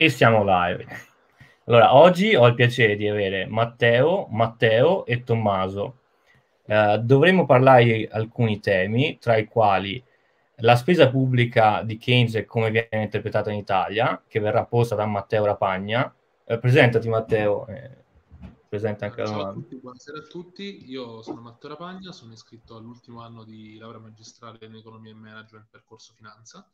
E siamo live. Allora, oggi ho il piacere di avere Matteo, Matteo e Tommaso. Eh, dovremo parlare di alcuni temi, tra i quali la spesa pubblica di Keynes e come viene interpretata in Italia, che verrà posta da Matteo Rapagna. Eh, presentati Matteo. Eh, presenta anche Ciao la a tutti, buonasera a tutti, io sono Matteo Rapagna, sono iscritto all'ultimo anno di laurea magistrale in economia e management percorso finanza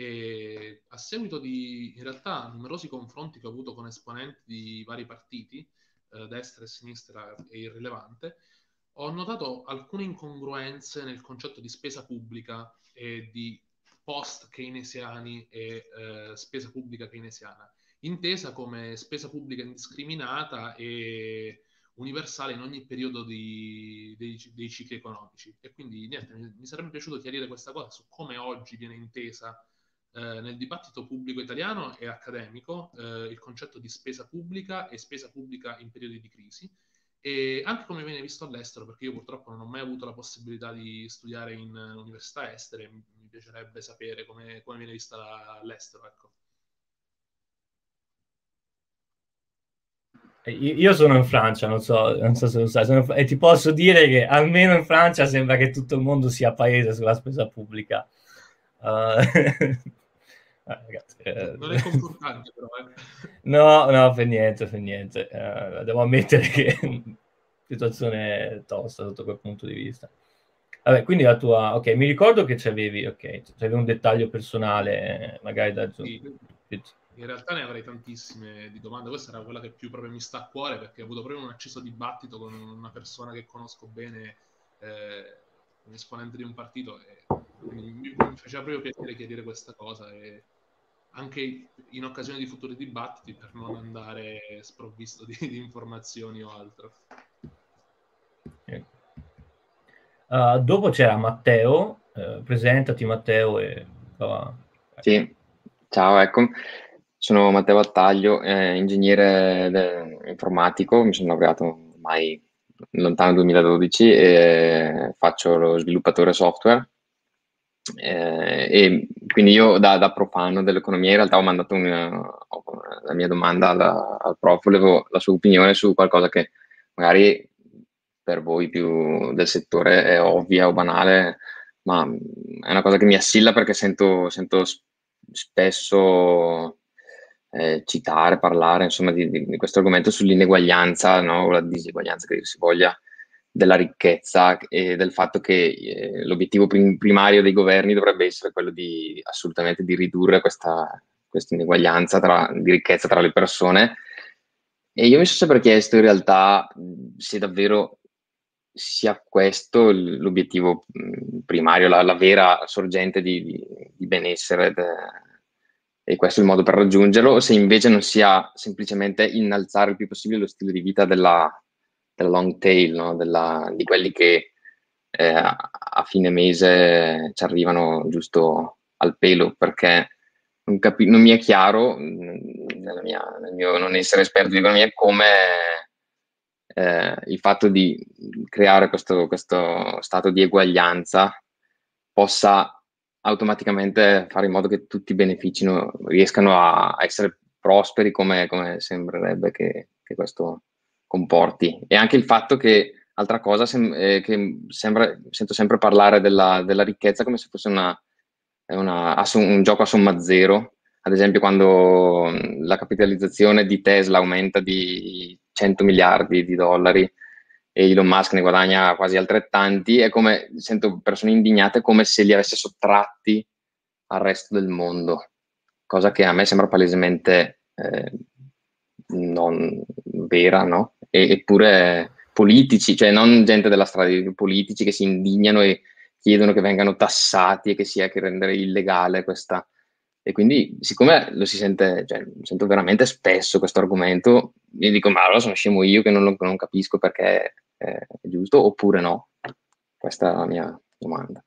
e a seguito di, in realtà, numerosi confronti che ho avuto con esponenti di vari partiti, eh, destra e sinistra è irrilevante, ho notato alcune incongruenze nel concetto di spesa pubblica e di post keynesiani e eh, spesa pubblica keynesiana, intesa come spesa pubblica indiscriminata e universale in ogni periodo di, dei, dei, cicli economici. E quindi niente, mi, mi sarebbe piaciuto chiarire questa cosa su come oggi viene intesa eh, nel dibattito pubblico italiano e accademico eh, il concetto di spesa pubblica e spesa pubblica in periodi di crisi e anche come viene visto all'estero, perché io purtroppo non ho mai avuto la possibilità di studiare in eh, università estere, mi, piacerebbe sapere come, come viene vista all'estero. Ecco. Eh, io sono in Francia, non so, non so se lo sai, sono, e ti posso dire che almeno in Francia sembra che tutto il mondo sia paese sulla spesa pubblica. Uh, Eh, ragazzi, eh... Non è confortante però, eh. No, no, per niente, per niente. Uh, devo ammettere che situazione tosta sotto quel punto di vista. Vabbè, quindi la tua... Ok, mi ricordo che c'avevi, okay, c'avevi un dettaglio personale, eh, magari da aggiungere. Sì, in realtà ne avrei tantissime di domande, questa era quella che più proprio mi sta a cuore perché ho avuto proprio un acceso dibattito con una persona che conosco bene, eh, un esponente di un partito, e mi, mi, faceva proprio piacere chiedere questa cosa. E anche in occasione di futuri dibattiti per non andare sprovvisto di, di informazioni o altro. Uh, dopo c'era Matteo, uh, presentati Matteo e... Uh, sì, ciao, ecco. Sono Matteo Battaglio, eh, ingegnere de- informatico, mi sono laureato ormai lontano 2012 e faccio lo sviluppatore software eh, e quindi io da, da profano dell'economia in realtà ho mandato un, la mia domanda alla, al prof, volevo la sua opinione su qualcosa che magari per voi più del settore è ovvia o banale, ma è una cosa che mi assilla perché sento, sento spesso eh, citare, parlare insomma di, di, questo argomento sull'ineguaglianza no? o la diseguaglianza che si voglia della ricchezza e del fatto che eh, l'obiettivo prim- primario dei governi dovrebbe essere quello di assolutamente di ridurre questa, questa ineguaglianza tra, di ricchezza tra le persone. E io mi sono sempre chiesto in realtà se davvero sia questo l'obiettivo primario, la, la vera sorgente di, di, di benessere de, e questo è il modo per raggiungerlo, o se invece non sia semplicemente innalzare il più possibile lo stile di vita della, della long tail, no? della, di quelli che eh, a fine mese ci arrivano giusto al pelo perché non, capi- non mi è chiaro, mm, mia, nel mio non essere esperto di economia, come eh, il fatto di creare questo, questo stato di eguaglianza possa automaticamente fare in modo che tutti beneficino, riescano a, a essere prosperi come, come sembrerebbe che, che questo comporti. E anche il fatto che, altra cosa, sem- eh, che sembra, sento sempre parlare della, della ricchezza come se fosse una, una, un gioco a somma zero. Ad esempio, quando la capitalizzazione di Tesla aumenta di 100 miliardi di dollari e Elon Musk ne guadagna quasi altrettanti, è come sento persone indignate come se li avesse sottratti al resto del mondo, cosa che a me sembra palesemente eh, non vera, no? eppure politici, cioè non gente della strada, politici che si indignano e chiedono che vengano tassati e che sia che rendere illegale questa. E quindi, siccome lo si sente, cioè, sento veramente spesso questo argomento, mi dico, ma allora sono scemo io che non, lo, non capisco perché è giusto oppure no? Questa è la mia domanda.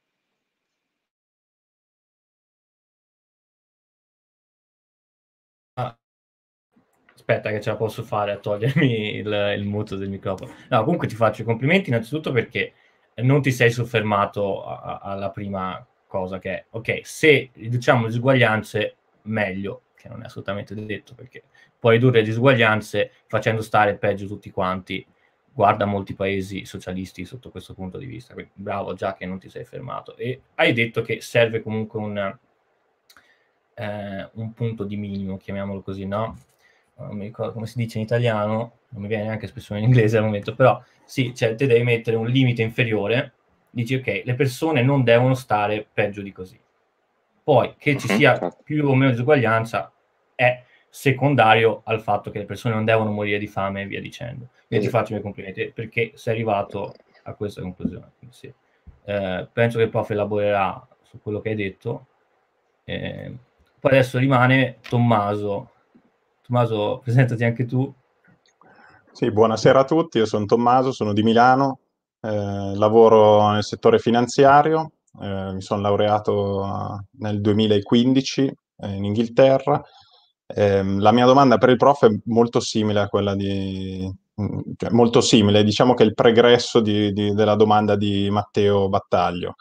Aspetta che ce la posso fare a togliermi il, il muto del microfono. No, comunque ti faccio i complimenti innanzitutto perché non ti sei soffermato a, a, alla prima cosa che è, ok, se riduciamo le disuguaglianze, meglio, che non è assolutamente detto perché puoi ridurre le disuguaglianze facendo stare peggio tutti quanti. Guarda molti paesi socialisti sotto questo punto di vista. Quindi, bravo, già che non ti sei fermato. E hai detto che serve comunque un, eh, un punto di minimo, chiamiamolo così, no? non mi ricordo come si dice in italiano, non mi viene neanche spesso in inglese al momento, però sì, cioè te devi mettere un limite inferiore, dici ok, le persone non devono stare peggio di così. Poi che ci sia certo. più o meno disuguaglianza è secondario al fatto che le persone non devono morire di fame e via dicendo. E ti faccio i miei complimenti perché sei arrivato a questa conclusione. Sì. Eh, penso che il prof elaborerà su quello che hai detto. Eh, poi adesso rimane Tommaso Tommaso, presentati anche tu. Sì, buonasera a tutti, io sono Tommaso, sono di Milano, eh, lavoro nel settore finanziario, eh, mi sono laureato nel 2015 eh, in Inghilterra. Ehm, la mia domanda per il prof è molto simile a quella di... Mm, cioè, molto simile, diciamo che è il pregresso di, di, della domanda di Matteo Battaglio,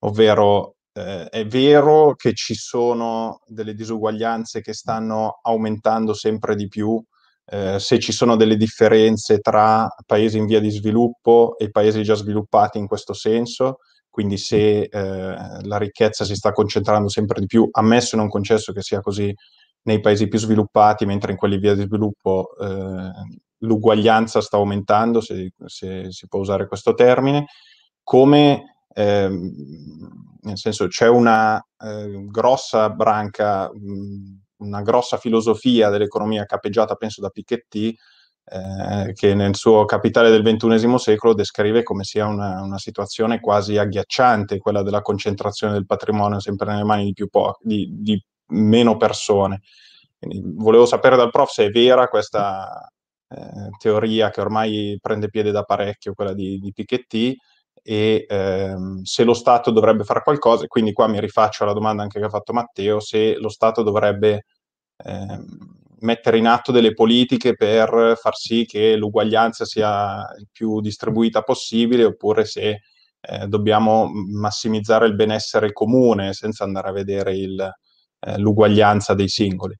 ovvero eh, è vero che ci sono delle disuguaglianze che stanno aumentando sempre di più, eh, se ci sono delle differenze tra paesi in via di sviluppo e paesi già sviluppati in questo senso, quindi se eh, la ricchezza si sta concentrando sempre di più, ammesso e non concesso che sia così nei paesi più sviluppati, mentre in quelli in via di sviluppo eh, l'uguaglianza sta aumentando, se, se si può usare questo termine, come Ehm, nel senso c'è una eh, grossa branca, mh, mm, una grossa filosofia dell'economia capeggiata, penso, da Piketty, eh, che nel suo Capitale del XXI secolo descrive come sia una, una, situazione quasi agghiacciante, quella della concentrazione del patrimonio sempre nelle mani di, po- di, di meno persone. Quindi volevo sapere dal prof se è vera questa eh, teoria che ormai prende piede da parecchio, quella di, di Piketty, e ehm, se lo Stato dovrebbe fare qualcosa, quindi qua mi rifaccio alla domanda anche che ha fatto Matteo, se lo Stato dovrebbe ehm, mettere in atto delle politiche per far sì che l'uguaglianza sia il più distribuita possibile oppure se eh, dobbiamo massimizzare il benessere comune senza andare a vedere il, eh, l'uguaglianza dei singoli.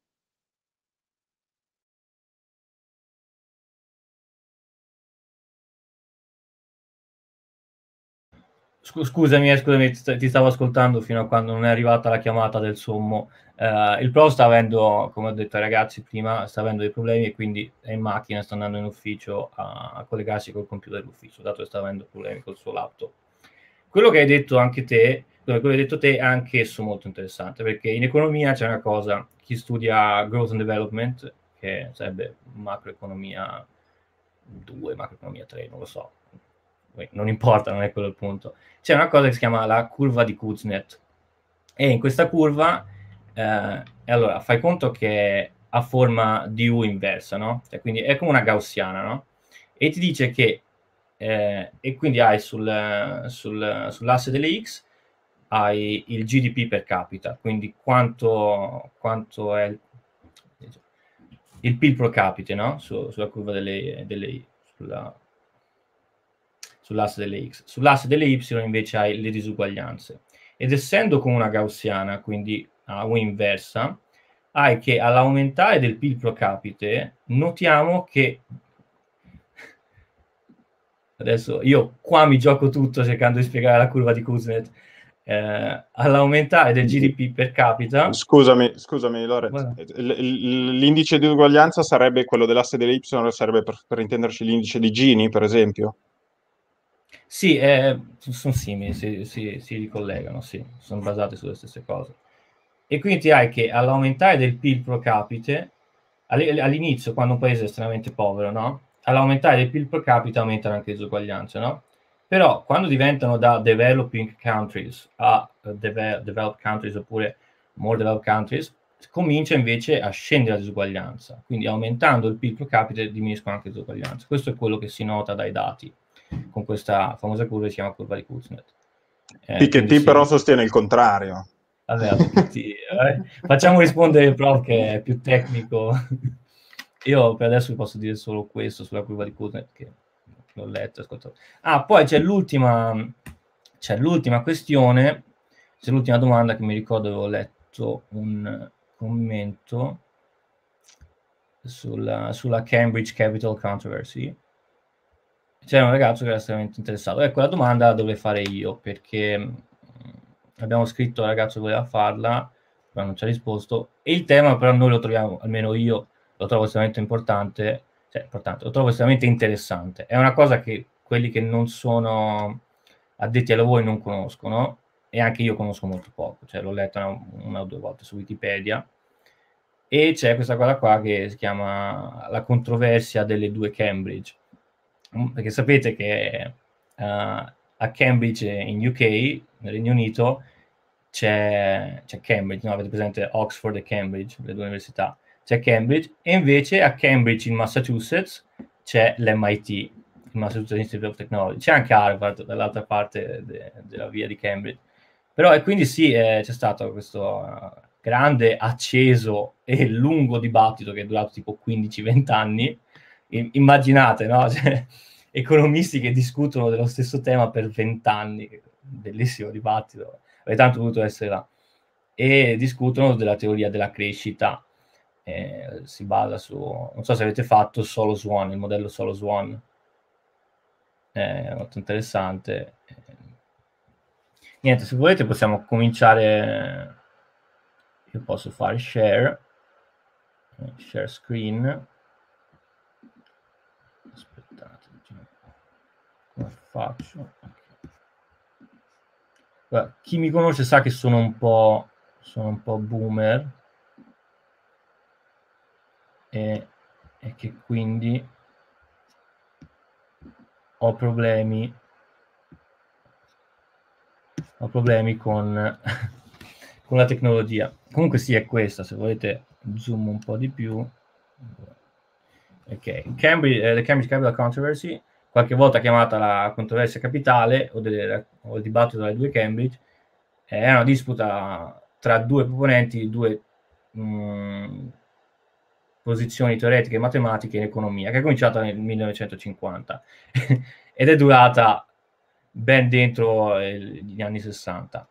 Scusami, eh, scusami, ti stavo ascoltando fino a quando non è arrivata la chiamata del sommo. Uh, il Pro sta avendo, come ho detto ai ragazzi prima, sta avendo dei problemi e quindi è in macchina, sta andando in ufficio a collegarsi col computer dell'ufficio, dato che sta avendo problemi col suo laptop. Quello che hai detto anche te, quello che hai detto te è anch'esso molto interessante, perché in economia c'è una cosa, chi studia Growth and Development, che sarebbe macroeconomia 2, macroeconomia 3, non lo so, non importa, non è quello il punto. C'è una cosa che si chiama la curva di Kuznet. E in questa curva, eh, allora, fai conto che ha forma di U inversa, no? Cioè, quindi è come una gaussiana, no? E ti dice che, eh, e quindi hai sul, sul, sull'asse delle X, hai il GDP per capita, quindi quanto, quanto è il, il PIL pro capite, no? Su, sulla curva delle, delle sulla, sull'asse delle x. Sull'asse delle y invece hai le disuguaglianze. Ed essendo con una gaussiana, quindi a U inversa, hai che all'aumentare del PIL pro capite notiamo che adesso io qua mi gioco tutto cercando di spiegare la curva di Kuznet eh, all'aumentare del GDP per capita scusami, scusami Lore eh, l'indice di uguaglianza sarebbe quello dell'asse delle Y, sarebbe per, per intenderci l'indice di Gini per esempio sì, eh, sono simili, si, si, si, ricollegano, sì, sono basate sulle stesse cose. E quindi hai che all'aumentare del PIL pro capite, all'inizio, quando un paese è estremamente povero, no? all'aumentare del PIL pro capite aumentano anche le disuguaglianze, no? Però quando diventano da developing countries a eh, developed countries oppure more developed countries, comincia invece a scendere la disuguaglianza. Quindi aumentando il PIL pro capite diminuiscono anche le disuguaglianze. Questo è quello che si nota dai dati con questa famosa curva che si chiama curva di Kuznet. Eh, Piketty però sì. sostiene il contrario. Vabbè, Piketty, eh, vabbè. Facciamo rispondere il prof che è più tecnico. Io per adesso vi posso dire solo questo sulla curva di Kuznet che l'ho letto, ascoltato. Ah, poi c'è l'ultima, c'è l'ultima questione, c'è l'ultima domanda che mi ricordo avevo letto un commento sulla, sulla Cambridge Capital Controversy c'era un ragazzo che era estremamente interessato. Ecco, la domanda la dovrei fare io perché mm, abbiamo scritto al ragazzo che voleva farla, ma non ci ha risposto. E il tema però noi lo troviamo, almeno io lo trovo estremamente importante, cioè importante, lo trovo estremamente interessante. È una cosa che quelli che non sono addetti ai lavori non conoscono e anche io conosco molto poco, cioè l'ho letta una, una o due volte su Wikipedia e c'è questa cosa qua che si chiama la controversia delle due Cambridge Mm, perché sapete che uh, a Cambridge in UK, nel Regno Unito, c'è, c'è Cambridge, no? avete presente Oxford e Cambridge, le due università, c'è Cambridge, e invece a Cambridge in Massachusetts c'è l'MIT, il Massachusetts Institute of Technology, c'è anche Harvard dall'altra parte de- della via di Cambridge. Però e quindi sì, eh, c'è stato questo uh, grande, acceso e lungo dibattito che è durato tipo 15-20 anni, immaginate, no? Cioè, economisti che discutono dello stesso tema per vent'anni, bellissimo dibattito, avrei tanto voluto essere là, e discutono della teoria della crescita, eh, si basa su, non so se avete fatto Solo Swan, il modello Solo Swan, è molto interessante. Niente, se volete possiamo cominciare, io posso fare share, share screen, faccio. Beh, chi mi conosce sa che sono un po', sono un po boomer e, e che quindi ho problemi ho problemi con, con, la tecnologia. Comunque sì, è questa, se volete zoom un po' di più. Ok, Cambridge, uh, eh, the Cambridge Capital Controversy qualche volta chiamata la controversia capitale o, delle, o il dibattito tra le due Cambridge, eh, è una disputa tra due proponenti di due mh, mm, posizioni teoretiche, matematiche e economia, che è cominciata nel 1950 ed è durata ben dentro eh, gli anni 60.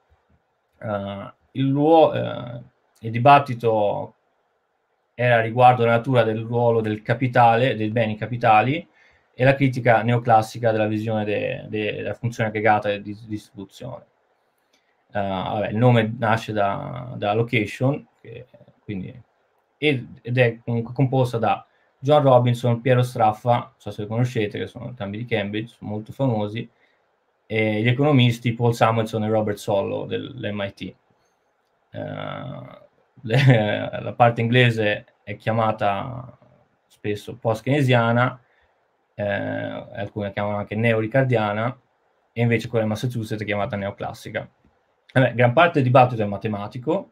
Uh, eh, il, luo, uh, il dibattito era riguardo alla natura del ruolo del capitale, dei beni capitali, e la critica neoclassica della visione de, de, della funzione aggregata e di distribuzione. Uh, vabbè, il nome nasce da, da Location, che, quindi, ed, è comunque composta da John Robinson, Piero Straffa, non so se lo conoscete, che sono entrambi di Cambridge, molto famosi, e gli economisti Paul Samuelson e Robert Sollo dell'MIT. Uh, eh, le, la parte inglese è chiamata spesso post-keynesiana, eh, alcune la chiamano anche neoricardiana, e invece quella in Massachusetts è chiamata neoclassica. Vabbè, gran parte del dibattito è matematico,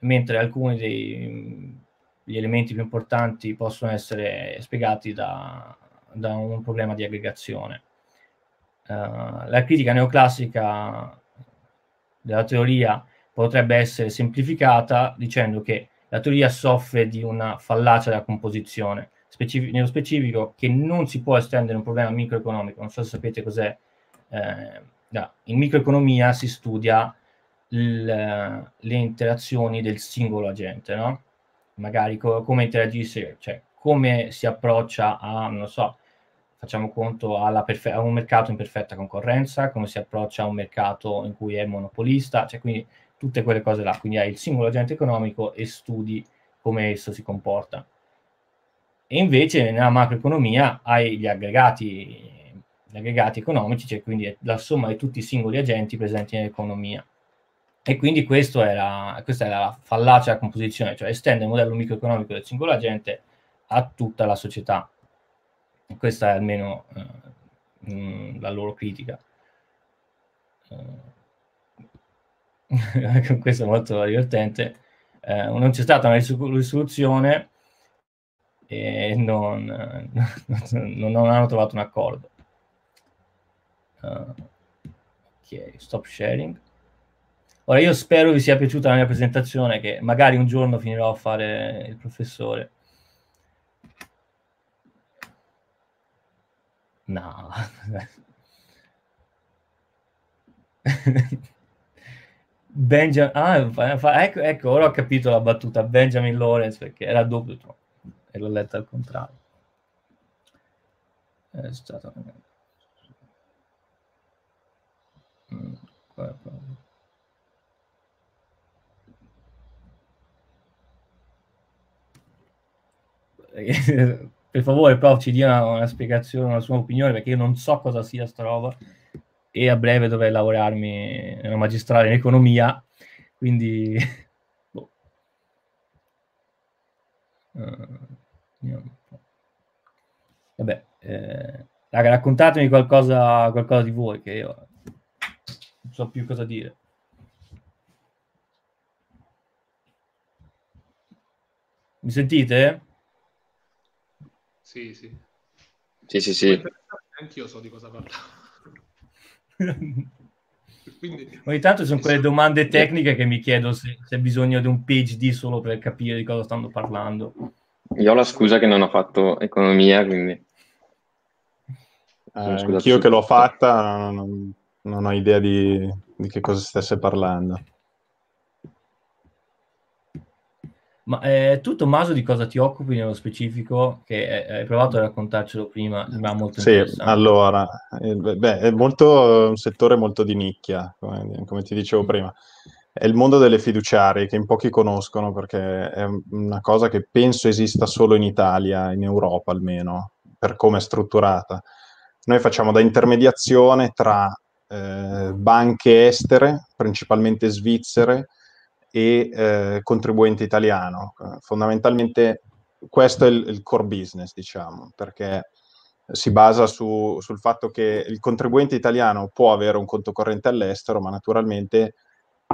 mentre alcuni degli elementi più importanti possono essere spiegati da, da un problema di aggregazione. Uh, la critica neoclassica della teoria potrebbe essere semplificata dicendo che la teoria soffre di una fallacia della composizione, specif- nello specifico che non si può estendere un problema microeconomico. Non so se sapete cos'è. Eh, no. In microeconomia si studia l- le interazioni del singolo agente, no? Magari co- come interagisce, cioè come si approccia a, non so, facciamo conto perfe- a un mercato in perfetta concorrenza, come si approccia a un mercato in cui è monopolista, cioè quindi tutte quelle cose là. Quindi hai il singolo agente economico e studi come esso si comporta. E invece nella macroeconomia hai gli aggregati, gli aggregati economici, cioè quindi la somma di tutti i singoli agenti presenti nell'economia. E quindi era, questa era la fallacia della composizione, cioè estende il modello microeconomico del singolo agente a tutta la società. E questa è almeno eh, la loro critica. Eh, questo è molto divertente. Eh, non c'è stata una risoluzione e non, non, non hanno trovato un accordo. Uh, ok, stop sharing. Ora io spero vi sia piaciuta la mia presentazione, che magari un giorno finirò a fare il professore. No. Benjamin, ah, ecco, ecco, ora ho capito la battuta Benjamin Lawrence perché era doppio troppo e l'ho letta al contrario. Eh, è stato... Mm, per favore, prof, ci dia una, una, spiegazione, una sua opinione, perché io non so cosa sia sta roba e a breve dovrei lavorarmi nella magistrale in economia, quindi... boh. uh. Vabbè, eh, raga, raccontatemi qualcosa, qualcosa di voi che io non so più cosa dire. Mi sentite? Sì, sì. Sì, sì, sì. Anch'io so di cosa parlavo. Quindi, Ogni tanto sono quelle domande tecniche che mi chiedo se c'è bisogno di un PhD solo per capire di cosa stanno parlando. Io ho la scusa che non ho fatto economia, quindi... Eh, anch'io che l'ho fatta non, non ho idea di, di, che cosa stesse parlando. Ma eh, tu Tommaso di cosa ti occupi nello specifico? Che eh, hai provato a raccontarcelo prima, ma molto Sì, allora, eh, beh, è molto, un settore molto di nicchia, come, come ti dicevo mm. prima è il mondo delle fiduciarie che in pochi conoscono perché è una cosa che penso esista solo in Italia, in Europa almeno, per come è strutturata. Noi facciamo da intermediazione tra eh, banche estere, principalmente svizzere, e eh, contribuente italiano. Fondamentalmente questo è il, il core business, diciamo, perché si basa su, sul fatto che il contribuente italiano può avere un conto corrente all'estero, ma naturalmente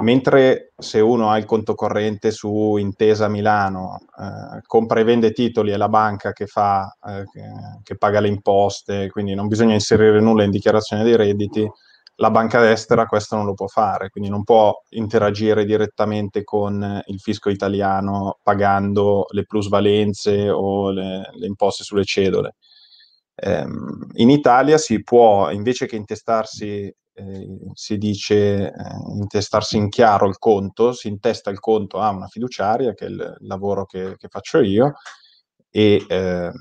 Mentre se uno ha il conto corrente su Intesa Milano, eh, compra e vende titoli, è la banca che, fa, eh, che, che, paga le imposte, quindi non bisogna inserire nulla in dichiarazione dei redditi, la banca estera questo non lo può fare, quindi non può interagire direttamente con il fisco italiano pagando le plusvalenze o le, le imposte sulle cedole. Ehm, in Italia si può, invece che intestarsi eh, si dice eh, intestarsi in chiaro il conto, si intesta il conto a una fiduciaria, che è il lavoro che, che faccio io, e eh,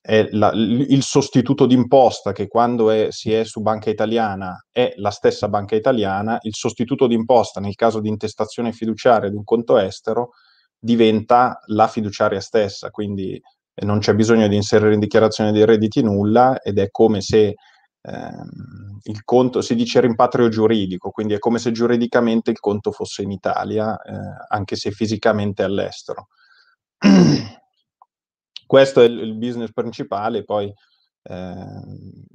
è la, il sostituto d'imposta che quando è, si è su banca italiana è la stessa banca italiana, il sostituto d'imposta nel caso di intestazione fiduciaria di un conto estero diventa la fiduciaria stessa, quindi eh, non c'è bisogno di inserire in dichiarazione dei redditi nulla ed è come se ehm, il conto, si dice rimpatrio giuridico, quindi è come se giuridicamente il conto fosse in Italia, eh, anche se fisicamente all'estero. Questo è il, il business principale, poi eh,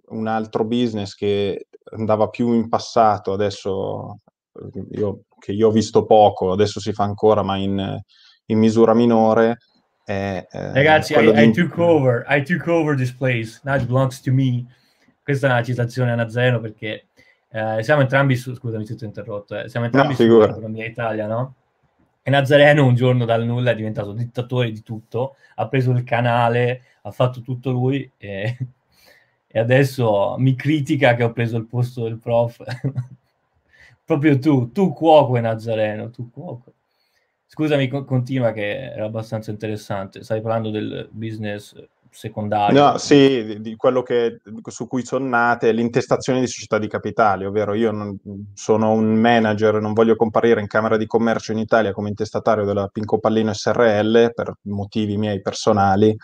un altro business che andava più in passato, adesso eh, io, che io ho visto poco, adesso si fa ancora, ma in, in misura minore. È, eh, Ragazzi, I, di... I, took over, I took over this place, now it belongs to me. Questa è una citazione a Nazareno perché eh, siamo entrambi su, scusami se ti ho interrotto, eh, siamo entrambi no, sull'economia Italia, no? E Nazareno un giorno dal nulla è diventato dittatore di tutto, ha preso il canale, ha fatto tutto lui e, e adesso mi critica che ho preso il posto del prof. Proprio tu, tu cuoco e Nazareno, tu cuoco. Scusami, co- continua che era abbastanza interessante. Stai parlando del business secondario. No, sì, di, di quello che, su cui sono nate l'intestazione di società di capitali, ovvero io non, sono un manager, non voglio comparire in Camera di Commercio in Italia come intestatario della Pinco Pallino SRL per motivi miei personali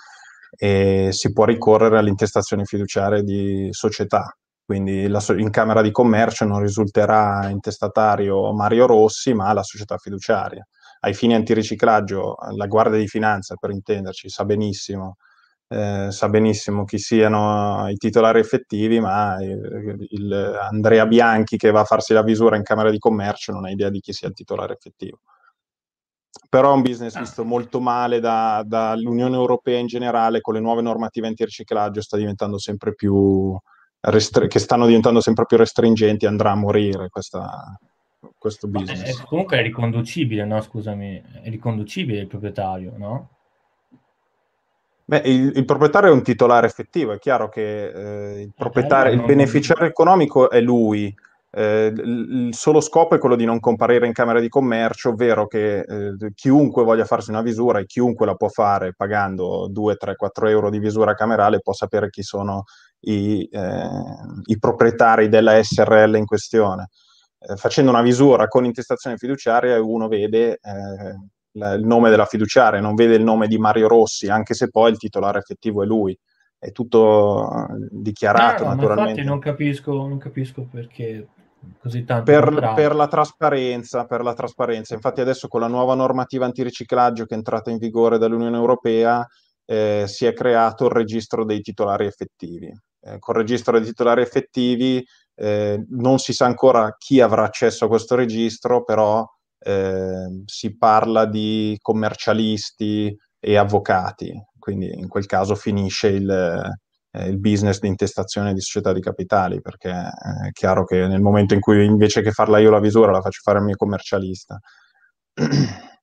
e si può ricorrere all'intestazione fiduciaria di società. Quindi la, in Camera di Commercio non risulterà intestatario Mario Rossi, ma la società fiduciaria ai fini antiriciclaggio, la Guardia di Finanza, per intenderci, sa benissimo eh, sa benissimo chi siano i titolari effettivi, ma il, eh, il Andrea Bianchi che va a farsi la visura in Camera di Commercio non ha idea di chi sia il titolare effettivo. Però è un business ah. visto molto male dall'Unione da Europea in generale, con le nuove normative antiriciclaggio, sta diventando sempre più restri- che stanno diventando sempre più restringenti, andrà a morire questa, questo business. È, comunque è riconducibile, no? Scusami, è riconducibile il proprietario, no? Beh, il, il, proprietario è un titolare effettivo, è chiaro che eh, il, proprietario, il beneficiario economico è lui. Eh, il solo scopo è quello di non comparire in Camera di Commercio, ovvero che eh, chiunque voglia farsi una visura e chiunque la può fare pagando 2, 3, 4 euro di visura camerale può sapere chi sono i, eh, i proprietari della SRL in questione. Eh, facendo una visura con intestazione fiduciaria uno vede eh, il nome della fiduciaria, non vede il nome di Mario Rossi, anche se poi il titolare effettivo è lui. È tutto eh, dichiarato, no, eh, no, naturalmente. Infatti non capisco, non capisco perché così tanto. Per, per, la trasparenza, per la trasparenza. Infatti adesso con la nuova normativa antiriciclaggio che è entrata in vigore dall'Unione Europea eh, si è creato il registro dei titolari effettivi. Eh, con il registro dei titolari effettivi eh, non si sa ancora chi avrà accesso a questo registro, però Ehm, si parla di commercialisti e avvocati, quindi in quel caso finisce il, eh, il business di intestazione di società di capitali, perché eh, è chiaro che nel momento in cui invece che farla io la visura la faccio fare al mio commercialista.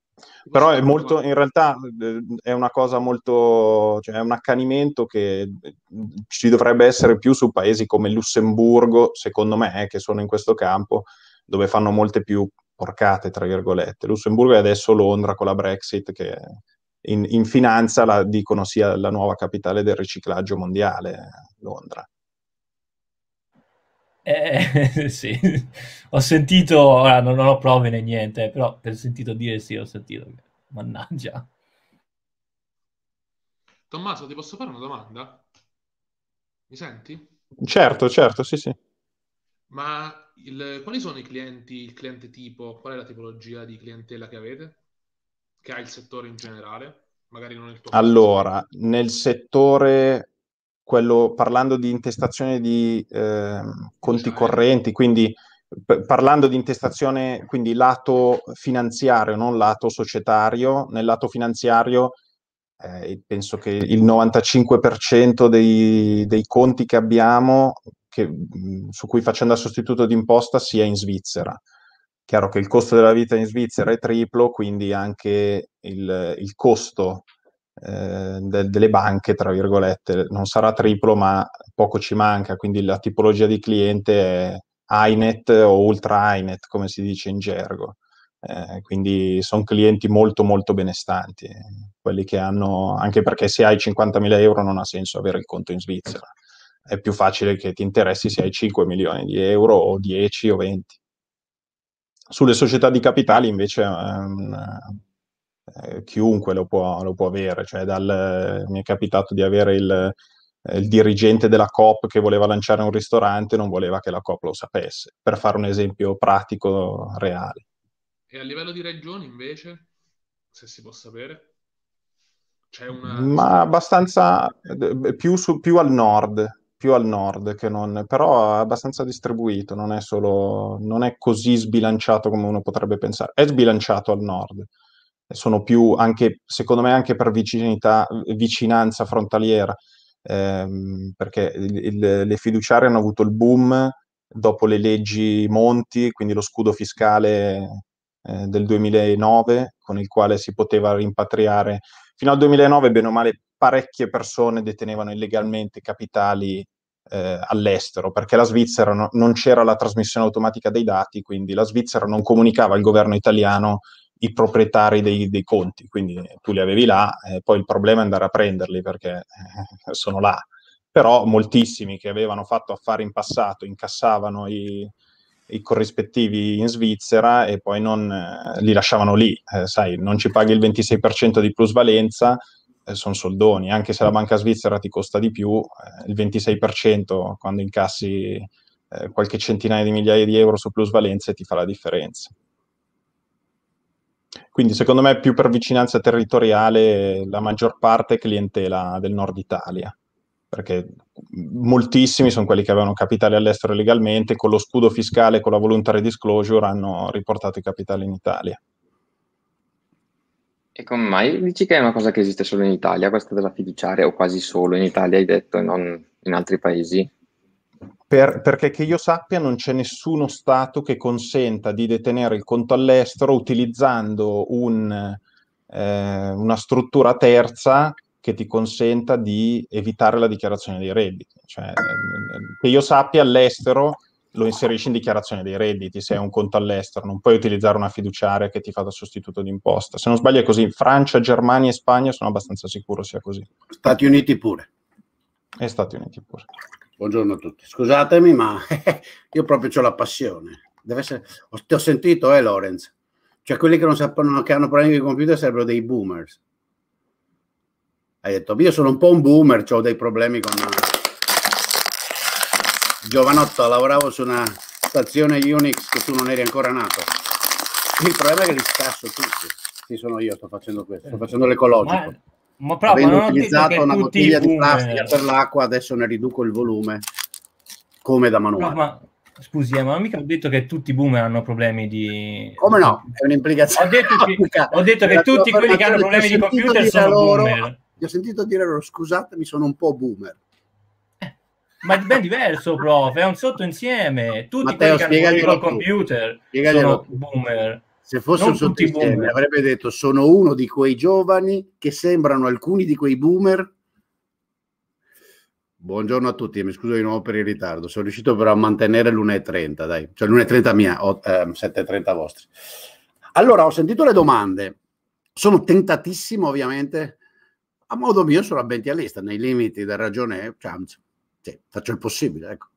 Però è molto, in realtà eh, è una cosa molto, cioè è un accanimento che ci dovrebbe essere più su paesi come Lussemburgo, secondo me, che sono in questo campo, dove fanno molte più porcate, tra virgolette. Lussemburgo e adesso Londra con la Brexit che in, in finanza la dicono sia la nuova capitale del riciclaggio mondiale, Londra. Eh, sì, ho sentito, ora non, non ho prove né niente, però per sentito dire sì, ho sentito. Mannaggia. Tommaso, ti posso fare una domanda? Mi senti? Certo, certo, sì, sì. Ma il, quali sono i clienti, il cliente tipo, qual è la tipologia di clientela che avete? Che ha il settore in generale? Magari non il tuo Allora, caso. nel settore quello, parlando di intestazione di eh, conti correnti, quindi p- parlando di intestazione, quindi lato finanziario, non lato societario, nel lato finanziario eh, penso che il 95% dei, dei, conti che abbiamo che, mm, su cui facendo il sostituto d'imposta sia in Svizzera. Chiaro che il costo della vita in Svizzera è triplo, quindi anche il, il costo eh, de, delle banche, tra virgolette, non sarà triplo, ma poco ci manca, quindi la tipologia di cliente è INET o ultra INET, come si dice in gergo. Eh, quindi sono clienti molto molto benestanti, eh, quelli che hanno, anche perché se hai 50.000 euro non ha senso avere il conto in Svizzera è più facile che ti interessi se hai 5 milioni di euro o 10 o 20. Sulle società di capitali invece ehm, eh, chiunque lo può, lo può avere, cioè dal, mi è capitato di avere il, il dirigente della COP che voleva lanciare un ristorante non voleva che la COP lo sapesse, per fare un esempio pratico, reale. E a livello di regioni invece, se si può sapere? C'è una... Ma abbastanza eh, più, su, più al nord, più al nord, che non, però è abbastanza distribuito, non è, solo, non è così sbilanciato come uno potrebbe pensare, è sbilanciato al nord. Sono più anche, secondo me, anche per vicinità, vicinanza frontaliera, ehm, perché il, il, le fiduciarie hanno avuto il boom dopo le leggi Monti, quindi lo scudo fiscale eh, del 2009, con il quale si poteva rimpatriare. Fino al 2009, bene o male, parecchie persone detenevano illegalmente capitali eh, all'estero, perché la Svizzera no, non c'era la trasmissione automatica dei dati, quindi la Svizzera non comunicava al governo italiano i proprietari dei, dei conti, quindi tu li avevi là, eh, poi il problema è andare a prenderli perché eh, sono là. Però moltissimi che avevano fatto affari in passato incassavano i, i corrispettivi in Svizzera e poi non, eh, li lasciavano lì, eh, sai, non ci paghi il 26% di plusvalenza, eh, sono soldoni, anche se la banca svizzera ti costa di più, eh, il 26% quando incassi eh, qualche centinaia di migliaia di euro su plusvalenze ti fa la differenza. Quindi secondo me più per vicinanza territoriale la maggior parte è clientela del nord Italia, perché moltissimi sono quelli che avevano capitale all'estero legalmente, con lo scudo fiscale, con la voluntary disclosure hanno riportato i capitali in Italia. E come mai dici che è una cosa che esiste solo in Italia, questa della fiduciaria, o quasi solo in Italia, hai detto, e non in altri paesi? Per, perché che io sappia non c'è nessuno Stato che consenta di detenere il conto all'estero utilizzando un, eh, una struttura terza che ti consenta di evitare la dichiarazione dei redditi. Cioè, ehm, ehm, che io sappia all'estero lo inserisci in dichiarazione dei redditi se hai un conto all'estero, non puoi utilizzare una fiduciaria che ti fa da sostituto d'imposta. Se non sbaglio è così, Francia, Germania e Spagna sono abbastanza sicuro sia così. Stati Uniti pure. E Stati Uniti pure. Buongiorno a tutti, scusatemi ma io proprio ho la passione. Deve essere... Ti ho sentito, eh Lorenz? Cioè quelli che non sappiano che hanno problemi di computer sarebbero dei boomers. Hai detto, io sono un po' un boomer, ho dei problemi con giovanotto lavoravo su una stazione Unix che tu non eri ancora nato. Il problema è che li scasso tutti. Sì, sono io, sto facendo questo, sto facendo l'ecologico. Ma, ma però, Avendo utilizzato una bottiglia di plastica per l'acqua, adesso ne riduco il volume come da manuale. No, ma... Scusi, eh, ma non mica ho detto che tutti i boomer hanno problemi di... Come no? È un'implicazione. Ho detto che, ho detto che tutti quelli che hanno problemi di computer sono loro, boomer. ho sentito dire loro, scusatemi, sono un po' boomer ma è ben diverso, prof, è un sottoinsieme. Tutti Matteo, quelli che hanno computer sono boomer. Se fosse non un sottoinsieme avrebbe detto sono uno di quei giovani che sembrano alcuni di quei boomer. Buongiorno a tutti, mi scuso di nuovo per il ritardo. Sono riuscito però a mantenere l'1.30, dai. Cioè l'1.30 mia, 7.30 ehm, vostri. Allora, ho sentito le domande. Sono tentatissimo, ovviamente. A modo mio sono avventialista, nei limiti del ragione, eh, chance cioè, faccio il possibile, ecco.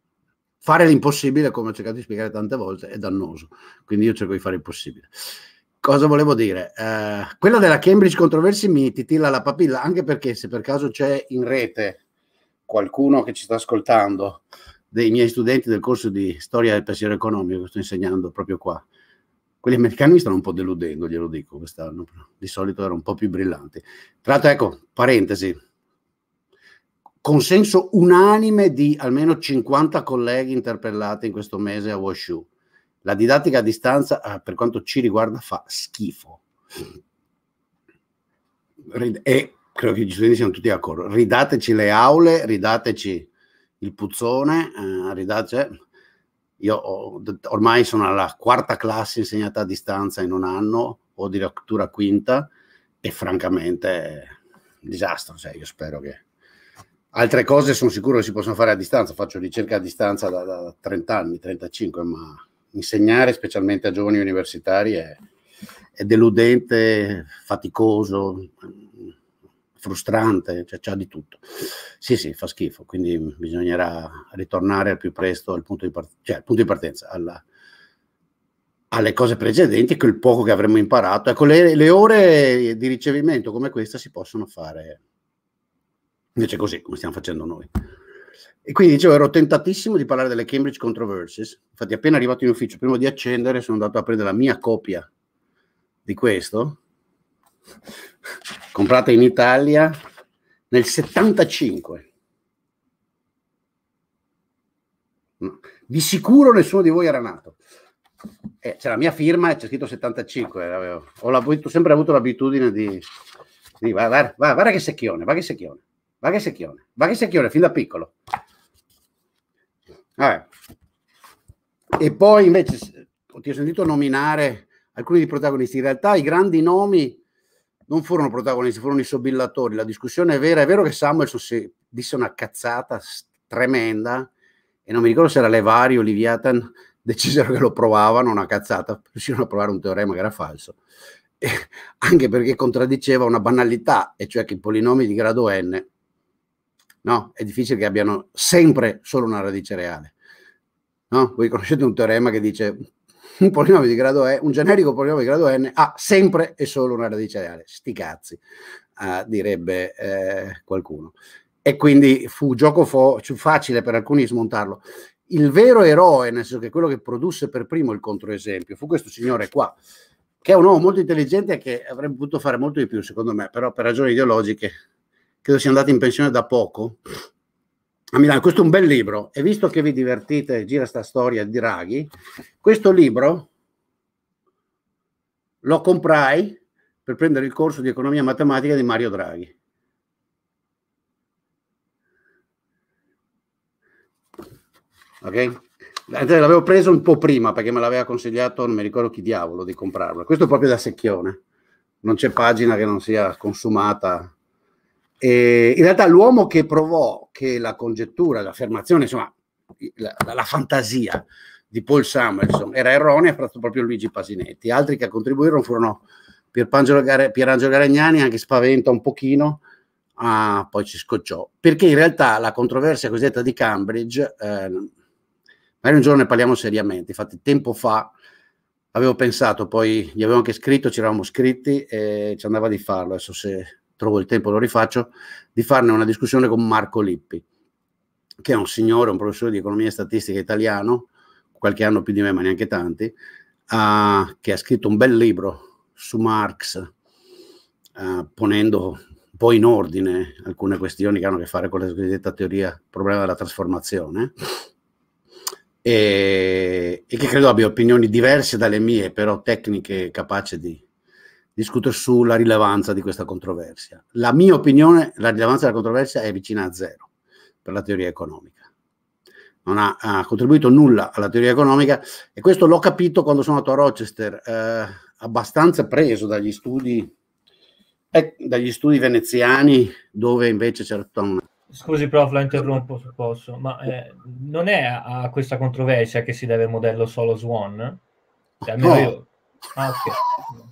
Fare l'impossibile, come ho cercato di spiegare tante volte, è dannoso, quindi io cerco di fare il possibile. Cosa volevo dire? Eh, quella della Cambridge Controversy mi titilla la papilla, anche perché se per caso c'è in rete qualcuno che ci sta ascoltando, dei miei studenti del corso di storia del pensiero economico che sto insegnando proprio qua, quelli americani mi stanno un po' deludendo, glielo dico quest'anno, di solito erano un po' più brillanti. Tra l'altro, ecco, parentesi, consenso unanime di almeno 50 colleghi interpellati in questo mese a Washu. La didattica a distanza, eh, per quanto ci riguarda, fa schifo. E credo che gli studenti siano tutti d'accordo. Ridateci le aule, ridateci il puzzone, eh, ridateci... Cioè, io ho, ormai sono alla quarta classe insegnata a distanza in un anno, o addirittura quinta, e francamente è un disastro. Cioè, io spero che Altre cose sono sicuro che si possono fare a distanza, faccio ricerca a distanza da, da 30 anni, 35, ma insegnare specialmente a giovani universitari è, è deludente, faticoso, frustrante, cioè c'ha di tutto. Sì, sì, fa schifo, quindi bisognerà ritornare al più presto al punto di, part- cioè, al punto di partenza, alla, alle cose precedenti, quel poco che avremmo imparato. Ecco, le, le ore di ricevimento come questa si possono fare Invece così, come stiamo facendo noi. E quindi dicevo, ero tentatissimo di parlare delle Cambridge Controversies. Infatti, appena arrivato in ufficio, prima di accendere, sono andato a prendere la mia copia di questo, comprata in Italia nel 75. Di sicuro nessuno di voi era nato. Eh, c'è la mia firma e c'è scritto 75. Eh, ho, ho, sempre avuto l'abitudine di, di guarda, guarda, guarda che secchione, guarda che secchione. Vaga e secchione, va che secchione fin da piccolo. Vabbè. E poi invece ti ho sentito nominare alcuni dei protagonisti. In realtà i grandi nomi non furono protagonisti, furono i sobillatori. La discussione è vera. È vero che Samuelson si disse una cazzata tremenda e non mi ricordo se era Levari o Liviatan decisero che lo provavano, una cazzata, riuscirono a provare un teorema che era falso, e anche perché contraddiceva una banalità, e cioè che i polinomi di grado n No, è difficile che abbiano sempre solo una radice reale. No? Voi conoscete un teorema che dice un polinomio di grado E, un generico polinomio di grado N ha sempre e solo una radice reale. Sti cazzi, eh, direbbe eh, qualcuno. E quindi fu gioco fo- facile per alcuni smontarlo. Il vero eroe, nel senso che quello che produsse per primo il controesempio, fu questo signore qua, che è un uomo molto intelligente e che avrebbe potuto fare molto di più, secondo me, però per ragioni ideologiche credo sia andato in pensione da poco, a Milano. Questo è un bel libro e visto che vi divertite, gira sta storia di Draghi, questo libro lo comprai per prendere il corso di economia matematica di Mario Draghi. Ok? L'avevo preso un po' prima perché me l'aveva consigliato, non mi ricordo chi diavolo, di comprarlo. Questo è proprio da secchione. Non c'è pagina che non sia consumata e in realtà l'uomo che provò che la congettura, l'affermazione, insomma, la, la, fantasia di Paul Samuelson era erronea, è stato proprio Luigi Pasinetti. Altri che contribuirono furono Pierangelo Garagnani, anche spaventa un pochino, ah, poi ci scocciò. Perché in realtà la controversia cosiddetta di Cambridge, eh, magari un giorno ne parliamo seriamente, infatti tempo fa avevo pensato, poi gli avevo anche scritto, ci eravamo scritti e ci andava di farlo, adesso se trovo il tempo, lo rifaccio, di farne una discussione con Marco Lippi, che è un signore, un professore di economia e statistica italiano, qualche anno più di me, ma neanche tanti, uh, che ha scritto un bel libro su Marx, uh, ponendo un po' in ordine alcune questioni che hanno a che fare con la cosiddetta teoria, problema della trasformazione, e, e che credo abbia opinioni diverse dalle mie, però tecniche capaci di discutere sulla rilevanza di questa controversia. La mia opinione, la rilevanza della controversia è vicina a zero per la teoria economica. Non ha, ha contribuito nulla alla teoria economica e questo l'ho capito quando sono andato a Rochester, eh, abbastanza preso dagli studi, eh, dagli studi veneziani dove invece c'era tutta una Scusi prof, la interrompo se posso, ma eh, non è a, questa controversia che si deve il modello solo Swan? Cioè, no. io... Ah, ok.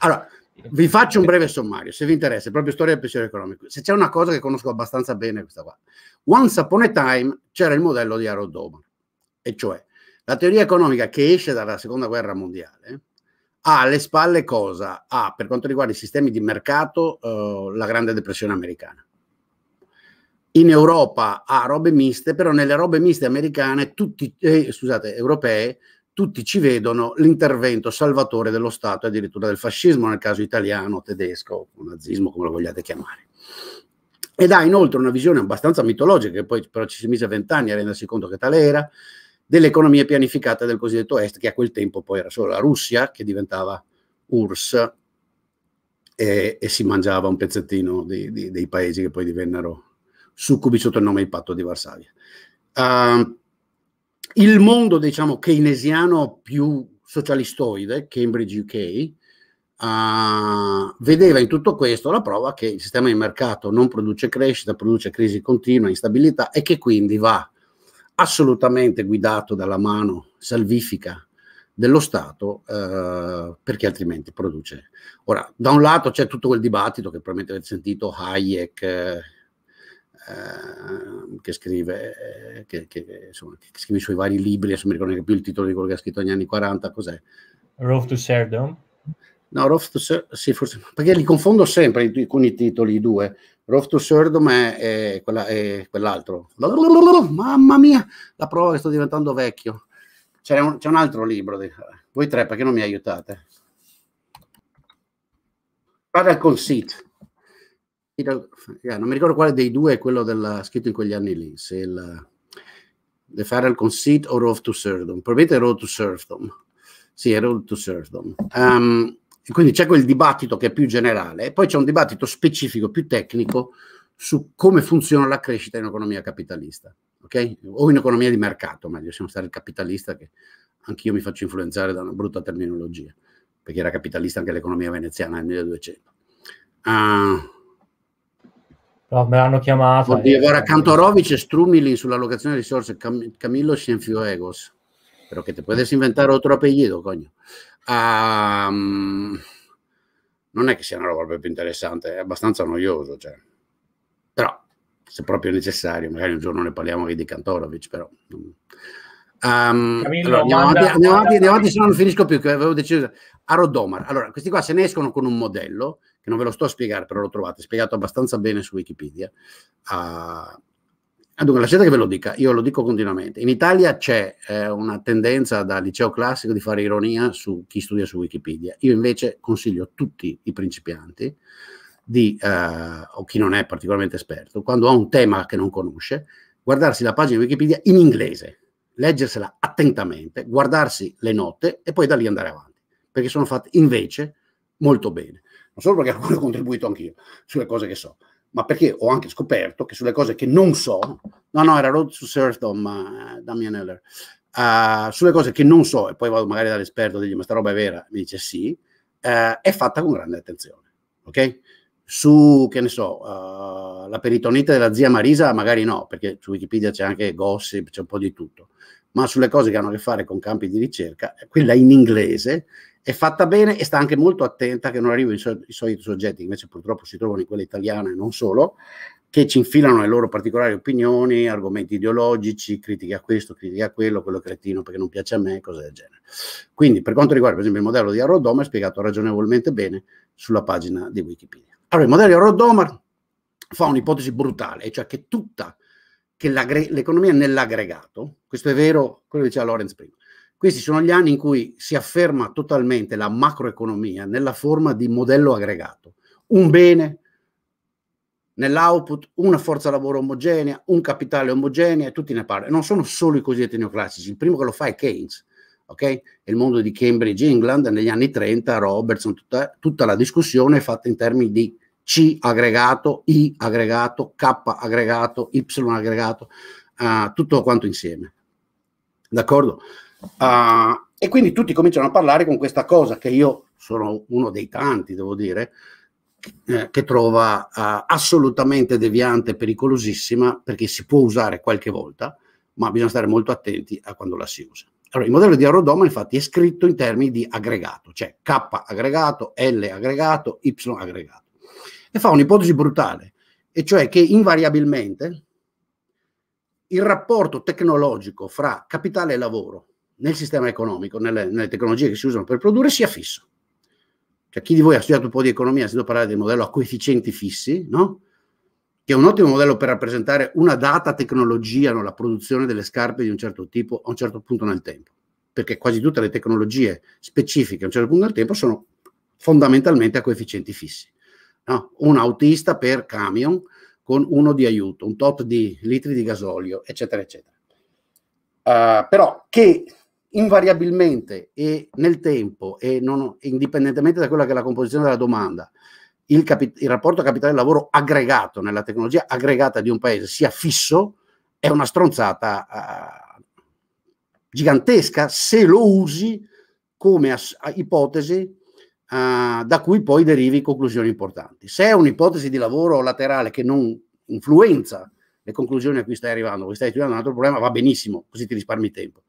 Allora, vi faccio un breve sommario, se vi interessa, proprio storia del pensiero economico. Se c'è una cosa che conosco abbastanza bene, questa qua. Once upon a time c'era il modello di Harold Doman, e cioè la teoria economica che esce dalla seconda guerra mondiale ha alle spalle cosa? Ha, per quanto riguarda i sistemi di mercato, eh, la grande depressione americana. In Europa ha robe miste, però nelle robe miste americane, tutti, eh, scusate, europee, tutti ci vedono l'intervento salvatore dello Stato e addirittura del fascismo, nel caso italiano, tedesco, nazismo, come lo vogliate chiamare. Ed ha inoltre una visione abbastanza mitologica, che poi però ci si mise a vent'anni a rendersi conto che tale era, dell'economia pianificata del cosiddetto Est, che a quel tempo poi era solo la Russia, che diventava URSS e, e si mangiava un pezzettino di, di, dei paesi che poi divennero succubi sotto il nome di Patto di Varsavia. Uh, il mondo, diciamo, keynesiano più socialistoide, Cambridge UK, Uh, ah, vedeva in tutto questo la prova che il sistema di mercato non produce crescita, produce crisi continua, instabilità e che quindi va assolutamente guidato dalla mano salvifica dello Stato uh, perché altrimenti produce. Ora, da un lato c'è tutto quel dibattito che probabilmente avete sentito, Hayek, eh, Ehm, che, scrive, eh, che, che, insomma, che scrive i suoi vari libri, adesso mi ricordo neanche più il titolo di quello che ha scritto negli anni 40, cos'è? Road to Serdom? No, Road to Serdom, sì, forse, perché li confondo sempre con i titoli, i due. Road to Serdom è, è, quella, è quell'altro. Mamma mia, la prova che sto diventando vecchio. C'è un, un, altro libro, di... voi tre perché non mi aiutate? Radical Seat Yeah, non mi ricordo quale dei due è quello della, scritto in quegli anni lì, se il The Feral Conceit o Road to Serfdom. Probabilmente Road to Serfdom. Sì, è Road to Serfdom. Um, quindi c'è quel dibattito che è più generale e poi c'è un dibattito specifico, più tecnico, su come funziona la crescita in un'economia capitalista, ok? O in economia di mercato, meglio, siamo stati capitalista che anch'io mi faccio influenzare da una brutta terminologia, perché era capitalista anche l'economia veneziana nel 1200. Uh, ehm, me l'hanno chiamato. Oddio, guarda, eh, Cantorovic e Strumili sulla locazione di risorse, Cam- Camillo Cienfuegos. Pero che ti puedes inventare altro apellido, cogno. Um, non è che sia una roba proprio interessante, è abbastanza noioso, cioè. Però, se proprio necessario, magari un giorno ne parliamo anche di Cantorovic, però... Um, Camillo, allora, andiamo, avanti, andiamo, avanti, andiamo avanti, se no non finisco più, che avevo deciso. A Rodomar. Allora, questi qua se ne escono con un modello, che non ve lo sto a spiegare, però lo trovate spiegato abbastanza bene su Wikipedia. Uh, dunque, lasciate che ve lo dica, io lo dico continuamente. In Italia c'è eh, una tendenza da liceo classico di fare ironia su chi studia su Wikipedia. Io invece consiglio a tutti i principianti di, eh, o chi non è particolarmente esperto, quando ha un tema che non conosce, guardarsi la pagina di Wikipedia in inglese, leggersela attentamente, guardarsi le note e poi da lì andare avanti, perché sono fatte invece molto bene non solo perché alcune ho contribuito anch'io sulle cose che so, ma perché ho anche scoperto che sulle cose che non so, no, no, era Road to Serfdom, uh, Damian Heller, uh, sulle cose che non so, e poi vado magari dall'esperto e dico, ma sta roba è vera, mi dice sì, uh, è fatta con grande attenzione, ok? Su, che ne so, uh, la peritonite della zia Marisa, magari no, perché su Wikipedia c'è anche gossip, c'è un po' di tutto, ma sulle cose che hanno a che fare con campi di ricerca, quella in inglese è fatta bene e sta anche molto attenta che non arrivino i, so- i soliti soggetti, invece purtroppo si trovano in quella italiana e non solo, che ci infilano le loro particolari opinioni, argomenti ideologici, critiche a questo, critiche a quello, quello cretino perché non piace a me, cose del genere. Quindi per quanto riguarda per esempio il modello di Harold Homer è spiegato ragionevolmente bene sulla pagina di Wikipedia. Allora il modello di Harold Homer fa un'ipotesi brutale, cioè che tutta che l'economia nell'aggregato, questo è vero, quello che diceva Lorenz prima, questi sono gli anni in cui si afferma totalmente la macroeconomia nella forma di modello aggregato. Un bene nell'output, una forza lavoro omogenea, un capitale omogeneo e tutti ne parlano. Non sono solo i cosiddetti neoclassici, il primo che lo fa è Keynes, ok? Il mondo di Cambridge, England, negli anni 30, Robertson, tutta, tutta la discussione è fatta in termini di C aggregato, I aggregato, K aggregato, Y aggregato, uh, tutto quanto insieme. D'accordo? Uh, e quindi tutti cominciano a parlare con questa cosa che io sono uno dei tanti, devo dire, eh, che trova uh, assolutamente deviante, e pericolosissima, perché si può usare qualche volta, ma bisogna stare molto attenti a quando la si usa. Allora, il modello di Arodoma infatti è scritto in termini di aggregato, cioè K aggregato, L aggregato, Y aggregato. E fa un'ipotesi brutale, e cioè che invariabilmente il rapporto tecnologico fra capitale e lavoro nel sistema economico, nelle, nelle tecnologie che si usano per produrre, sia fisso. Cioè, chi di voi ha studiato un po' di economia ha sentito parlare del modello a coefficienti fissi, no? che è un ottimo modello per rappresentare una data tecnologia, no? la produzione delle scarpe di un certo tipo a un certo punto nel tempo, perché quasi tutte le tecnologie specifiche a un certo punto nel tempo sono fondamentalmente a coefficienti fissi. No? Un autista per camion con uno di aiuto, un tot di litri di gasolio, eccetera, eccetera. Uh, però che invariabilmente e nel tempo e non, indipendentemente da quella che è la composizione della domanda, il, capi- il rapporto capitale-lavoro aggregato nella tecnologia aggregata di un paese sia fisso, è una stronzata uh, gigantesca se lo usi come as- ipotesi uh, da cui poi derivi conclusioni importanti. Se è un'ipotesi di lavoro laterale che non influenza le conclusioni a cui stai arrivando, cui stai studiando un altro problema, va benissimo, così ti risparmi tempo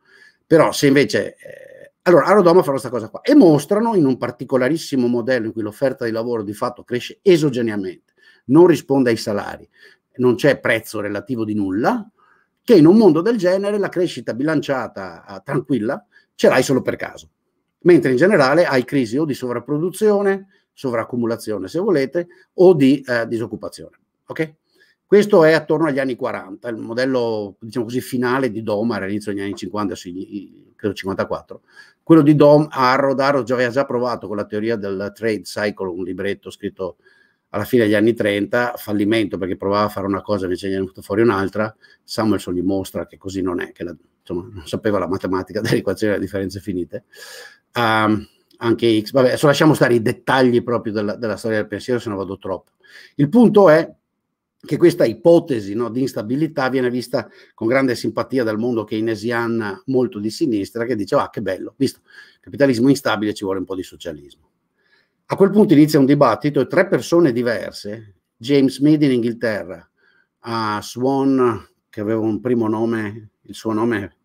però se invece... Eh, allora, Rodoma fa questa cosa qua e mostrano in un particolarissimo modello in cui l'offerta di lavoro di fatto cresce esogeneamente, non risponde ai salari, non c'è prezzo relativo di nulla, che in un mondo del genere la crescita bilanciata ah, tranquilla ce l'hai solo per caso. Mentre in generale hai crisi o di sovrapproduzione, sovraccumulazione se volete, o di eh, disoccupazione. ok? Questo è attorno agli anni 40, il modello diciamo così, finale di Dom era all'inizio degli anni 50, credo 54. Quello di Dom a Arrodaro aveva già provato con la teoria del trade cycle, un libretto scritto alla fine degli anni 30, fallimento perché provava a fare una cosa e invece ne è venuta fuori un'altra, Samuelson gli mostra che così non è, che la, insomma, non sapeva la matematica delle equazioni delle differenze finite. Um, anche X, vabbè, adesso lasciamo stare i dettagli proprio della, della storia del pensiero, se no vado troppo. Il punto è che questa ipotesi no, di instabilità viene vista con grande simpatia dal mondo keynesiana molto di sinistra che dice ah che bello, visto, capitalismo instabile ci vuole un po' di socialismo. A quel punto inizia un dibattito e tre persone diverse, James Mead in Inghilterra, a Swan che aveva un primo nome, il suo nome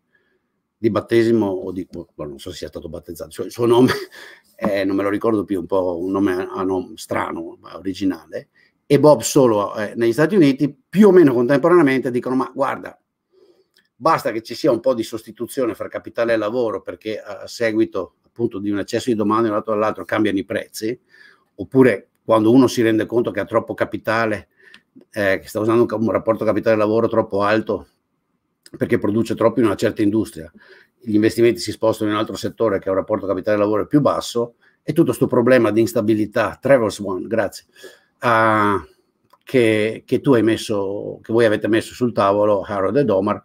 di battesimo o di, boh, boh non so se sia stato battezzato, cioè il suo nome eh, non me lo ricordo più, un po' un nome ah, no, strano, originale, e Bob solo eh, negli Stati Uniti, più o meno contemporaneamente dicono ma guarda, basta che ci sia un po' di sostituzione fra capitale e lavoro perché a seguito appunto di un eccesso di domanda da un lato all'altro cambiano i prezzi, oppure quando uno si rende conto che ha troppo capitale, eh, che sta usando un, un rapporto capitale-lavoro troppo alto perché produce troppo in una certa industria, gli investimenti si spostano in un altro settore che ha un rapporto capitale-lavoro più basso e tutto questo problema di instabilità, Travels One, grazie, uh, che, che, tu hai messo, che voi avete messo sul tavolo, Harold e Domar,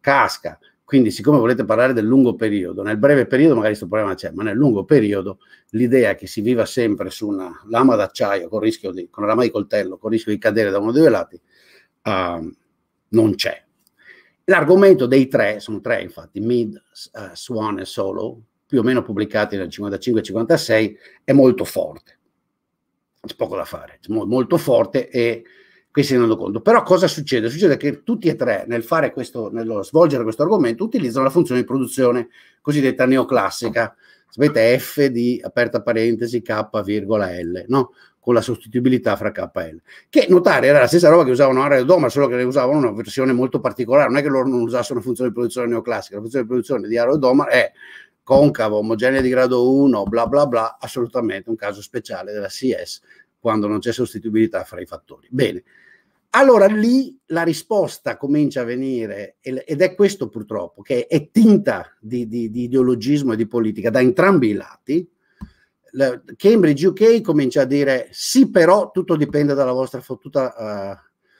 casca. Quindi, siccome volete parlare del lungo periodo, nel breve periodo magari questo problema c'è, ma nel lungo periodo l'idea che si viva sempre su una lama d'acciaio con, rischio di, con una lama di coltello, con il rischio di cadere da uno dei due lati, uh, non c'è. L'argomento dei tre, sono tre infatti, Mid, uh, Swan e Solo, più o meno pubblicati nel 55 56, è molto forte c'è poco da fare, molto forte e qui si rendono conto. Però cosa succede? Succede che tutti e tre, nel fare questo, nello svolgere questo argomento, utilizzano la funzione di produzione cosiddetta neoclassica. Sapete, F di aperta parentesi K virgola L, no? con la sostituibilità fra K e L. Che notare era la stessa roba che usavano Aria e Doma, solo che ne usavano una versione molto particolare. Non è che loro non usassero una funzione di produzione neoclassica, la funzione di produzione di Aria e Doma è concavo, omogenea di grado 1, bla bla bla, assolutamente un caso speciale della CS quando non c'è sostituibilità fra i fattori. Bene, allora lì la risposta comincia a venire ed è questo purtroppo che è tinta di, di, di ideologismo e di politica da entrambi i lati. Cambridge UK comincia a dire sì però tutto dipende dalla vostra fottuta uh,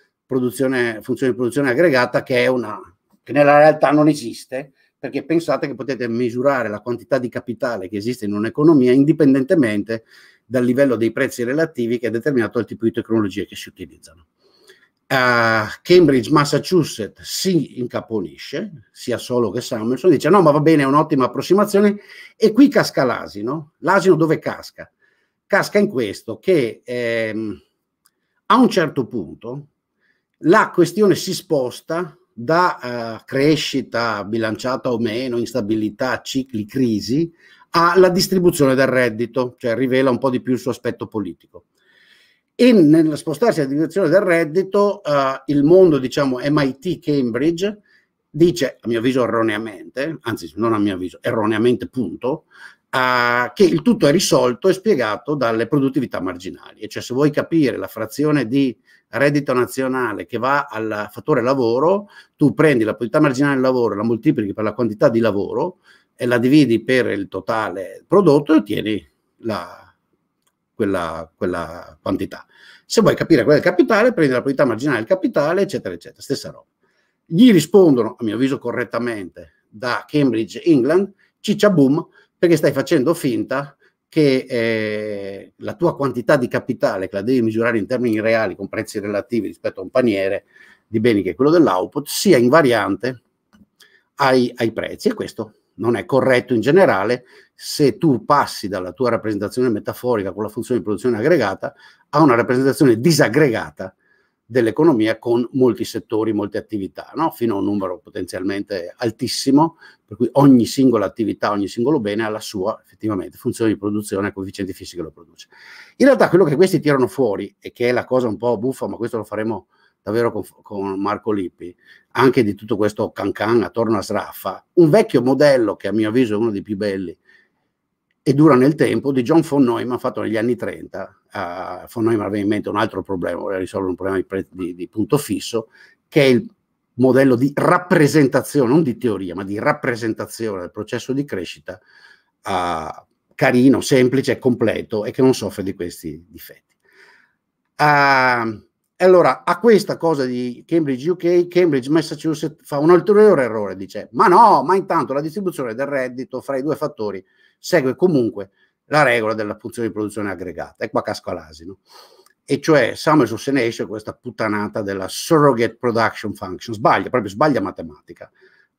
eh, produzione, funzione di produzione aggregata che è una che nella realtà non esiste perché pensate che potete misurare la quantità di capitale che esiste in un'economia indipendentemente dal livello dei prezzi relativi che è determinato dal tipo di tecnologie che si utilizzano. Uh, Cambridge, Massachusetts si incaponisce, sia solo che Samuelson, dice no ma va bene, è un'ottima approssimazione e qui casca l'asino. L'asino dove casca? Casca in questo che ehm, a un certo punto la questione si sposta da eh, crescita bilanciata o meno, instabilità, cicli, crisi, alla distribuzione del reddito, cioè rivela un po' di più il suo aspetto politico. E nel spostarsi alla direzione del reddito, eh, il mondo, diciamo, MIT Cambridge dice, a mio avviso erroneamente, anzi non a mio avviso, erroneamente punto, a, che il tutto è risolto e spiegato dalle produttività marginali. E cioè se vuoi capire la frazione di reddito nazionale che va al fattore lavoro, tu prendi la produttività marginale del lavoro, la moltiplichi per la quantità di lavoro e la dividi per il totale prodotto e ottieni la, quella, quella, quantità. Se vuoi capire quella del capitale, prendi la produttività marginale del capitale, eccetera, eccetera, stessa roba. Gli rispondono, a mio avviso correttamente, da Cambridge, England, Ciccia Boom, perché stai facendo finta che eh, la tua quantità di capitale, che la devi misurare in termini reali con prezzi relativi rispetto a un paniere di beni che è quello dell'output, sia invariante ai, ai prezzi e questo non è corretto in generale se tu passi dalla tua rappresentazione metaforica con la funzione di produzione aggregata a una rappresentazione disaggregata dell'economia con molti settori, molte attività, no? fino a un numero potenzialmente altissimo, per cui ogni singola attività, ogni singolo bene ha la sua effettivamente funzione di produzione e coefficienti fissi che lo produce. In realtà quello che questi tirano fuori, e che è la cosa un po' buffa, ma questo lo faremo davvero con, con Marco Lippi, anche di tutto questo cancan attorno a Sraffa, un vecchio modello che a mio avviso è uno dei più belli e dura nel tempo di John von Neumann fatto negli anni 30. Uh, eh, von Neumann aveva in mente un altro problema, voleva risolvere un problema di, di, di, punto fisso, che è il modello di rappresentazione, non di teoria, ma di rappresentazione del processo di crescita uh, carino, semplice, completo e che non soffre di questi difetti. Uh, allora, a questa cosa di Cambridge UK, Cambridge Massachusetts fa un ulteriore errore, dice, ma no, ma intanto la distribuzione del reddito fra i due fattori segue comunque la regola della funzione di produzione aggregata. E qua casca l'asino. E cioè Samuelson se ne esce questa puttanata della surrogate production function. Sbaglia, proprio sbaglia matematica.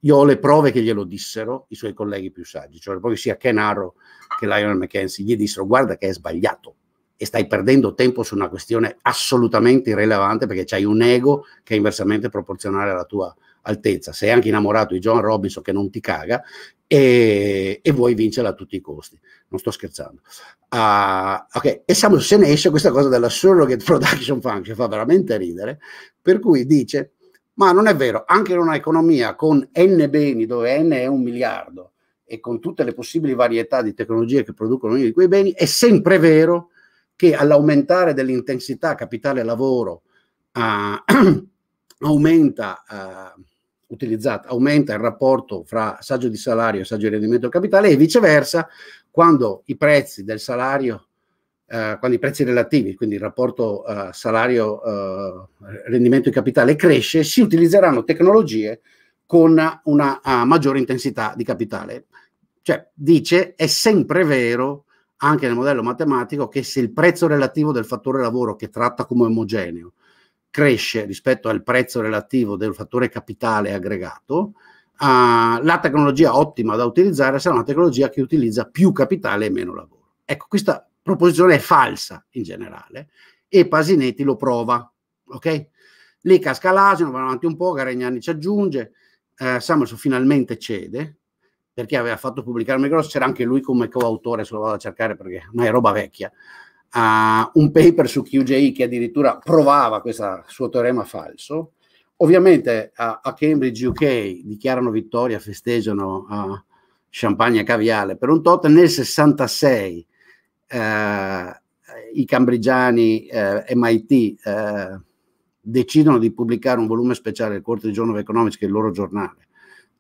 Io ho le prove che glielo dissero i suoi colleghi più saggi, cioè proprio sia Ken Arrow che Lionel McKenzie, gli dissero guarda che è sbagliato e stai perdendo tempo su una questione assolutamente irrilevante perché c'hai un ego che è inversamente proporzionale alla tua altezza, sei anche innamorato di John Robinson che non ti caga e, e vuoi vincerla a tutti i costi. Non sto scherzando. Uh, okay. E Samuel se ne esce questa cosa della surrogate production function, fa veramente ridere, per cui dice, ma non è vero, anche in un'economia con n beni, dove n è un miliardo, e con tutte le possibili varietà di tecnologie che producono ognuno di quei beni, è sempre vero che all'aumentare dell'intensità capitale lavoro uh, ah, aumenta... Uh, utilizzata, aumenta il rapporto fra saggio di salario e saggio di rendimento capitale e viceversa, quando i prezzi del salario, eh, quando i prezzi relativi, quindi il rapporto eh, salario-rendimento eh, di capitale cresce, si utilizzeranno tecnologie con una uh, maggiore intensità di capitale. Cioè, dice, è sempre vero anche nel modello matematico che se il prezzo relativo del fattore lavoro che tratta come omogeneo cresce rispetto al prezzo relativo del fattore capitale aggregato, uh, la tecnologia ottima da utilizzare sarà una tecnologia che utilizza più capitale e meno lavoro. Ecco, questa proposizione è falsa in generale e Pasinetti lo prova, ok? Lì casca l'asino, va avanti un po', Garegnani ci aggiunge, eh, Samuelson finalmente cede, perché aveva fatto pubblicare il Grosso, c'era anche lui come coautore, se lo vado a cercare perché ormai è roba vecchia, uh, un paper su QGI che addirittura provava questo suo teorema falso. Ovviamente uh, a Cambridge UK dichiarano vittoria, festeggiano uh, champagne e caviale per un tot. Nel 66 eh, i cambrigiani eh, MIT eh, decidono di pubblicare un volume speciale del Corte di Journal of Economics, che è il loro giornale,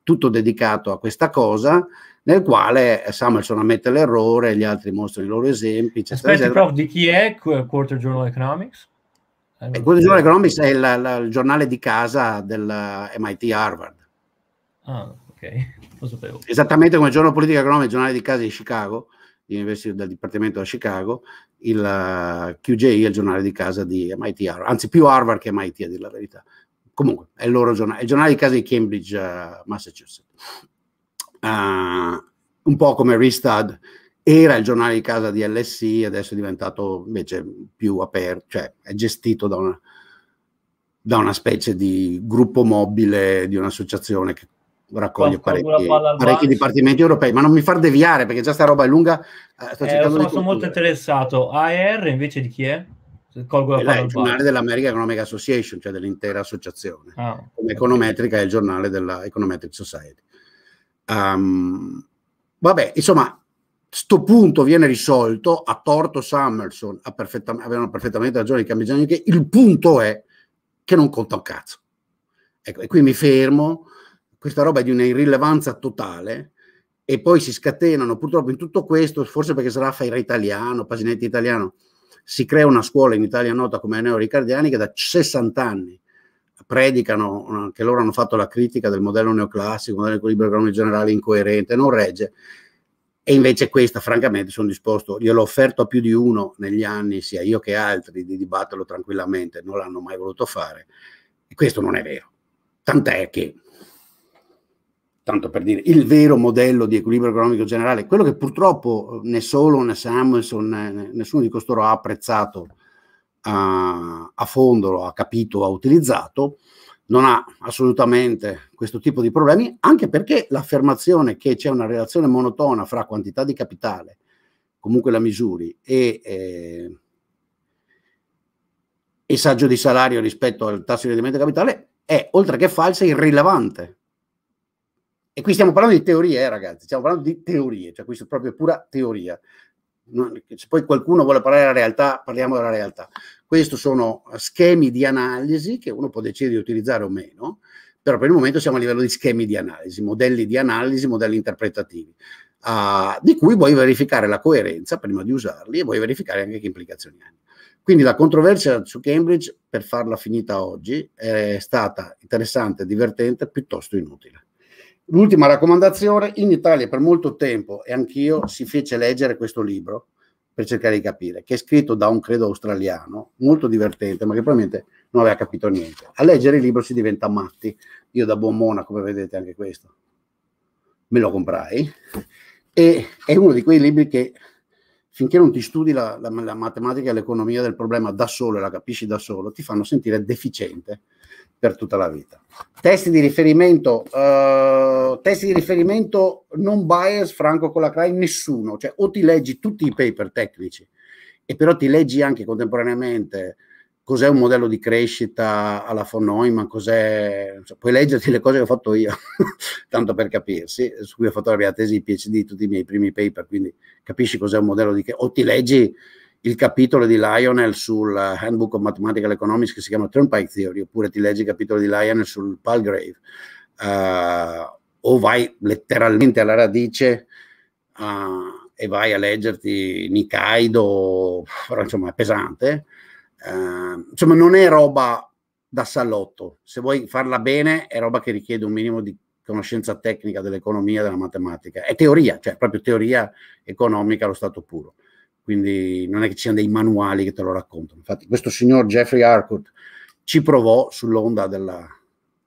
tutto dedicato a questa cosa, nel quale Samuelson ammette l'errore, gli altri mostrano i loro esempi. Eccetera, Aspetti, eccetera. prof, di chi è Quarter Journal Economics? Eh, eh Quarter Journal Economics è la, la, il, giornale di casa del eh, MIT Harvard. Ah, ok, lo sapevo. Esattamente come il giorno politica economica, il giornale di casa di Chicago, del Dipartimento da Chicago, il QJI è il giornale di casa di MIT Harvard, anzi più Harvard che MIT a dire la verità comunque è il loro giornale, è il giornale di casa di Cambridge, uh, Massachusetts. Uh, un po' come Ristad era il giornale di casa di LSI, adesso è diventato invece più aperto, cioè è gestito da una, da una specie di gruppo mobile di un'associazione che raccoglie parecchi, parecchi dipartimenti europei, ma non mi far deviare perché già sta roba è lunga. Eh, sto eh, sono molto interessato. AR invece di chi è? Colgo la è il giornale dell'American Economic Association, cioè dell'intera associazione. Ah, Econometrica è il giornale della Econometric Society. Um, vabbè, insomma, sto punto viene risolto, a torto Summerson, ha perfettam- avevano perfettamente ragione i cambigiani, il punto è che non conta un cazzo. Ecco, e qui mi fermo, questa roba è di una irrilevanza totale, e poi si scatenano purtroppo in tutto questo, forse perché sarà Faira italiano, Pasinetti italiano, si crea una scuola in Italia nota come neoricardiani che da 60 anni predicano eh, che loro hanno fatto la critica del modello neoclassico, modello equilibrio economico generale incoerente, non regge. E invece questa, francamente, sono disposto, gliel'ho offerto a più di uno negli anni, sia io che altri, di dibatterlo tranquillamente, non l'hanno mai voluto fare. E questo non è vero. Tant'è che tanto per dire, il vero modello di equilibrio economico generale, quello che purtroppo eh, né solo né Samuelson, né, nessuno di costoro ha apprezzato a, a fondo, lo ha capito, ha utilizzato, non ha assolutamente questo tipo di problemi, anche perché l'affermazione che c'è una relazione monotona fra quantità di capitale, comunque la misuri, e, eh, e saggio di salario rispetto al tasso di rendimento di capitale è, oltre che falsa, irrilevante e qui stiamo parlando di teorie, eh, ragazzi, stiamo parlando di teorie, cioè questa è proprio pura teoria. Non, se poi qualcuno vuole parlare della realtà, parliamo della realtà. Questi sono schemi di analisi che uno può decidere di utilizzare o meno, però per il momento siamo a livello di schemi di analisi, modelli di analisi, modelli interpretativi, uh, di cui vuoi verificare la coerenza prima di usarli e vuoi verificare anche che implicazioni hanno. Quindi la controversia su Cambridge, per farla finita oggi, è stata interessante, divertente, piuttosto inutile. L'ultima raccomandazione, in Italia per molto tempo, e anch'io, si fece leggere questo libro per cercare di capire, che è scritto da un credo australiano, molto divertente, ma che probabilmente non aveva capito niente. A leggere il libro si diventa matti. Io da buon monaco, come vedete anche questo, me lo comprai. E è uno di quei libri che finché non ti studi la, la, la matematica e l'economia del problema da solo e la capisci da solo, ti fanno sentire deficiente per tutta la vita. Testi di riferimento, uh, testi di riferimento non bias, Franco Colacrai, nessuno, cioè o ti leggi tutti i paper tecnici e però ti leggi anche contemporaneamente cos'è un modello di crescita alla von Neumann, cos'è, cioè, puoi leggerti le cose che ho fatto io, tanto per capirsi, su cui ho fatto la mia tesi di PhD, tutti i miei primi paper, quindi capisci cos'è un modello di crescita, o ti leggi il capitolo di Lionel sul eh, Handbook of Mathematical Economics che si chiama Turnpike Theory, oppure ti leggi il capitolo di Lionel sul Palgrave, uh, o vai letteralmente alla radice uh, e vai a leggerti Nikaido, però insomma è pesante. Uh, insomma, non è roba da salotto. Se vuoi farla bene, è roba che richiede un minimo di conoscenza tecnica dell'economia e della matematica. È teoria, cioè proprio teoria economica allo stato puro quindi non è che ci siano dei manuali che te lo raccontano. Infatti questo signor Jeffrey Harcourt ci provò sull'onda della,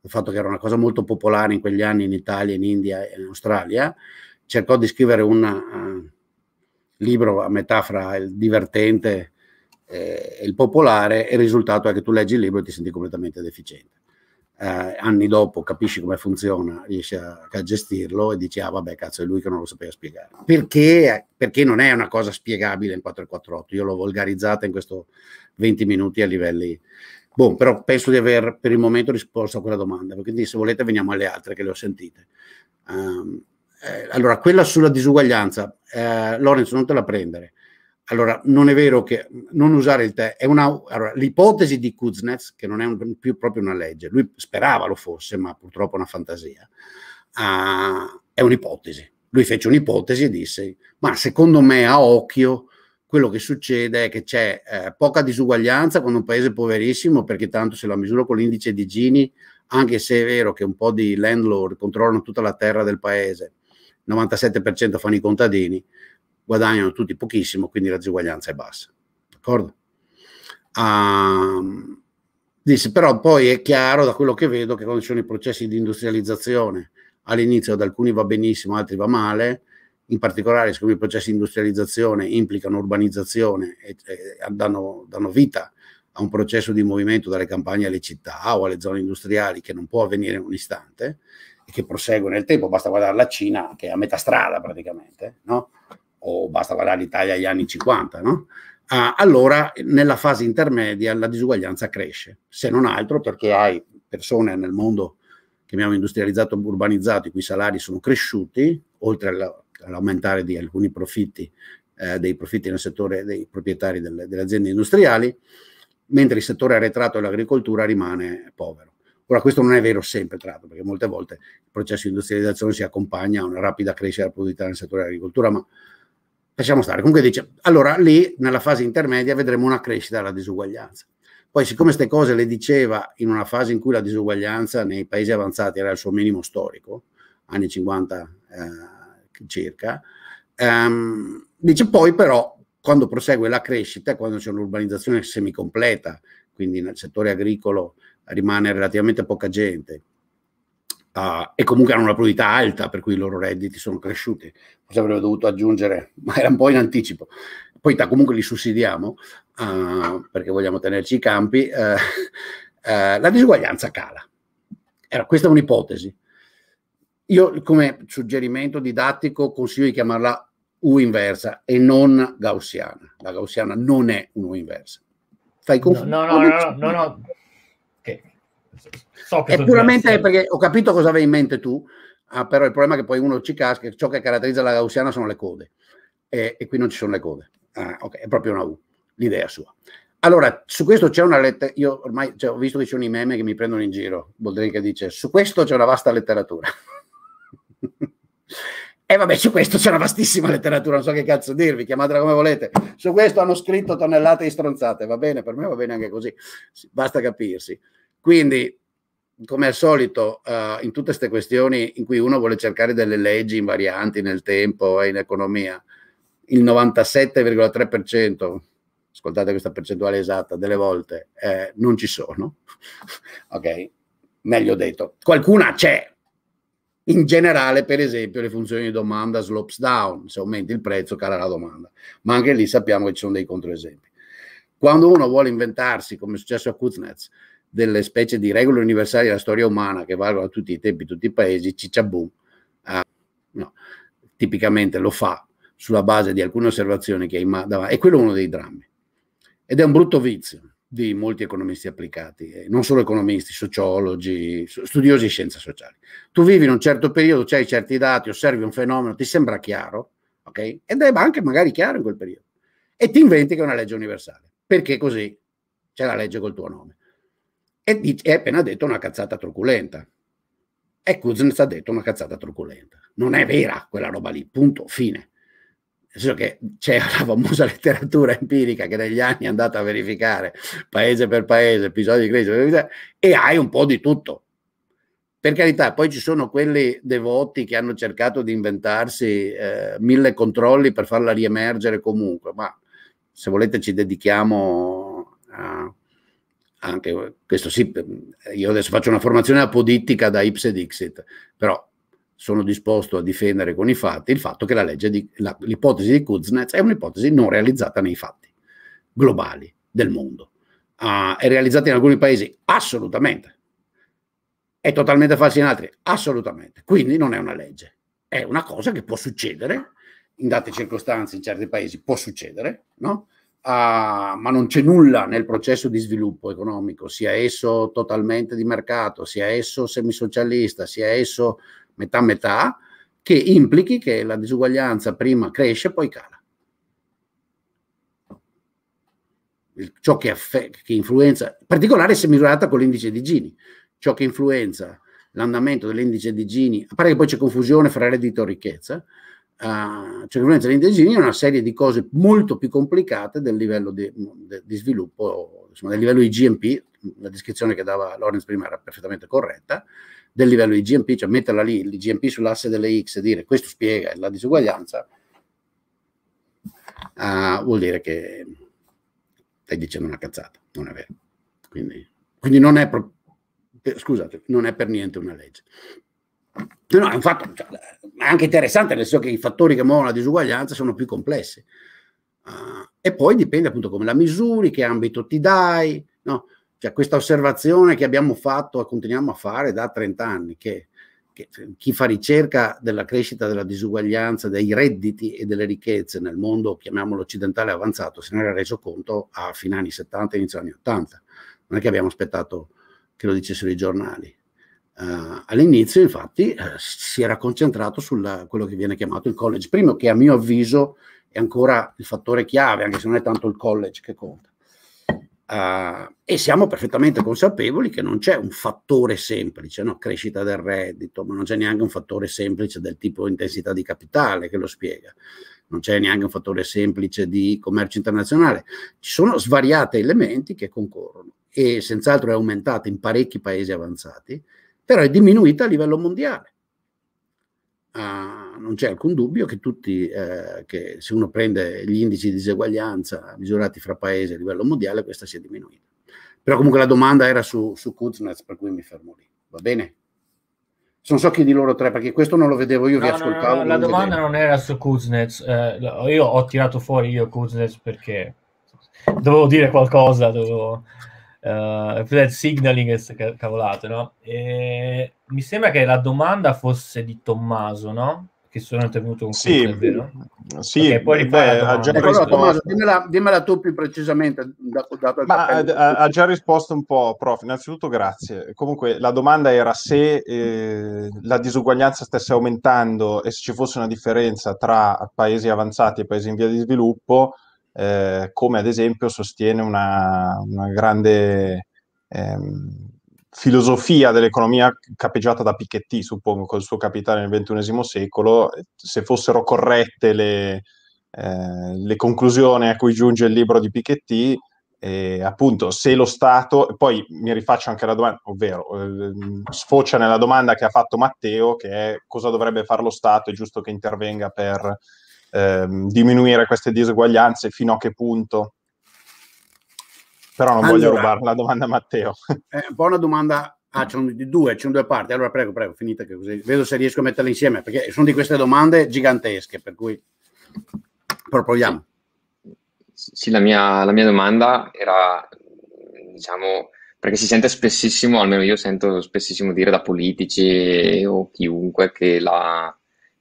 del fatto che era una cosa molto popolare in quegli anni in Italia, in India e in Australia, cercò di scrivere un uh, libro a metà fra il divertente eh, e eh, il popolare e il risultato è che tu leggi il libro e ti senti completamente deficiente eh, anni dopo capisci come funziona, riesci a, a, gestirlo e dici ah vabbè cazzo è lui che non lo sapeva spiegare. Perché, perché non è una cosa spiegabile in 448, io l'ho volgarizzata in questi 20 minuti a livelli... Boh, però penso di aver per il momento risposto a quella domanda, quindi se volete veniamo alle altre che le ho sentite. Um, eh, allora, quella sulla disuguaglianza, eh, Lorenzo non te la prendere, allora, non è vero che non usare il tè è una. Allora, l'ipotesi di Kuznets, che non è un, più proprio una legge, lui sperava lo fosse, ma purtroppo è una fantasia, uh, è un'ipotesi. Lui fece un'ipotesi e disse: Ma secondo me a occhio quello che succede è che c'è eh, poca disuguaglianza quando un paese è poverissimo, perché tanto se la misuro con l'indice di Gini, anche se è vero che un po' di landlord controllano tutta la terra del paese, 97% fanno i contadini, guadagnano tutti pochissimo, quindi la disuguaglianza è bassa. D'accordo? Um, disse, però poi è chiaro da quello che vedo che quando ci sono i processi di industrializzazione, all'inizio ad alcuni va benissimo, ad altri va male, in particolare siccome i processi di industrializzazione implicano urbanizzazione e, e danno, danno, vita a un processo di movimento dalle campagne alle città o alle zone industriali che non può avvenire in un istante e che prosegue nel tempo, basta guardare la Cina che è a metà strada praticamente, no? o basta guardare l'Italia agli anni 50, no? ah, allora nella fase intermedia la disuguaglianza cresce, se non altro perché hai persone nel mondo che abbiamo industrializzato urbanizzato, i cui salari sono cresciuti, oltre all'aumentare di alcuni profitti, eh, dei profitti nel settore dei proprietari delle, delle aziende industriali, mentre il settore arretrato dell'agricoltura rimane povero. Ora, questo non è vero sempre, tra l'altro, perché molte volte il processo di industrializzazione si accompagna a una rapida crescita della produttività nel settore dell'agricoltura, ma lasciamo stare. Comunque dice, allora lì nella fase intermedia vedremo una crescita della disuguaglianza. Poi siccome queste cose le diceva in una fase in cui la disuguaglianza nei paesi avanzati era il suo minimo storico, anni 50 eh, circa, ehm, dice poi però quando prosegue la crescita, quando c'è un'urbanizzazione semicompleta, quindi nel settore agricolo rimane relativamente poca gente, uh, e comunque hanno una probabilità alta per cui i loro redditi sono cresciuti, forse avrebbe dovuto aggiungere, ma era un po' in anticipo. Poi ta, comunque li sussidiamo uh, perché vogliamo tenerci i campi, eh, eh, la disuguaglianza cala. Era, questa è un'ipotesi. Io come suggerimento didattico consiglio di chiamarla U inversa e non gaussiana. La gaussiana non è un U inversa. Fai confusione. No, no, no, no, So che è puramente perché ho capito cosa avevi in mente tu, ah, però il problema è che poi uno ci casca, ciò che caratterizza la gaussiana sono le code e, e qui non ci sono le code. Ah, okay, è proprio una U, l'idea sua. Allora, su questo c'è una lettera, io ormai cioè, ho visto che ci sono i meme che mi prendono in giro, Boldrin che dice, su questo c'è una vasta letteratura. E vabbè, su questo c'è una vastissima letteratura, non so che cazzo dirvi, chiamatela come volete. Su questo hanno scritto tonnellate di stronzate, va bene, per me va bene anche così, basta capirsi. Quindi, come al solito, uh, in tutte queste questioni in cui uno vuole cercare delle leggi invarianti nel tempo e in economia, il 97,3%, ascoltate questa percentuale esatta, delle volte eh, non ci sono. ok, meglio detto, qualcuna c'è. In generale, per esempio, le funzioni di domanda slopes down, se aumenti il prezzo cala la domanda, ma anche lì sappiamo che ci sono dei controesempi. Quando uno vuole inventarsi, come è successo a Kuznets, delle specie di regole universali della storia umana che valgono a tutti i tempi, tutti i paesi, Cicciabù ah, no, tipicamente lo fa sulla base di alcune osservazioni che hai davanti, e quello è uno dei drammi. Ed è un brutto vizio di molti economisti applicati, eh, non solo economisti, sociologi, studiosi di scienze sociali. Tu vivi in un certo periodo, c'hai certi dati, osservi un fenomeno, ti sembra chiaro, ok? Ed è anche magari chiaro in quel periodo. E ti inventi che è una legge universale, perché così c'è la legge col tuo nome e, dice, e appena detto una cazzata truculenta. E Kuznets ha detto una cazzata truculenta. Non è vera quella roba lì, punto, fine. Nel senso che c'è la famosa letteratura empirica che negli anni è andata a verificare paese per paese, episodi di crisi, e hai un po' di tutto. Per carità, poi ci sono quelli devoti che hanno cercato di inventarsi eh, mille controlli per farla riemergere comunque, ma se volete ci dedichiamo a anche questo sì, io adesso faccio una formazione apodittica da Ips e Dixit, però sono disposto a difendere con i fatti il fatto che la legge di, l'ipotesi di Kuznets è un'ipotesi non realizzata nei fatti globali del mondo. Uh, è realizzata in alcuni paesi? Assolutamente. È totalmente falsa in altri? Assolutamente. Quindi non è una legge. È una cosa che può succedere in date circostanze in certi paesi, può succedere, no? a, ma non c'è nulla nel processo di sviluppo economico, sia esso totalmente di mercato, sia esso semisocialista, sia esso metà metà, che implichi che la disuguaglianza prima cresce e poi cala. Ciò che, che influenza, in particolare se misurata con l'indice di Gini, ciò che influenza l'andamento dell'indice di Gini, a parte che poi c'è confusione fra reddito e ricchezza, uh, cioè l'influenza dell'indesini è una serie di cose molto più complicate del livello di, di sviluppo, insomma, del livello IGMP, la descrizione che dava Lorenz prima era perfettamente corretta, del livello IGMP, cioè metterla lì, l'IGMP sull'asse delle X e dire questo spiega la disuguaglianza, uh, vuol dire che stai dicendo una cazzata, non è vero. Quindi, quindi non è, pro- scusate, non è per niente una legge. No, è un fatto cioè, anche interessante, nel senso che i fattori che muovono la disuguaglianza sono più complessi. Uh, e poi dipende appunto come la misuri, che ambito ti dai, no? Cioè, questa osservazione che abbiamo fatto e continuiamo a fare da 30 anni, che, che chi fa ricerca della crescita della disuguaglianza, dei redditi e delle ricchezze nel mondo, chiamiamolo occidentale avanzato, se ne era reso conto a fine anni 70, inizio anni 80. Non è che abbiamo aspettato che lo dicessero i giornali. Uh, all'inizio, infatti, uh, si era concentrato su quello che viene chiamato il college. Primo, che a mio avviso è ancora il fattore chiave, anche se non è tanto il college che conta. Uh, e siamo perfettamente consapevoli che non c'è un fattore semplice, no? crescita del reddito, ma non c'è neanche un fattore semplice del tipo intensità di capitale che lo spiega, non c'è neanche un fattore semplice di commercio internazionale. Ci sono svariati elementi che concorrono e senz'altro è aumentata in parecchi paesi avanzati però è diminuita a livello mondiale. Ah, non c'è alcun dubbio che tutti, eh, che se uno prende gli indici di diseguaglianza misurati fra paesi a livello mondiale, questa sia diminuita. Però comunque la domanda era su, su Kuznets, per cui mi fermo lì. Va bene? Non so chi di loro tre, perché questo non lo vedevo io, vi no, ascoltavo. No, no, la domanda non era su Kuznets, eh, io ho tirato fuori io Kuznets perché dovevo dire qualcosa, dovevo uh, eh, red signaling e cavolate, no? E mi sembra che la domanda fosse di Tommaso, no? Che sono intervenuto con sì, Conte, è vero? Sì, Perché poi beh, ha già risposto. Tommaso, dimmela, dimmela, tu più precisamente. Ma, eh, ha, ha, già risposto un po', prof. Innanzitutto grazie. Comunque la domanda era se eh, la disuguaglianza stesse aumentando e se ci fosse una differenza tra paesi avanzati e paesi in via di sviluppo, eh, come ad esempio sostiene una, una grande ehm, filosofia dell'economia capeggiata da Piketty, suppongo, col suo capitale nel XXI secolo, se fossero corrette le, eh, le conclusioni a cui giunge il libro di Piketty, eh, appunto, se lo Stato, poi mi rifaccio anche la domanda, ovvero eh, sfocia nella domanda che ha fatto Matteo, che è cosa dovrebbe fare lo Stato, è giusto che intervenga per ehm, diminuire queste diseguaglianze, fino a che punto? Però non allora, voglio rubare la domanda a Matteo. È un po' una domanda Ah, c'è un, due, c'è un due parti. Allora prego, prego, finita che così vedo se riesco a metterle insieme perché sono di queste domande gigantesche, per cui però proviamo. Sì, sì la, mia, la mia, domanda era, diciamo, perché si sente spessissimo, almeno io sento spessissimo dire da politici o chiunque che la,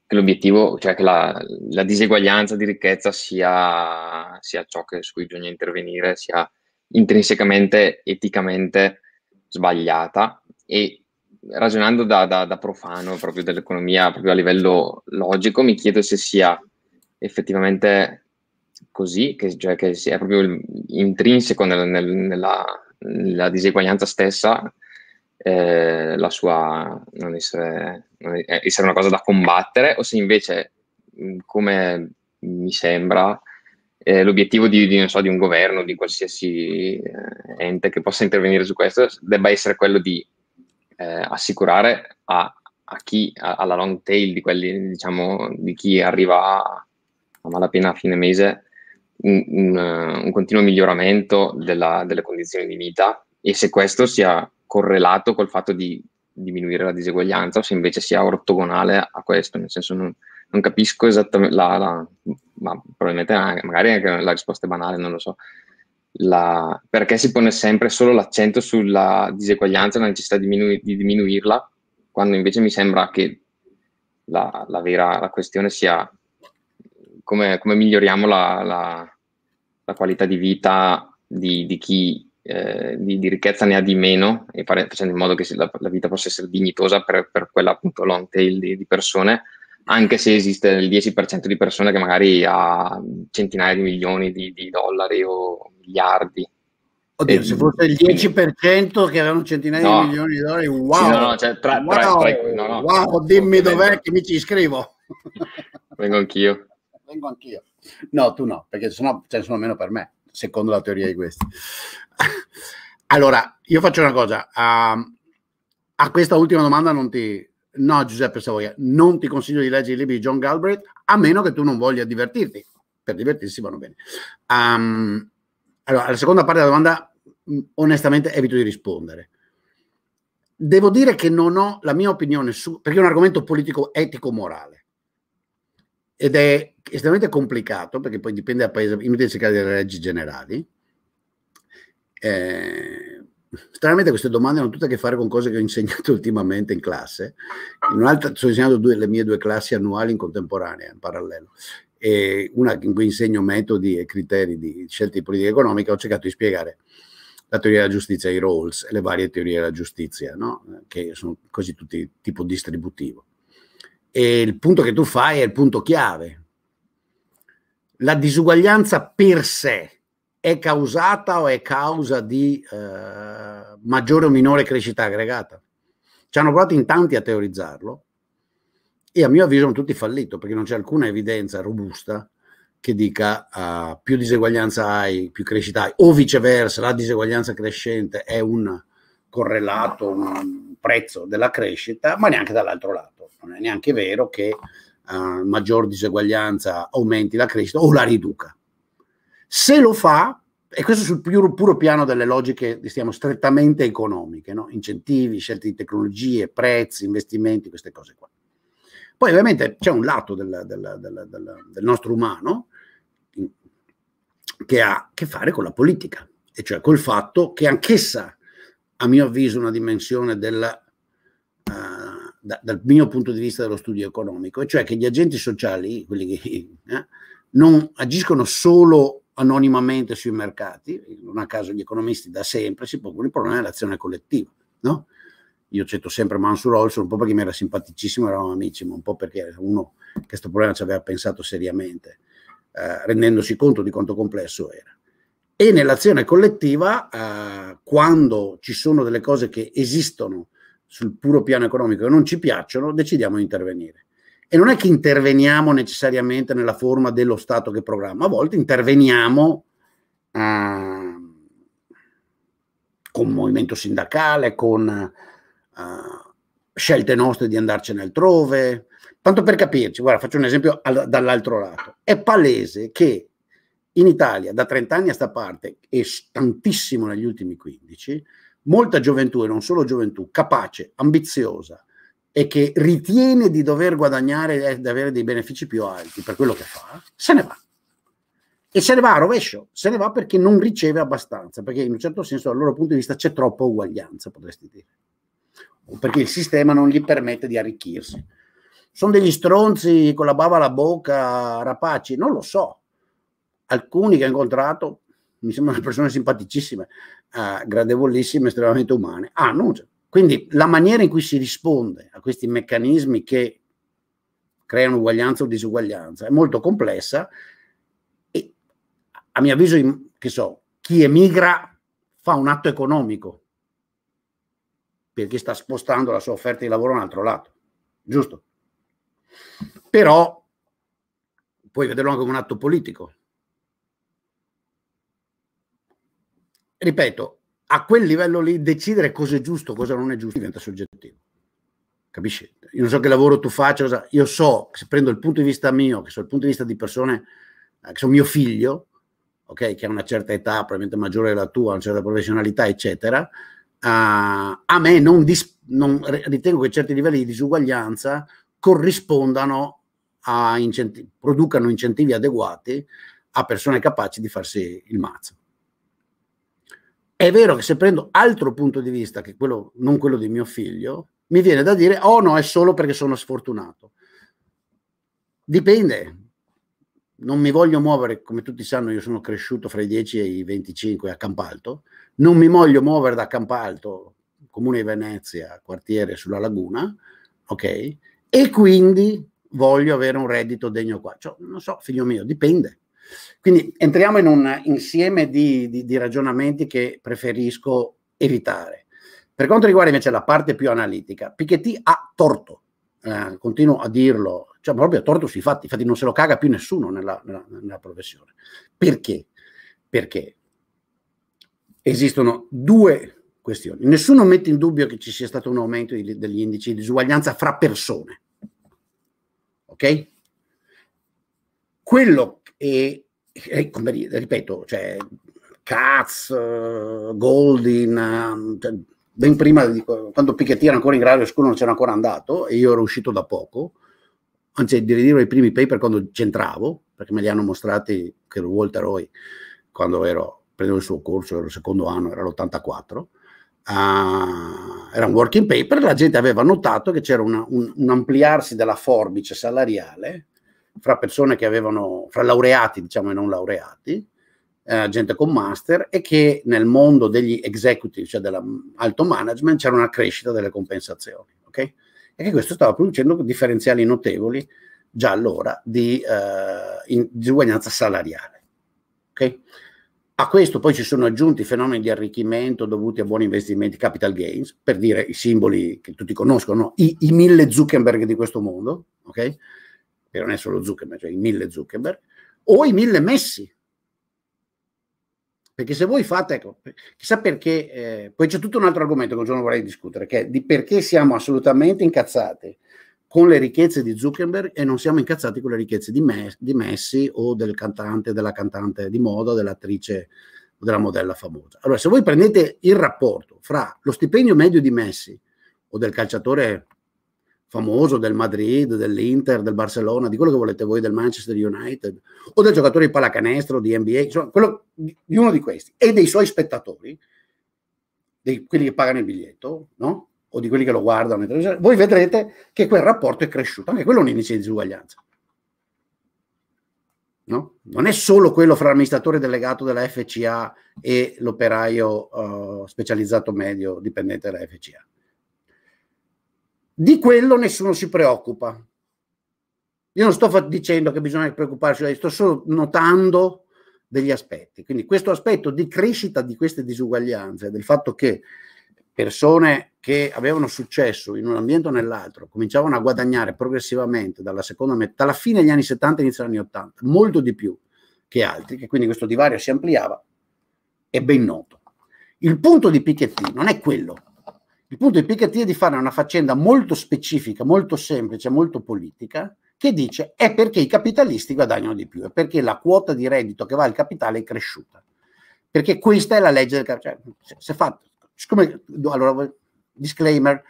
che l'obiettivo, cioè che la, la diseguaglianza di ricchezza sia, sia, ciò su cui bisogna intervenire, sia intrinsecamente, eticamente sbagliata e ragionando da, da, da profano proprio dell'economia, proprio a livello logico, mi chiedo se sia effettivamente così, che, cioè che sia proprio intrinseco nel, nel, nella, nella diseguaglianza stessa eh, la sua non essere, non eh, essere, una cosa da combattere o se invece, mm, come mi sembra, eh, l'obiettivo di, di, so, di, un governo, di qualsiasi eh, ente che possa intervenire su questo, debba essere quello di eh, assicurare a, a chi, a, alla long tail di, quelli, diciamo, di chi arriva a, a malapena a fine mese, un, un, un, continuo miglioramento della, delle condizioni di vita e se questo sia correlato col fatto di diminuire la diseguaglianza o se invece sia ortogonale a questo, nel senso non, non capisco esattamente la, la, ma probabilmente anche, magari anche la risposta è banale, non lo so. La, perché si pone sempre solo l'accento sulla diseguaglianza e la necessità di, diminu- di, diminuirla, quando invece mi sembra che la, la vera questione sia come, come miglioriamo la, qualità di vita di, di chi eh, di, di, ricchezza ne ha di meno e fare, facendo in modo che la, la, vita possa essere dignitosa per, per quella appunto long tail di, di, persone, anche se esiste il 10% di persone che magari ha centinaia di milioni di, di dollari o miliardi. Oddio, se fosse il 10% che avevano centinaia no, di milioni di dollari, wow! Sì, no, no, cioè, tra, wow, tra, tra, no, no, wow dimmi dov'è che mi ci iscrivo. Vengo anch'io. Vengo anch'io. No, tu no, perché sennò ce ne sono meno per me secondo la teoria di questi. allora, io faccio una cosa. Uh, a questa ultima domanda non ti... No, Giuseppe Savoia, non ti consiglio di leggere i libri di John Galbraith, a meno che tu non voglia divertirti. Per divertirsi vanno bene. Um, allora, la seconda parte della domanda, mm, onestamente, evito di rispondere. Devo dire che non ho la mia opinione su... perché è un argomento politico, etico, morale ed è estremamente complicato perché poi dipende dal paese, inutile cercare delle leggi generali. Eh, stranamente queste domande hanno tutte a che fare con cose che ho insegnato ultimamente in classe. In un'altra, sto insegnando due, le mie due classi annuali in contemporanea, in parallelo. E una in cui insegno metodi e criteri di scelte di politica economica, ho cercato di spiegare la teoria della giustizia, i roles e le varie teorie della giustizia, no? che sono quasi tutti tipo distributivo e il punto che tu fai è il punto chiave. La disuguaglianza per sé è causata o è causa di eh, maggiore o minore crescita aggregata? Ci hanno provato in tanti a teorizzarlo e a mio avviso hanno tutti fallito perché non c'è alcuna evidenza robusta che dica uh, più diseguaglianza hai, più crescita hai, o viceversa, la diseguaglianza crescente è un correlato, un prezzo della crescita, ma neanche dall'altro lato non è neanche vero che uh, maggior diseguaglianza aumenti la crescita o la riduca. Se lo fa, e questo sul puro, puro piano delle logiche, diciamo, strettamente economiche, no? incentivi, scelte di tecnologie, prezzi, investimenti, queste cose qua. Poi ovviamente c'è un lato del, del, del, del nostro umano che ha a che fare con la politica, e cioè col fatto che anch'essa, a mio avviso, una dimensione della, uh, da, dal mio punto di vista dello studio economico, e cioè che gli agenti sociali, quelli che eh, non agiscono solo anonimamente sui mercati, non a caso gli economisti da sempre si pongono il problema dell'azione collettiva, no? Io cito sempre Mansur Olson, un po' perché mi era simpaticissimo, eravamo amici, ma un po' perché era uno che questo problema ci aveva pensato seriamente, eh, rendendosi conto di quanto complesso era. E nell'azione collettiva, eh, quando ci sono delle cose che esistono sul puro piano economico e non ci piacciono, decidiamo di intervenire. E non è che interveniamo necessariamente nella forma dello Stato che programma, a volte interveniamo eh, con movimento sindacale, con eh, scelte nostre di andarcene altrove. Tanto per capirci, guarda, faccio un esempio al, dall'altro lato. È palese che in Italia da 30 anni a sta parte, e tantissimo negli ultimi 15, molta gioventù e non solo gioventù, capace, ambiziosa e che ritiene di dover guadagnare e di avere dei benefici più alti per quello che fa, se ne va. E se ne va a rovescio, se ne va perché non riceve abbastanza, perché in un certo senso dal loro punto di vista c'è troppa uguaglianza, potresti dire, o perché il sistema non gli permette di arricchirsi. Sono degli stronzi con la bava alla bocca, rapaci, non lo so. Alcuni che ho incontrato mi sembrano persone simpaticissime, eh, gradevolissime, estremamente umane. Ah, non c'è. Quindi la maniera in cui si risponde a questi meccanismi che creano uguaglianza o disuguaglianza è molto complessa e a mio avviso, che so, chi emigra fa un atto economico perché sta spostando la sua offerta di lavoro a un altro lato, giusto? Però puoi vederlo anche come un atto politico, ripeto, a quel livello lì decidere cosa è giusto, cosa non è giusto diventa soggettivo. Capisci? Io non so che lavoro tu faccia, cosa... io so, se prendo il punto di vista mio, che so il punto di vista di persone, eh, che sono mio figlio, okay, che ha una certa età, probabilmente maggiore della tua, una certa professionalità, eccetera, uh, a me non, dis- non ritengo che certi livelli di disuguaglianza corrispondano a incentivi, producano incentivi adeguati a persone capaci di farsi il mazzo. È vero che se prendo altro punto di vista, che quello, non quello di mio figlio, mi viene da dire, oh no, è solo perché sono sfortunato. Dipende. Non mi voglio muovere, come tutti sanno, io sono cresciuto fra i 10 e i 25 a Campalto, non mi voglio muovere da Campalto, comune di Venezia, quartiere sulla laguna, ok? E quindi voglio avere un reddito degno qua. Cioè, non so, figlio mio, dipende. Quindi entriamo in un insieme di, di, di ragionamenti che preferisco evitare. Per quanto riguarda invece la parte più analitica, Piketty ha torto, eh, continuo a dirlo, cioè proprio a torto sui fatti, infatti non se lo caga più nessuno nella, nella, nella professione. Perché? Perché esistono due questioni. Nessuno mette in dubbio che ci sia stato un aumento di, degli indici di disuguaglianza fra persone. Ok? Quello è, eh, come ripeto, cioè, Katz, eh, Goldin, eh, cioè, ben prima, di, quando Piketty era ancora in grado e scuola non c'era ancora andato e io ero uscito da poco, anzi direi dire i primi paper quando c'entravo, perché me li hanno mostrati, che ero Walter Roy, quando ero, prendevo il suo corso, ero il secondo anno, era l'84, uh, ah, era un working paper, la gente aveva notato che c'era una, un, un ampliarsi della forbice salariale fra persone che avevano, fra laureati diciamo e non laureati, eh, gente con master e che nel mondo degli executive, cioè dell'alto management, c'era una crescita delle compensazioni, ok? E che questo stava producendo differenziali notevoli già allora di eh, disuguaglianza salariale, ok? A questo poi ci sono aggiunti fenomeni di arricchimento dovuti a buoni investimenti, capital gains, per dire i simboli che tutti conoscono, I, i mille Zuckerberg di questo mondo, ok? che non è solo Zuckerberg, cioè i mille Zuckerberg, o i mille Messi. Perché se voi fate, ecco, chissà perché, eh, poi c'è tutto un altro argomento che un giorno vorrei discutere, che è di perché siamo assolutamente incazzati con le ricchezze di Zuckerberg e non siamo incazzati con le ricchezze di, me- di Messi o del cantante, della cantante di moda, dell'attrice o della modella famosa. Allora, se voi prendete il rapporto fra lo stipendio medio di Messi o del calciatore famoso del Madrid, dell'Inter, del Barcellona, di quello che volete voi, del Manchester United, o del giocatore di pallacanestro, di NBA, insomma, quello, di uno di questi, e dei suoi spettatori, di quelli che pagano il biglietto, no? o di quelli che lo guardano, voi vedrete che quel rapporto è cresciuto, anche quello è un indice di disuguaglianza. No? Non è solo quello fra l'amministratore delegato della FCA e l'operaio uh, specializzato medio dipendente della FCA di quello nessuno si preoccupa. Io non sto dicendo che bisogna preoccuparsi, sto solo notando degli aspetti. Quindi questo aspetto di crescita di queste disuguaglianze, del fatto che persone che avevano successo in un ambiente o nell'altro cominciavano a guadagnare progressivamente dalla, seconda metà, dalla fine degli anni 70 inizio degli anni 80, molto di più che altri, che quindi questo divario si ampliava, è ben noto. Il punto di Piketty non è quello, il punto di Piketty è di fare una faccenda molto specifica, molto semplice, molto politica, che dice è perché i capitalisti guadagnano di più, è perché la quota di reddito che va al capitale è cresciuta. Perché questa è la legge del capitale. Cioè, se fatto, siccome, allora, disclaimer,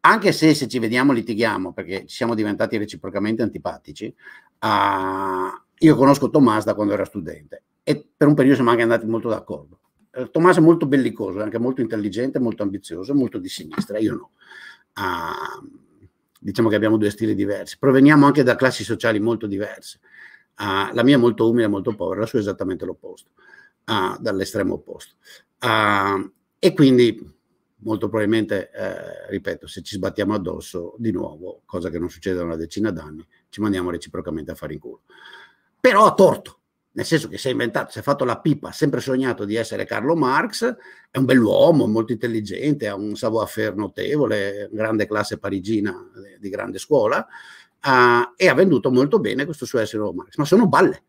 anche se, se ci vediamo litighiamo, perché ci siamo diventati reciprocamente antipatici, uh, io conosco Tommaso da quando era studente e per un periodo siamo anche andati molto d'accordo eh, Tommaso è molto bellicoso, anche molto intelligente, molto ambizioso, molto di sinistra, io no. Ah, diciamo che abbiamo due stili diversi, proveniamo anche da classi sociali molto diverse. Ah, la mia è molto umile, molto povera, la sua è esattamente l'opposto, ah, dall'estremo opposto. Ah, e quindi molto probabilmente, eh, ripeto, se ci sbattiamo addosso di nuovo, cosa che non succede da una decina d'anni, ci mandiamo reciprocamente a fare in culo. Però ha torto, nel senso che si è inventato, si è fatto la pipa, ha sempre sognato di essere Carlo Marx, è un bell'uomo, molto intelligente, ha un savoir-faire notevole, grande classe parigina eh, di grande scuola, uh, e ha venduto molto bene questo suo essere Marx, ma sono balle.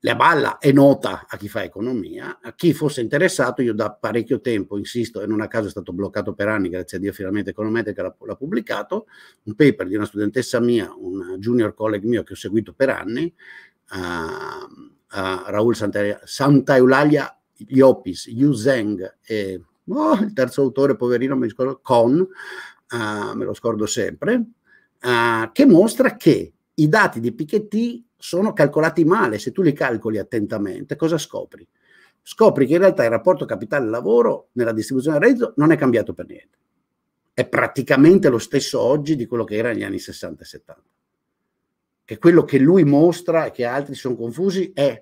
La balla è nota a chi fa economia, a chi fosse interessato, io da parecchio tempo, insisto, e non a caso è stato bloccato per anni, grazie a Dio finalmente Econometrica l'ha, l'ha pubblicato, un paper di una studentessa mia, un junior colleague mio che ho seguito per anni, ehm, a Raul Santa Eulalia Iopis, Yu Zeng e oh, il terzo autore, poverino, mi ricordo, Con, uh, me lo scordo sempre, uh, che mostra che i dati di Piketty sono calcolati male. Se tu li calcoli attentamente, cosa scopri? Scopri che in realtà il rapporto capitale-lavoro nella distribuzione del reddito non è cambiato per niente. È praticamente lo stesso oggi di quello che era negli anni 60 e 70 che quello che lui mostra e che altri sono confusi è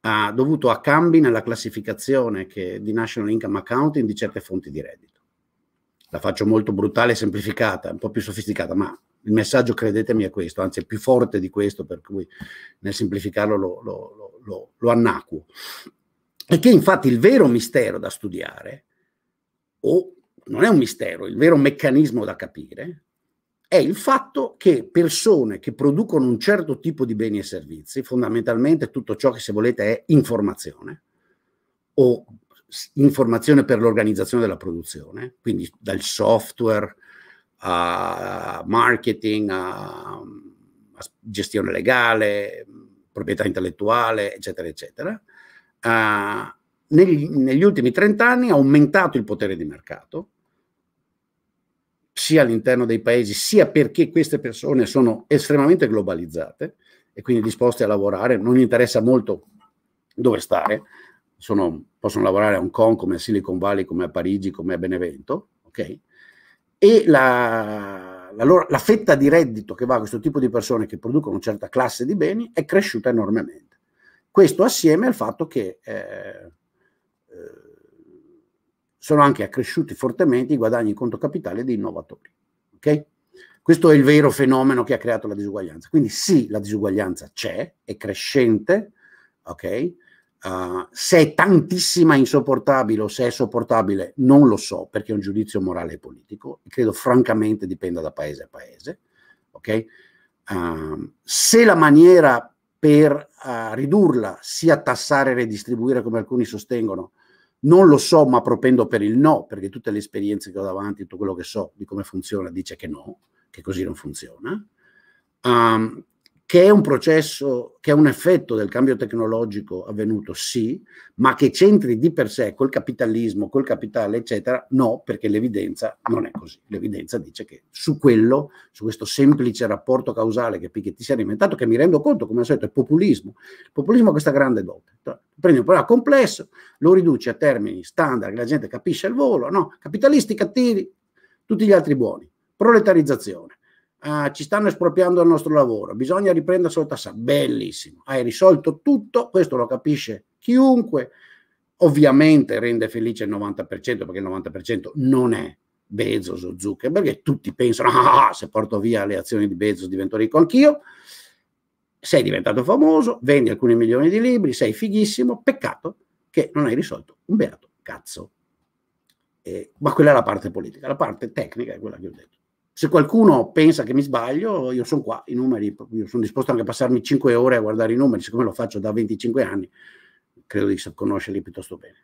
a, dovuto a cambi nella classificazione che, di National Income Accounting di certe fonti di reddito. La faccio molto brutale e semplificata, un po' più sofisticata, ma il messaggio, credetemi, è questo, anzi è più forte di questo, per cui nel semplificarlo lo, lo, lo, lo annacuo. E che infatti il vero mistero da studiare, o non è un mistero, il vero meccanismo da capire, è il fatto che persone che producono un certo tipo di beni e servizi, fondamentalmente tutto ciò che se volete è informazione o informazione per l'organizzazione della produzione, quindi dal software a marketing a, gestione legale, proprietà intellettuale, eccetera, eccetera, uh, negli, negli ultimi 30 anni ha aumentato il potere di mercato sia all'interno dei paesi, sia perché queste persone sono estremamente globalizzate e quindi disposte a lavorare, non gli interessa molto dove stare, sono, possono lavorare a Hong Kong, come a Silicon Valley, come a Parigi, come a Benevento, ok? E la, la, loro, la fetta di reddito che va a questo tipo di persone che producono una certa classe di beni è cresciuta enormemente. Questo assieme al fatto che eh, sono anche accresciuti fortemente i guadagni in conto capitale dei innovatori. Okay? Questo è il vero fenomeno che ha creato la disuguaglianza. Quindi sì, la disuguaglianza c'è, è crescente, okay? uh, se è tantissima insopportabile o se è sopportabile non lo so, perché è un giudizio morale e politico, e credo francamente dipenda da paese a paese. Okay? Uh, se la maniera per uh, ridurla sia tassare e redistribuire, come alcuni sostengono, non lo so, ma propendo per il no, perché tutte le esperienze che ho davanti, tutto quello che so di come funziona, dice che no, che così non funziona. Um, che è un processo, che è un effetto del cambio tecnologico avvenuto, sì, ma che c'entri di per sé col capitalismo, col capitale, eccetera, no, perché l'evidenza non è così. L'evidenza dice che su quello, su questo semplice rapporto causale che Piketty si è inventato, che mi rendo conto, come al solito, è populismo. Il populismo ha questa grande dote. Prende un problema complesso, lo riduce a termini standard, che la gente capisce il volo, no? Capitalisti cattivi, tutti gli altri buoni. Proletarizzazione ah, ci stanno espropriando il nostro lavoro, bisogna la tassa. Bellissimo, hai risolto tutto, questo lo capisce chiunque. Ovviamente rende felice il 90%, perché il 90% non è Bezos o Zuckerberg, perché tutti pensano, ah, ah, ah, se porto via le azioni di Bezos divento ricco anch'io. Sei diventato famoso, vendi alcuni milioni di libri, sei fighissimo, peccato che non hai risolto un beato cazzo. Eh, ma quella è la parte politica, la parte tecnica è quella che ho detto se qualcuno pensa che mi sbaglio, io sono qua, i numeri, io sono disposto anche a passarmi 5 ore a guardare i numeri, siccome lo faccio da 25 anni, credo di conoscerli piuttosto bene.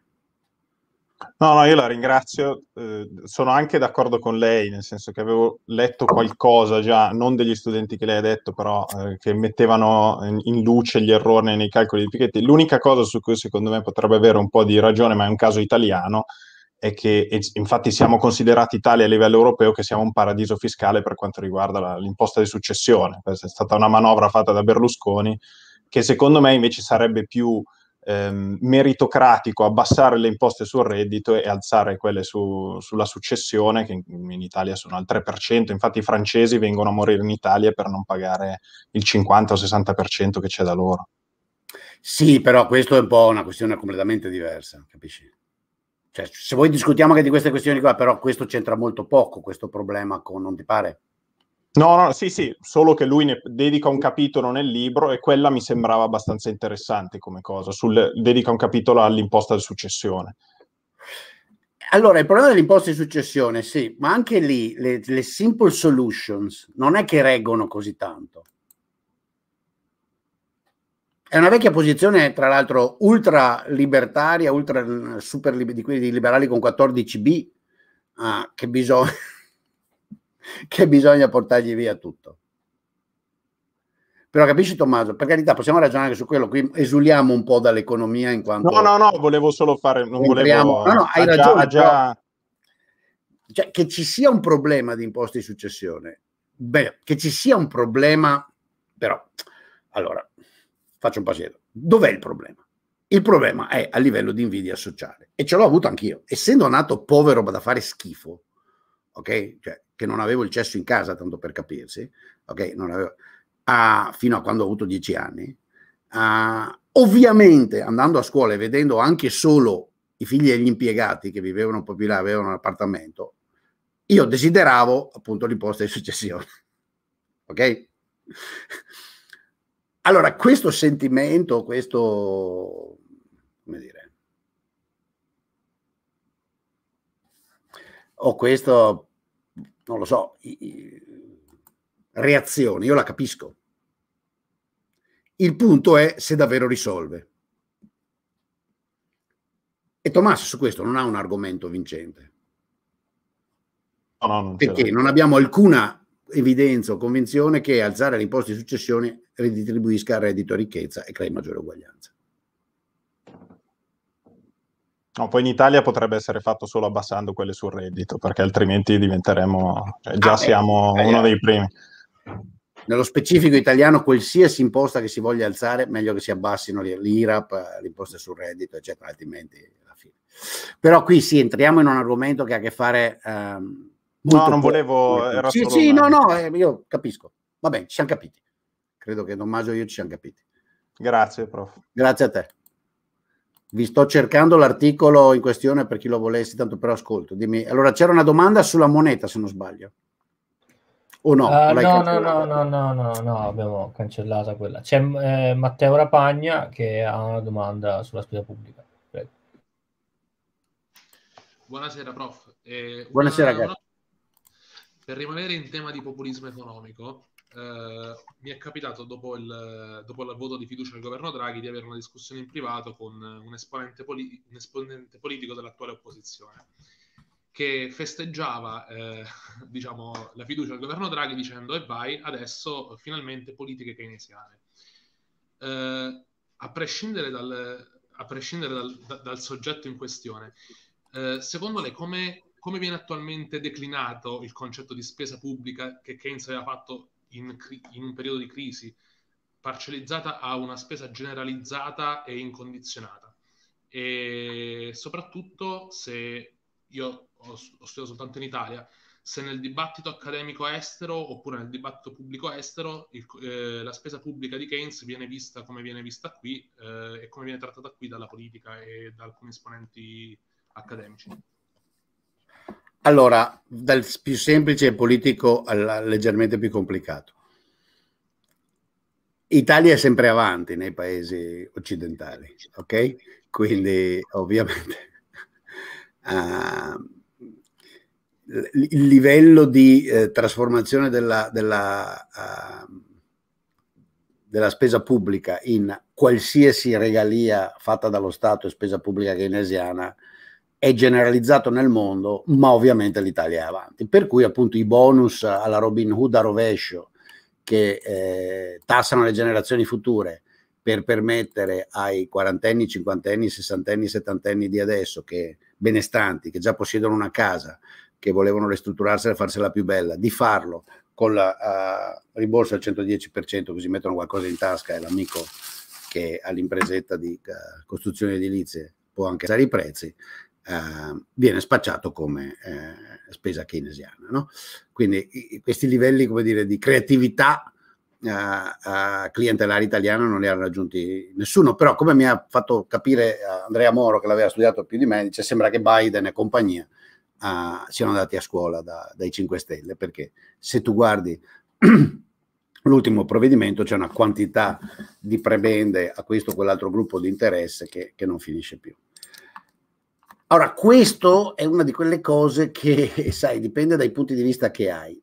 No, no, io la ringrazio, eh, sono anche d'accordo con lei, nel senso che avevo letto qualcosa già, non degli studenti che lei ha detto, però eh, che mettevano in luce gli errori nei calcoli di Pichetti. L'unica cosa su cui secondo me potrebbe avere un po' di ragione, ma è un caso italiano, è che infatti siamo considerati tali a livello europeo che siamo un paradiso fiscale per quanto riguarda la, l'imposta di successione. Questa cioè, è stata una manovra fatta da Berlusconi che secondo me invece sarebbe più ehm, meritocratico abbassare le imposte sul reddito e alzare quelle su, sulla successione, che in, in, Italia sono al 3%, infatti i francesi vengono a morire in Italia per non pagare il 50 o 60% che c'è da loro. Sì, però questo è un po' una questione completamente diversa, capisci? Cioè, se voi discutiamo anche di queste questioni qua, però questo c'entra molto poco, questo problema con, non ti pare? No, no, sì, sì, solo che lui ne dedica un capitolo nel libro e quella mi sembrava abbastanza interessante come cosa, sul, dedica un capitolo all'imposta di successione. Allora, il problema dell'imposta di successione, sì, ma anche lì le, le simple solutions non è che reggono così tanto. È una vecchia posizione, tra l'altro, ultra libertaria, ultra super liber- di quelli liberali con 14 B, ah, che, bisog- che bisogna portargli via tutto. Però capisci Tommaso, per carità, possiamo ragionare anche su quello, qui esuliamo un po' dall'economia in quanto... No, no, no, volevo solo fare... Non entriamo... volevo... No, no, hai ah, ragione. Già, ah, cioè, che ci sia un problema di imposte di successione, beh, che ci sia un problema, però, allora, faccio un passetto. Dov'è il problema? Il problema è a livello di invidia sociale e ce l'ho avuto anch'io, essendo nato povero ma da fare schifo, ok? Cioè, che non avevo il cesso in casa, tanto per capirsi, ok? Non avevo, a, fino a quando ho avuto dieci anni. A, ovviamente andando a scuola e vedendo anche solo i figli degli impiegati che vivevano proprio là, avevano un appartamento, io desideravo appunto l'imposta di successione, ok? Allora, questo sentimento, questo, come dire, o questo, non lo so, i, i, reazione, io la capisco. Il punto è se davvero risolve. E Tommaso su questo non ha un argomento vincente. No, no, non Perché non abbiamo alcuna evidenza o convinzione che alzare l'imposta di successione ridistribuisca reddito e ricchezza e crei maggiore uguaglianza. No, poi in Italia potrebbe essere fatto solo abbassando quelle sul reddito, perché altrimenti diventeremo, cioè già ah, eh, siamo eh, uno eh. dei primi. Nello specifico italiano, qualsiasi imposta che si voglia alzare, meglio che si abbassino l'IRAP, imposte sul reddito, eccetera, altrimenti alla fine. Però qui sì, entriamo in un argomento che ha a che fare... Ehm, Molto no, non volevo. Era sì, sì, una... no, no, eh, io capisco. Va bene, ci siamo capiti. Credo che Don Maggio e io ci siamo capiti. Grazie, prof. Grazie a te. Vi sto cercando l'articolo in questione per chi lo volesse, tanto per ascolto. Dimmi, allora c'era una domanda sulla moneta, se non sbaglio. O no? Uh, no, no, no, no, no, no, no, abbiamo cancellata quella. C'è eh, Matteo Rapagna che ha una domanda sulla spesa pubblica. Prego. Buonasera, prof. Eh, una, Buonasera, ragazzi. Una per rimanere in tema di populismo economico, eh, mi è capitato dopo il, dopo il, voto di fiducia del governo Draghi di avere una discussione in privato con un esponente, poli- un esponente politico dell'attuale opposizione che festeggiava eh, diciamo, la fiducia al governo Draghi dicendo e vai adesso finalmente politiche keynesiane. Eh, a prescindere, dal, a prescindere dal, da, dal, soggetto in questione, eh, secondo lei come come viene attualmente declinato il concetto di spesa pubblica che Keynes aveva fatto in, in un periodo di crisi, parcellizzata a una spesa generalizzata e incondizionata? E soprattutto se io ho, studiato soltanto in Italia, se nel dibattito accademico estero oppure nel dibattito pubblico estero il, eh, la spesa pubblica di Keynes viene vista come viene vista qui eh, e come viene trattata qui dalla politica e da alcuni esponenti accademici. Allora, dal più semplice politico al leggermente più complicato. Italia è sempre avanti nei paesi occidentali, ok? Quindi ovviamente uh, il livello di eh, trasformazione della, della, uh, della, spesa pubblica in qualsiasi regalia fatta dallo Stato e spesa pubblica keynesiana è generalizzato nel mondo, ma ovviamente l'Italia è avanti. Per cui appunto i bonus alla Robin Hood a rovescio che eh, tassano le generazioni future per permettere ai quarantenni, cinquantenni, sessantenni, settantenni di adesso che benestanti, che già possiedono una casa, che volevano ristrutturarsela e farsela più bella, di farlo con la uh, riborso al 110%, così mettono qualcosa in tasca e l'amico che ha l'impresetta di uh, eh, costruzione edilizia può anche alzare i prezzi, eh, viene spacciato come eh, spesa keynesiana. No? Quindi i, questi livelli dire, di creatività eh, eh clientelare italiana non li ha raggiunti nessuno, però come mi ha fatto capire eh, Andrea Moro che l'aveva studiato più di me, dice sembra che Biden e compagnia eh, siano andati a scuola da, dai 5 Stelle, perché se tu guardi l'ultimo provvedimento c'è una quantità di prebende a questo o quell'altro gruppo di interesse che, che non finisce più. Allora, questo è una di quelle cose che, sai, dipende dai punti di vista che hai.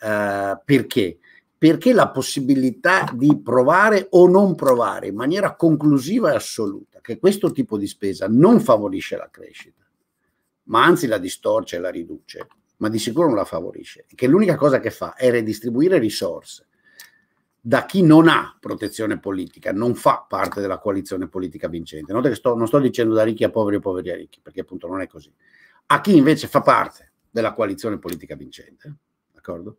Uh, perché? Perché la possibilità di provare o non provare in maniera conclusiva e assoluta che questo tipo di spesa non favorisce la crescita, ma anzi la distorce e la riduce, ma di sicuro non la favorisce, che l'unica cosa che fa è redistribuire risorse da chi non ha protezione politica, non fa parte della coalizione politica vincente. Notate che sto, non sto dicendo da ricchi a poveri o poveri a ricchi, perché appunto non è così. A chi invece fa parte della coalizione politica vincente, d'accordo?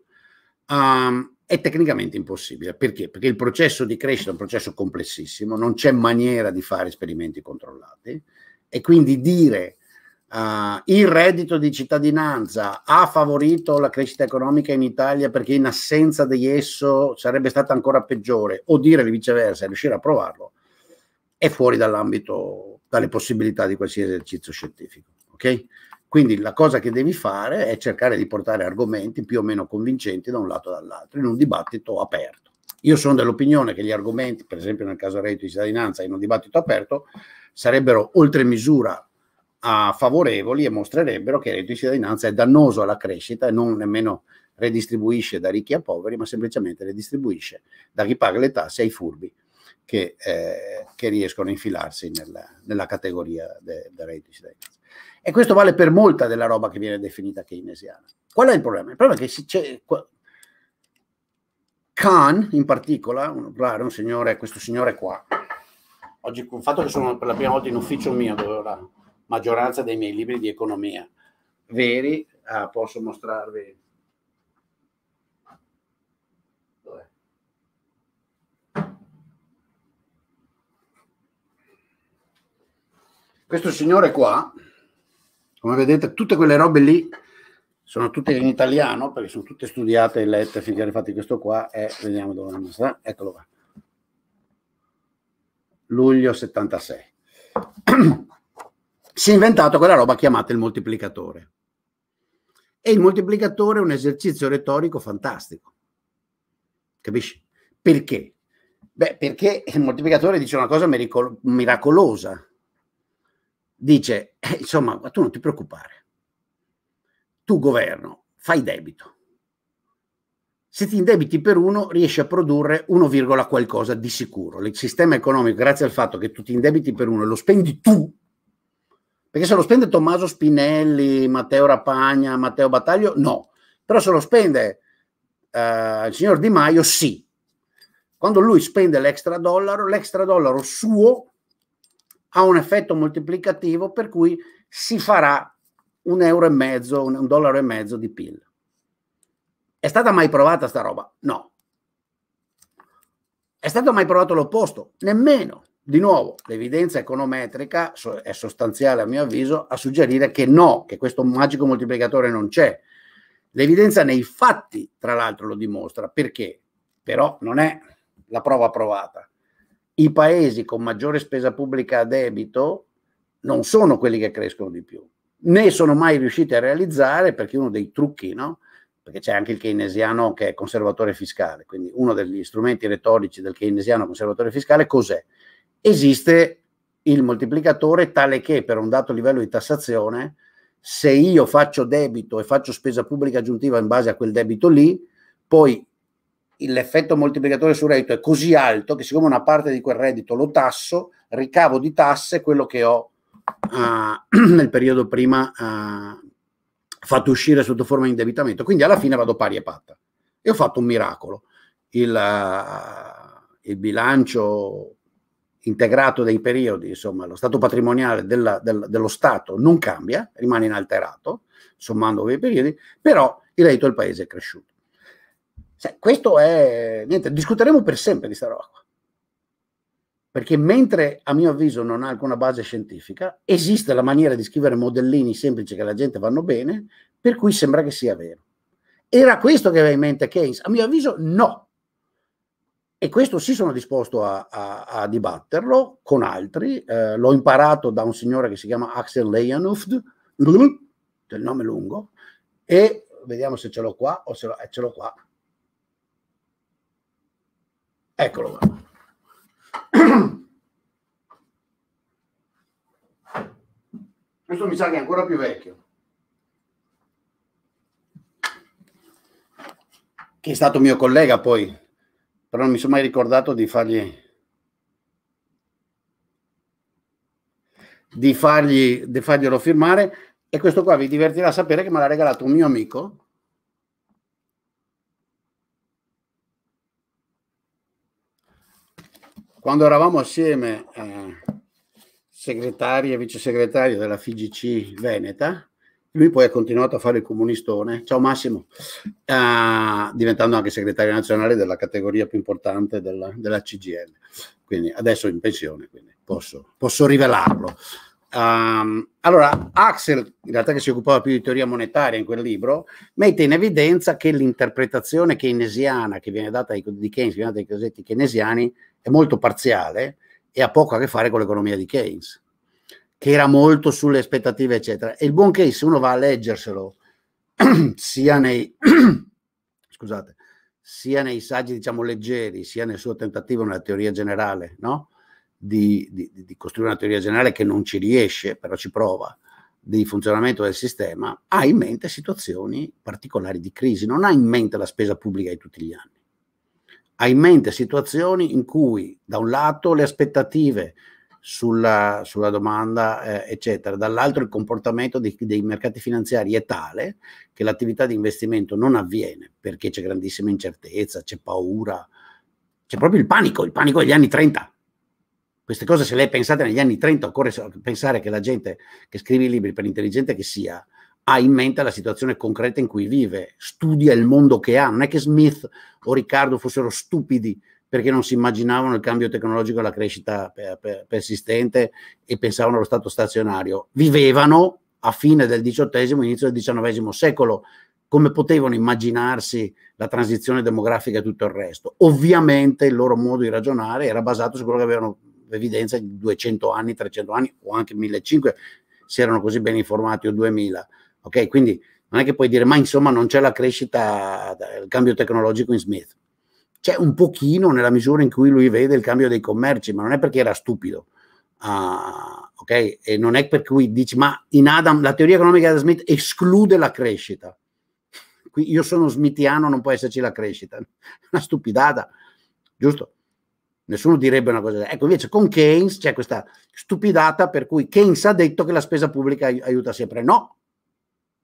Um, è tecnicamente impossibile. Perché? Perché il processo di crescita è un processo complessissimo, non c'è maniera di fare esperimenti controllati e quindi dire Uh, il reddito di cittadinanza ha favorito la crescita economica in Italia perché in assenza di esso sarebbe stata ancora peggiore, o dire viceversa, riuscire a provarlo, è fuori dall'ambito, dalle possibilità di qualsiasi esercizio scientifico. Okay? Quindi la cosa che devi fare è cercare di portare argomenti più o meno convincenti da un lato o dall'altro in un dibattito aperto. Io sono dell'opinione che gli argomenti, per esempio nel caso del reddito di cittadinanza, in un dibattito aperto, sarebbero oltre misura a favorevoli e mostrerebbero che il reddito di cittadinanza è dannoso alla crescita e non nemmeno redistribuisce da ricchi a poveri, ma semplicemente redistribuisce da chi paga le tasse ai furbi che, eh, che riescono a infilarsi nella, nella categoria del de reddito di cittadinanza. E questo vale per molta della roba che viene definita keynesiana. Qual è il problema? Il problema è che c'è, Khan, in particolare, un, signore, questo signore qua, oggi, con il fatto che sono per la prima volta in ufficio mio, dove ora maggioranza dei miei libri di economia. Veri, ah, posso mostrarvi. Questo signore qua, come vedete, tutte quelle robe lì sono tutte in italiano perché sono tutte studiate e lette finché infatti questo qua è, vediamo dove è sta, eh? eccolo qua, luglio 76. si è inventato quella roba chiamata il moltiplicatore. E il moltiplicatore è un esercizio retorico fantastico. Capisci? Perché? Beh, perché il moltiplicatore dice una cosa miracol- miracolosa. Dice, eh, insomma, tu non ti preoccupare. Tu governo, fai debito. Se ti indebiti per uno, riesci a produrre 1, qualcosa di sicuro. Il sistema economico, grazie al fatto che tu ti indebiti per uno e lo spendi tu, perché se lo spende Tommaso Spinelli, Matteo Rapagna, Matteo Battaglio, no. Però se lo spende eh, il signor Di Maio, sì. Quando lui spende l'extra dollaro, l'extra dollaro suo ha un effetto moltiplicativo per cui si farà un euro e mezzo, un, un dollaro e mezzo di PIL. È stata mai provata sta roba? No. È stato mai provato l'opposto? Nemmeno di nuovo, l'evidenza econometrica è sostanziale, a mio avviso, a suggerire che no, che questo magico moltiplicatore non c'è. L'evidenza nei fatti, tra l'altro, lo dimostra, perché però non è la prova provata. I paesi con maggiore spesa pubblica a debito non sono quelli che crescono di più, né sono mai riusciti a realizzare, perché uno dei trucchi, no? perché c'è anche il keynesiano che è conservatore fiscale, quindi uno degli strumenti retorici del keynesiano conservatore fiscale cos'è? esiste il moltiplicatore tale che per un dato livello di tassazione, se io faccio debito e faccio spesa pubblica aggiuntiva in base a quel debito lì, poi l'effetto moltiplicatore sul reddito è così alto che siccome una parte di quel reddito lo tasso, ricavo di tasse quello che ho uh, nel periodo prima uh, fatto uscire sotto forma di indebitamento. Quindi alla fine vado pari e patta. E ho fatto un miracolo. Il, uh, il bilancio integrato dei periodi, insomma, lo stato patrimoniale della, del, dello Stato non cambia, rimane inalterato, sommando quei periodi, però il reddito del paese è cresciuto. Cioè, questo è, niente, discuteremo per sempre di sta roba Perché mentre a mio avviso non ha alcuna base scientifica, esiste la maniera di scrivere modellini semplici che la gente vanno bene, per cui sembra che sia vero. Era questo che aveva in mente Keynes? A mio avviso no, e questo sì sono disposto a, a, a dibatterlo con altri. Eh, l'ho imparato da un signore che si chiama Axel Leyanufd, del nome lungo, e vediamo se ce l'ho qua o se lo, eh, ce l'ho qua. Eccolo qua. Questo mi sa che è ancora più vecchio. Che è stato mio collega poi però non mi sono mai ricordato di fargli di, fargli, di farglielo firmare e questo qua vi divertirà a sapere che me l'ha regalato un mio amico quando eravamo assieme eh, segretari e vice segretario della FIGC Veneta lui poi ha continuato a fare il comunistone. Ciao Massimo, uh, diventando anche segretario nazionale della categoria più importante della, della CGL. Quindi adesso in pensione, quindi posso, posso rivelarlo. Um, allora, Axel, in realtà che si occupava più di teoria monetaria in quel libro, mette in evidenza che l'interpretazione keynesiana che viene data ai, di Keynes, viene data dai cosetti keynesiani, è molto parziale e ha poco a che fare con l'economia di Keynes che era molto sulle aspettative, eccetera. E il buon case, uno va a leggerselo sia nei scusate, sia nei saggi, diciamo, leggeri, sia nel suo tentativo nella teoria generale, no? Di, di, di costruire una teoria generale che non ci riesce, però ci prova, di funzionamento del sistema, ha in mente situazioni particolari di crisi, non ha in mente la spesa pubblica di tutti gli anni. Ha in mente situazioni in cui, da un lato, le aspettative sulla, sulla domanda, eh, eccetera. Dall'altro il comportamento di, dei mercati finanziari è tale che l'attività di investimento non avviene perché c'è grandissima incertezza, c'è paura, c'è proprio il panico, il panico degli anni 30. Queste cose se le pensate negli anni 30 occorre pensare che la gente che scrive i libri, per intelligente che sia, ha in mente la situazione concreta in cui vive, studia il mondo che ha. Non è che Smith o Riccardo fossero stupidi perché non si immaginavano il cambio tecnologico e la crescita persistente e pensavano allo stato stazionario. Vivevano a fine del XVIII, inizio del XIX secolo, come potevano immaginarsi la transizione demografica e tutto il resto. Ovviamente il loro modo di ragionare era basato su quello che avevano evidenza di 200 anni, 300 anni o anche 1500, se erano così ben informati, o 2000. Ok, quindi non è che puoi dire, ma insomma non c'è la crescita, il cambio tecnologico in Smith. Cioè, un pochino nella misura in cui lui vede il cambio dei commerci, ma non è perché era stupido. Uh, ok? E non è per cui dici, ma in Adam la teoria economica di Adam Smith esclude la crescita. Qui io sono smithiano, non può esserci la crescita. Una stupidata, giusto? Nessuno direbbe una cosa del Ecco, invece con Keynes c'è questa stupidata per cui Keynes ha detto che la spesa pubblica aiuta sempre. No.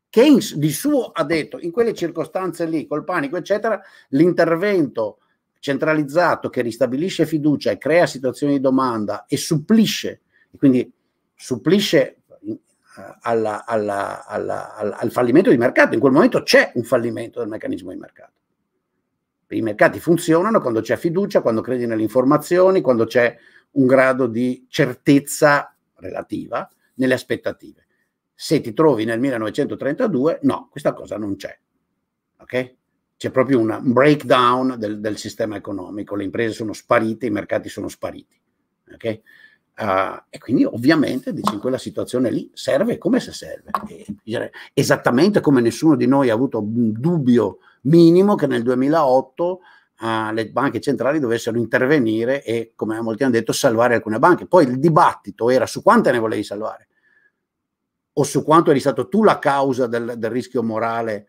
Keynes di suo ha detto, in quelle circostanze lì, col panico, eccetera, l'intervento centralizzato che ristabilisce fiducia e crea situazioni di domanda e supplisce, e quindi supplisce eh, alla, alla, alla, al fallimento di mercato. In quel momento c'è un fallimento del meccanismo di mercato. I mercati funzionano quando c'è fiducia, quando credi nelle informazioni, quando c'è un grado di certezza relativa nelle aspettative. Se ti trovi nel 1932, no, questa cosa non c'è. Ok? c'è proprio un breakdown del, del, sistema economico, le imprese sono sparite, i mercati sono spariti. Okay? Uh, e quindi ovviamente dici, in quella situazione lì serve come se serve. esattamente come nessuno di noi ha avuto un dubbio minimo che nel 2008 uh, ah, le banche centrali dovessero intervenire e, come molti hanno detto, salvare alcune banche. Poi il dibattito era su quante ne volevi salvare o su quanto eri stato tu la causa del, del rischio morale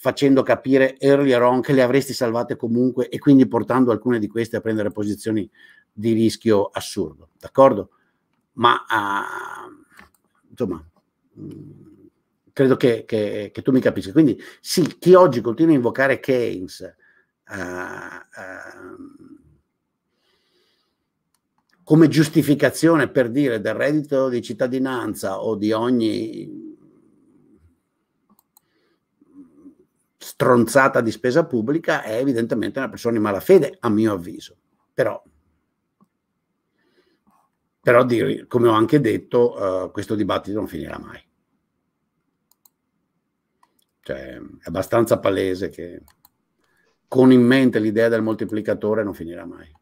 facendo capire earlier on che le avresti salvate comunque e quindi portando alcune di queste a prendere posizioni di rischio assurdo, d'accordo? Ma uh, insomma, mm, credo che, che, che, tu mi capisci. Quindi sì, chi oggi continua a invocare Keynes uh, uh, come giustificazione per dire del reddito di cittadinanza o di ogni stronzata di spesa pubblica è evidentemente una persona in malafede, a mio avviso. Però, però dire, come ho anche detto, eh, questo dibattito non finirà mai. Cioè, è abbastanza palese che con in mente l'idea del moltiplicatore non finirà mai.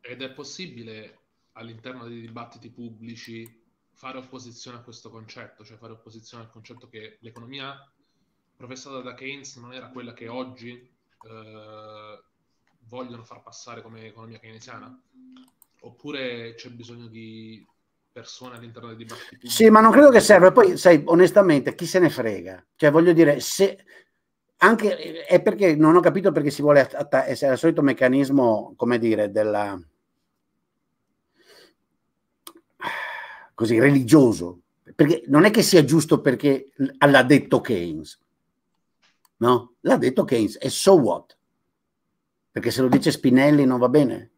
Ed è possibile all'interno dei dibattiti pubblici fare opposizione a questo concetto, cioè fare opposizione al concetto che l'economia professata da Keynes non era quella che oggi eh, vogliono far passare come economia keynesiana? Oppure c'è bisogno di persone all'interno dei dibattiti? Sì, ma non credo che serva. Poi, sai, onestamente, chi se ne frega? Cioè, voglio dire, se... Anche è perché non ho capito perché si vuole atta- è il solito meccanismo, come dire, della, così religioso, perché non è che sia giusto perché l'ha detto Keynes, no? L'ha detto Keynes, e so what? Perché se lo dice Spinelli non va bene?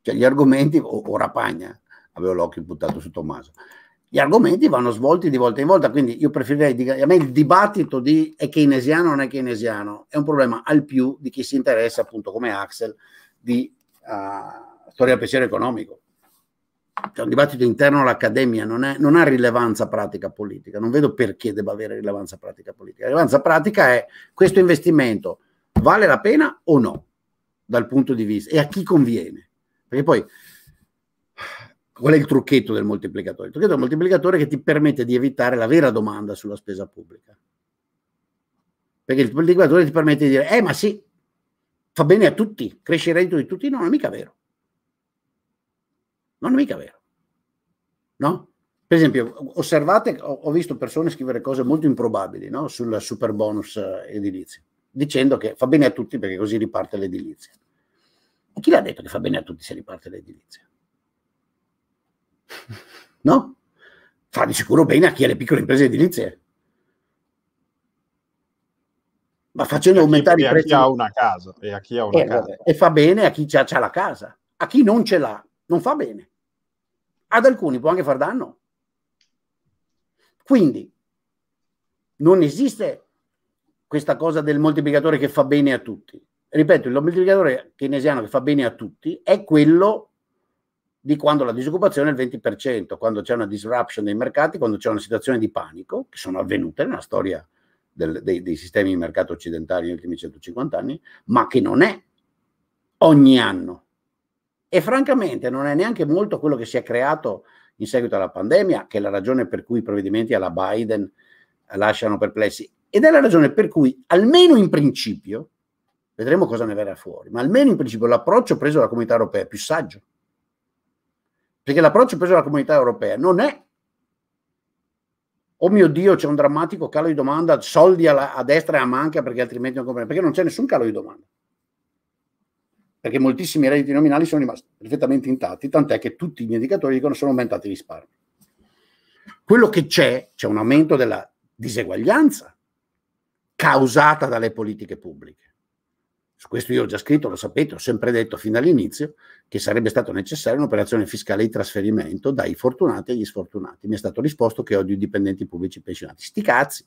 Cioè gli argomenti, o, o Rapagna, avevo l'occhio buttato su Tommaso, gli argomenti vanno svolti di volta in volta, quindi io preferirei, a me il dibattito di è keynesiano o non è keynesiano è un problema al più di chi si interessa appunto come Axel di uh, storia del pensiero economico c'è cioè, un dibattito interno all'Accademia, non, è, non ha rilevanza pratica politica, non vedo perché debba avere rilevanza pratica politica. rilevanza pratica è questo investimento vale la pena o no dal punto di vista e a chi conviene. Perché poi qual è il trucchetto del moltiplicatore? Il trucchetto del moltiplicatore che ti permette di evitare la vera domanda sulla spesa pubblica. Perché il moltiplicatore ti permette di dire, eh ma sì, fa bene a tutti, cresce il reddito di tutti, no, non è mica vero non è mica vero. No? Per esempio, osservate, ho, visto persone scrivere cose molto improbabili no? sul super bonus eh, edilizio, dicendo che fa bene a tutti perché così riparte l'edilizia. E chi l'ha detto che fa bene a tutti se riparte l'edilizia? No? Fa di sicuro bene a chi ha le piccole imprese edilizie. Ma facendo aumentare i prezzi. A chi ha una casa. E, a chi ha una eh, casa. e fa bene a chi ha la casa. A chi non ce l'ha, non fa bene ad alcuni può anche far danno. Quindi non esiste questa cosa del moltiplicatore che fa bene a tutti. Ripeto, il moltiplicatore keynesiano che fa bene a tutti è quello di quando la disoccupazione è il 20%, quando c'è una disruption dei mercati, quando c'è una situazione di panico, che sono avvenute nella storia del, dei, dei sistemi di mercato occidentali negli ultimi 150 anni, ma che non è ogni anno e francamente non è neanche molto quello che si è creato in seguito alla pandemia, che è la ragione per cui i provvedimenti alla Biden lasciano perplessi ed è la ragione per cui almeno in principio, vedremo cosa ne verrà fuori, ma almeno in principio l'approccio preso dalla comunità europea è più saggio. Perché l'approccio preso dalla comunità europea non è oh mio Dio, c'è un drammatico calo di domanda, soldi alla, a destra e a manca perché altrimenti non comprano, perché non c'è nessun calo di domanda perché moltissimi redditi nominali sono rimasti perfettamente intatti, tant'è che tutti gli indicatori dicono sono aumentati i risparmi. Quello che c'è, c'è un aumento della diseguaglianza causata dalle politiche pubbliche. Su questo io ho già scritto, lo sapete, ho sempre detto fin dall'inizio che sarebbe stato necessaria un'operazione fiscale di trasferimento dai fortunati agli sfortunati. Mi è stato risposto che odio i dipendenti pubblici pensionati. Sti cazzi,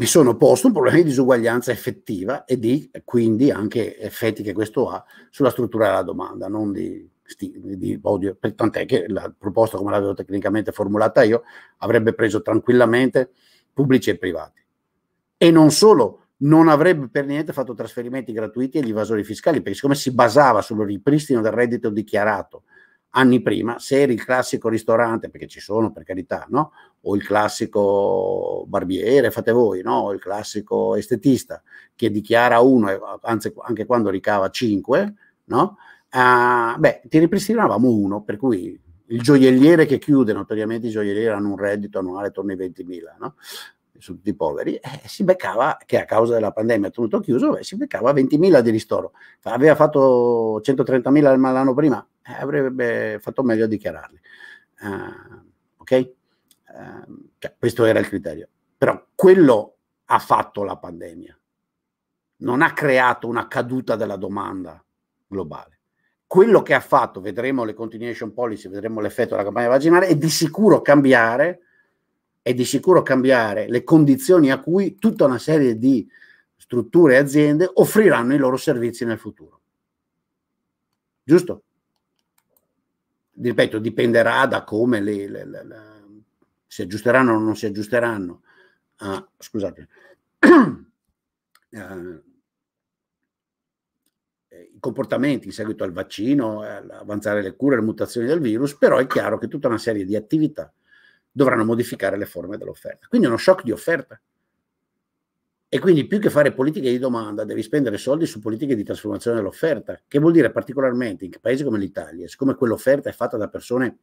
mi sono posto un problema di disuguaglianza effettiva e di quindi anche effetti che questo ha sulla struttura della domanda, non di, di, di odio, tant'è che la proposta come l'avevo tecnicamente formulata io avrebbe preso tranquillamente pubblici e privati. E non solo, non avrebbe per niente fatto trasferimenti gratuiti agli evasori fiscali, perché siccome si basava sul ripristino del reddito dichiarato anni prima, se eri il classico ristorante, perché ci sono per carità, no? o il classico barbiere, fate voi, no? o il classico estetista che dichiara uno, anzi anche quando ricava cinque, no? ah, beh, ti ripristinavamo uno, per cui il gioielliere che chiude, notoriamente i gioiellieri hanno un reddito annuale attorno ai 20.000, no? su tutti i poveri, eh, si beccava, che a causa della pandemia è tutto chiuso, eh, si beccava 20.000 di ristoro. Aveva fatto 130.000 l'anno prima, eh, avrebbe fatto meglio a dichiararli. Uh, ok? Uh, cioè, questo era il criterio. Però quello ha fatto la pandemia. Non ha creato una caduta della domanda globale quello che ha fatto, vedremo le continuation policy, vedremo l'effetto della campagna vaccinale, è di sicuro cambiare è di sicuro cambiare le condizioni a cui tutta una serie di strutture e aziende offriranno i loro servizi nel futuro. Giusto? Ripeto, dipenderà da come le, le, le, si aggiusteranno o non si aggiusteranno. Ah, scusate. eh, i comportamenti in seguito al vaccino, eh, all'avanzare le cure, le mutazioni del virus, però è chiaro che tutta una serie di attività dovranno modificare le forme dell'offerta. Quindi uno shock di offerta. E quindi più che fare politiche di domanda, devi spendere soldi su politiche di trasformazione dell'offerta, che vuol dire particolarmente in paesi come l'Italia, siccome quell'offerta è fatta da persone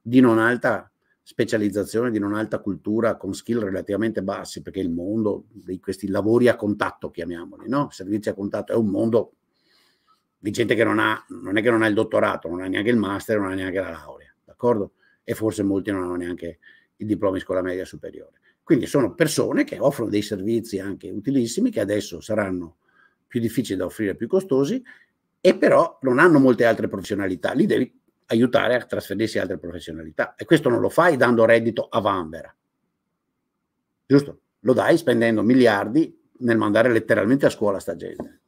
di non alta specializzazione, di non alta cultura, con skill relativamente bassi, perché il mondo di questi lavori a contatto, chiamiamoli, no? Servizi a contatto è un mondo di gente che non ha, non è che non ha il dottorato, non ha neanche il master, non ha neanche la laurea, d'accordo? e forse molti non hanno neanche il diploma di scuola media superiore. Quindi sono persone che offrono dei servizi anche utilissimi, che adesso saranno più difficili da offrire, più costosi, e però non hanno molte altre professionalità. Li devi aiutare a trasferirsi altre professionalità. E questo non lo fai dando reddito a Vanvera. Giusto? Lo dai spendendo miliardi nel mandare letteralmente a scuola sta gente.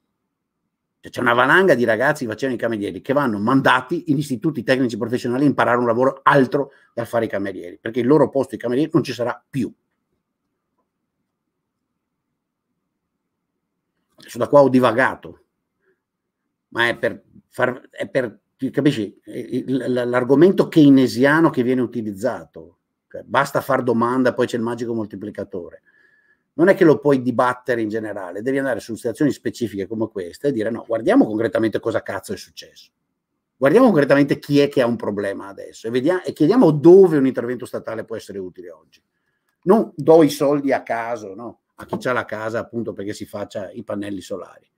Cioè, c'è una valanga di ragazzi che facevano i camerieri che vanno mandati in istituti tecnici professionali a imparare un lavoro altro dal fare i camerieri, perché il loro posto di camerieri non ci sarà più. Adesso da qua ho divagato, ma è per, far, è per capisci, l'argomento keynesiano che viene utilizzato. Cioè, basta far domanda, poi c'è il magico moltiplicatore non è che lo puoi dibattere in generale, devi andare su situazioni specifiche come questa e dire no, guardiamo concretamente cosa cazzo è successo. Guardiamo concretamente chi è che ha un problema adesso e, vediamo, e chiediamo dove un intervento statale può essere utile oggi. Non do i soldi a caso, no? a chi ha la casa appunto perché si faccia i pannelli solari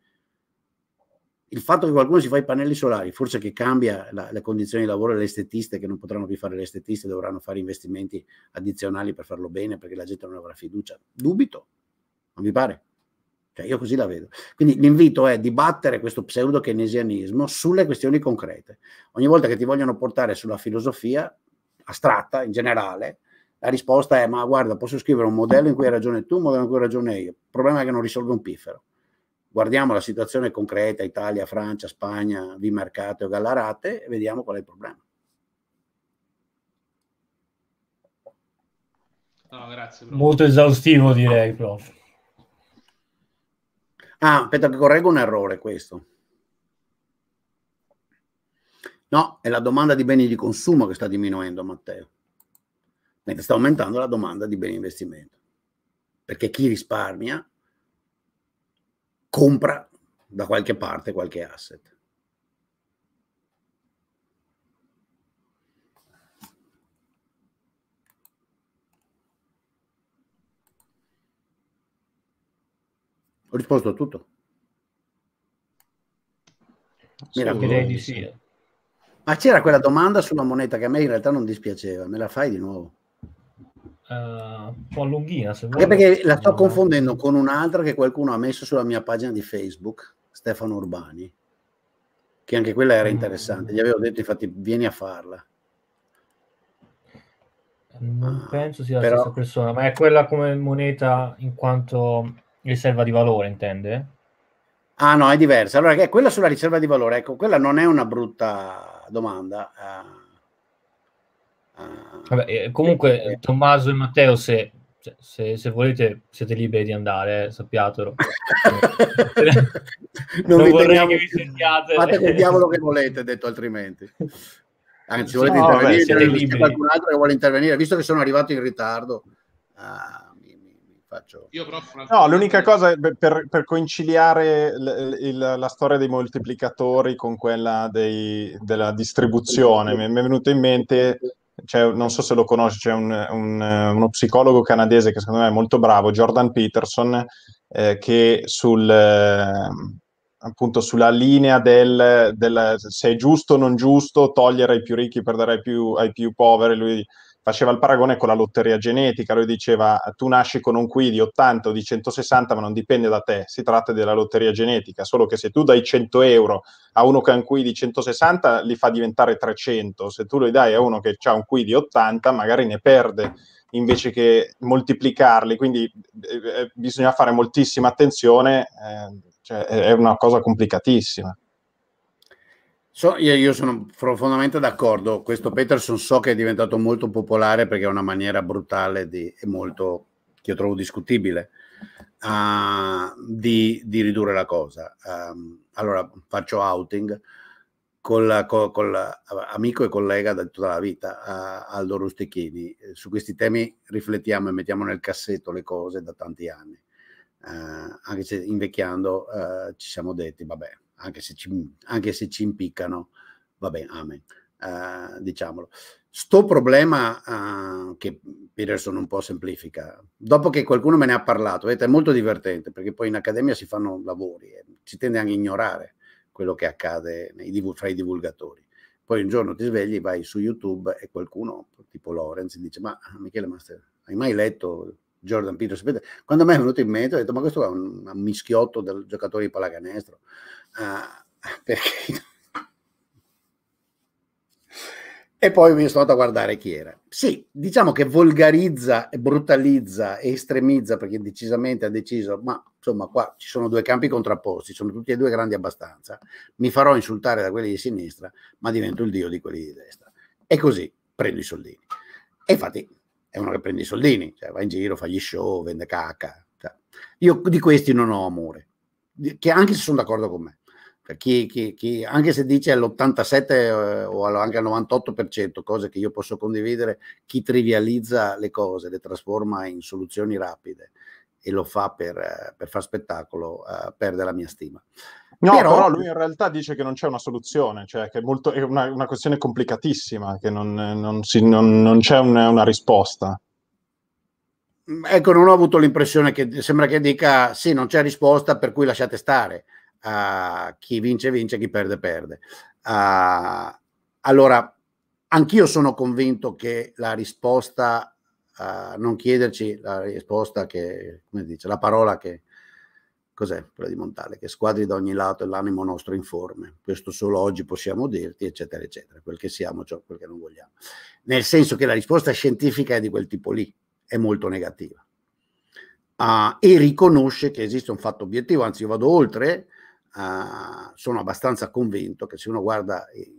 il fatto che qualcuno si fa i pannelli solari, forse che cambia la, le condizioni di lavoro delle estetiste, che non potranno più fare le estetiste, dovranno fare investimenti addizionali per farlo bene, perché la gente non avrà fiducia. Dubito, non vi pare? Cioè, io così la vedo. Quindi l'invito è dibattere questo pseudo-keynesianismo sulle questioni concrete. Ogni volta che ti vogliono portare sulla filosofia astratta, in generale, la risposta è ma guarda, posso scrivere un modello in cui hai ragione tu, un modello in cui hai ragione io. Il problema è che non risolve un piffero guardiamo la situazione concreta, Italia, Francia, Spagna, Vimercate o Gallarate e vediamo qual è il problema. No, grazie, Molto esaustivo direi, prof. Ah, aspetta che correggo un errore questo. No, è la domanda di beni di consumo che sta diminuendo, Matteo. Mentre sta aumentando la domanda di beni di investimento. Perché chi risparmia compra da qualche parte qualche asset. Ho risposto a tutto. Direi di sì. Ma c'era quella domanda sulla moneta che a me in realtà non dispiaceva, me la fai di nuovo? Eh, un po' lunghina. Se vuoi. Perché la sto confondendo con un'altra che qualcuno ha messo sulla mia pagina di Facebook, Stefano Urbani, che anche quella era mm. interessante. Gli avevo detto, infatti, vieni a farla. Non ah, penso sia però... la stessa persona, ma è quella come moneta in quanto riserva di valore, intende? Ah no, è diversa. Allora, è quella sulla riserva di valore, ecco, quella non è una brutta domanda. Uh Vabbè, eh, comunque eh, Tommaso e Matteo, se, se, se, volete siete liberi di andare, eh, sappiatelo. non, non vorrei teniamo... che vi sentiate. Fate quel diavolo che volete, detto altrimenti. Anzi, volete no, intervenire, vabbè, c'è qualcun altro che vuole intervenire, visto che sono arrivato in ritardo. Ah, mi, faccio... no, l'unica cosa per, per conciliare l, il, la storia dei moltiplicatori con quella dei, della distribuzione, mi è venuto in mente cioè, non so se lo conosci, c'è un, un, uno psicologo canadese che secondo me è molto bravo, Jordan Peterson, eh, che sul, eh, appunto sulla linea del, del, se è giusto o non giusto togliere ai più ricchi per dare ai più, ai più poveri, lui faceva il paragone con la lotteria genetica, lui diceva tu nasci con un qui di 80 o di 160 ma non dipende da te, si tratta della lotteria genetica, solo che se tu dai 100 euro a uno che ha un qui di 160 li fa diventare 300, se tu li dai a uno che ha un qui di 80 magari ne perde invece che moltiplicarli, quindi eh, eh bisogna fare moltissima attenzione, eh, cioè, è una cosa complicatissima. So, io, io, sono profondamente d'accordo. Questo Peterson so che è diventato molto popolare perché è una maniera brutale di, e molto, che io trovo discutibile, uh, di, di, ridurre la cosa. Um, allora, faccio outing con l'amico e collega da tutta la vita, uh, Aldo Rustichini. Su questi temi riflettiamo e mettiamo nel cassetto le cose da tanti anni. Uh, anche se invecchiando eh, ci siamo detti, vabbè, anche se ci, anche se ci impiccano, va bene, amen, uh, diciamolo. Sto problema uh, che Peterson un po' semplifica, dopo che qualcuno me ne ha parlato, vedete, è molto divertente perché poi in accademia si fanno lavori e eh, si tende anche a ignorare quello che accade nei, fra i divulgatori. Poi un giorno ti svegli, vai su YouTube e qualcuno, tipo Lorenz, dice ma Michele Master, hai mai letto Jordan Peterson? Quando a me è venuto in mente ho detto ma questo è un, un mischiotto del giocatore di pallacanestro. Ah, perché... e poi mi sono andato a guardare chi era. Sì, diciamo che volgarizza, brutalizza e estremizza perché decisamente ha deciso, ma insomma qua ci sono due campi contrapposti, sono tutti e due grandi abbastanza, mi farò insultare da quelli di sinistra, ma divento il dio di quelli di destra. E così prendo i soldini. E infatti è uno che prende i soldini, cioè va in giro, fa gli show, vende cacca. Cioè. Io di questi non ho amore, che anche se sono d'accordo con me per cioè, chi, chi, chi, anche se dice all'87 eh, o anche al 98%, cose che io posso condividere, chi trivializza le cose, le trasforma in soluzioni rapide e lo fa per, eh, per far spettacolo, eh, perde la mia stima. No, però, però, lui in realtà dice che non c'è una soluzione, cioè che è, molto, è una, una, questione complicatissima, che non, non, si, non, non c'è una, una risposta. Ecco, non ho avuto l'impressione che sembra che dica sì, non c'è risposta, per cui lasciate stare uh, chi vince vince, chi perde perde. Uh, allora, anch'io sono convinto che la risposta, uh, non chiederci la risposta che, come dice, la parola che, cos'è quella di Montale, che squadri da ogni lato e l'animo nostro informe, questo solo oggi possiamo dirti, eccetera, eccetera, quel che siamo, ciò, quel che non vogliamo. Nel senso che la risposta scientifica è di quel tipo lì, è molto negativa. Uh, e riconosce che esiste un fatto obiettivo, anzi io vado oltre, uh, sono abbastanza convinto che se uno guarda eh,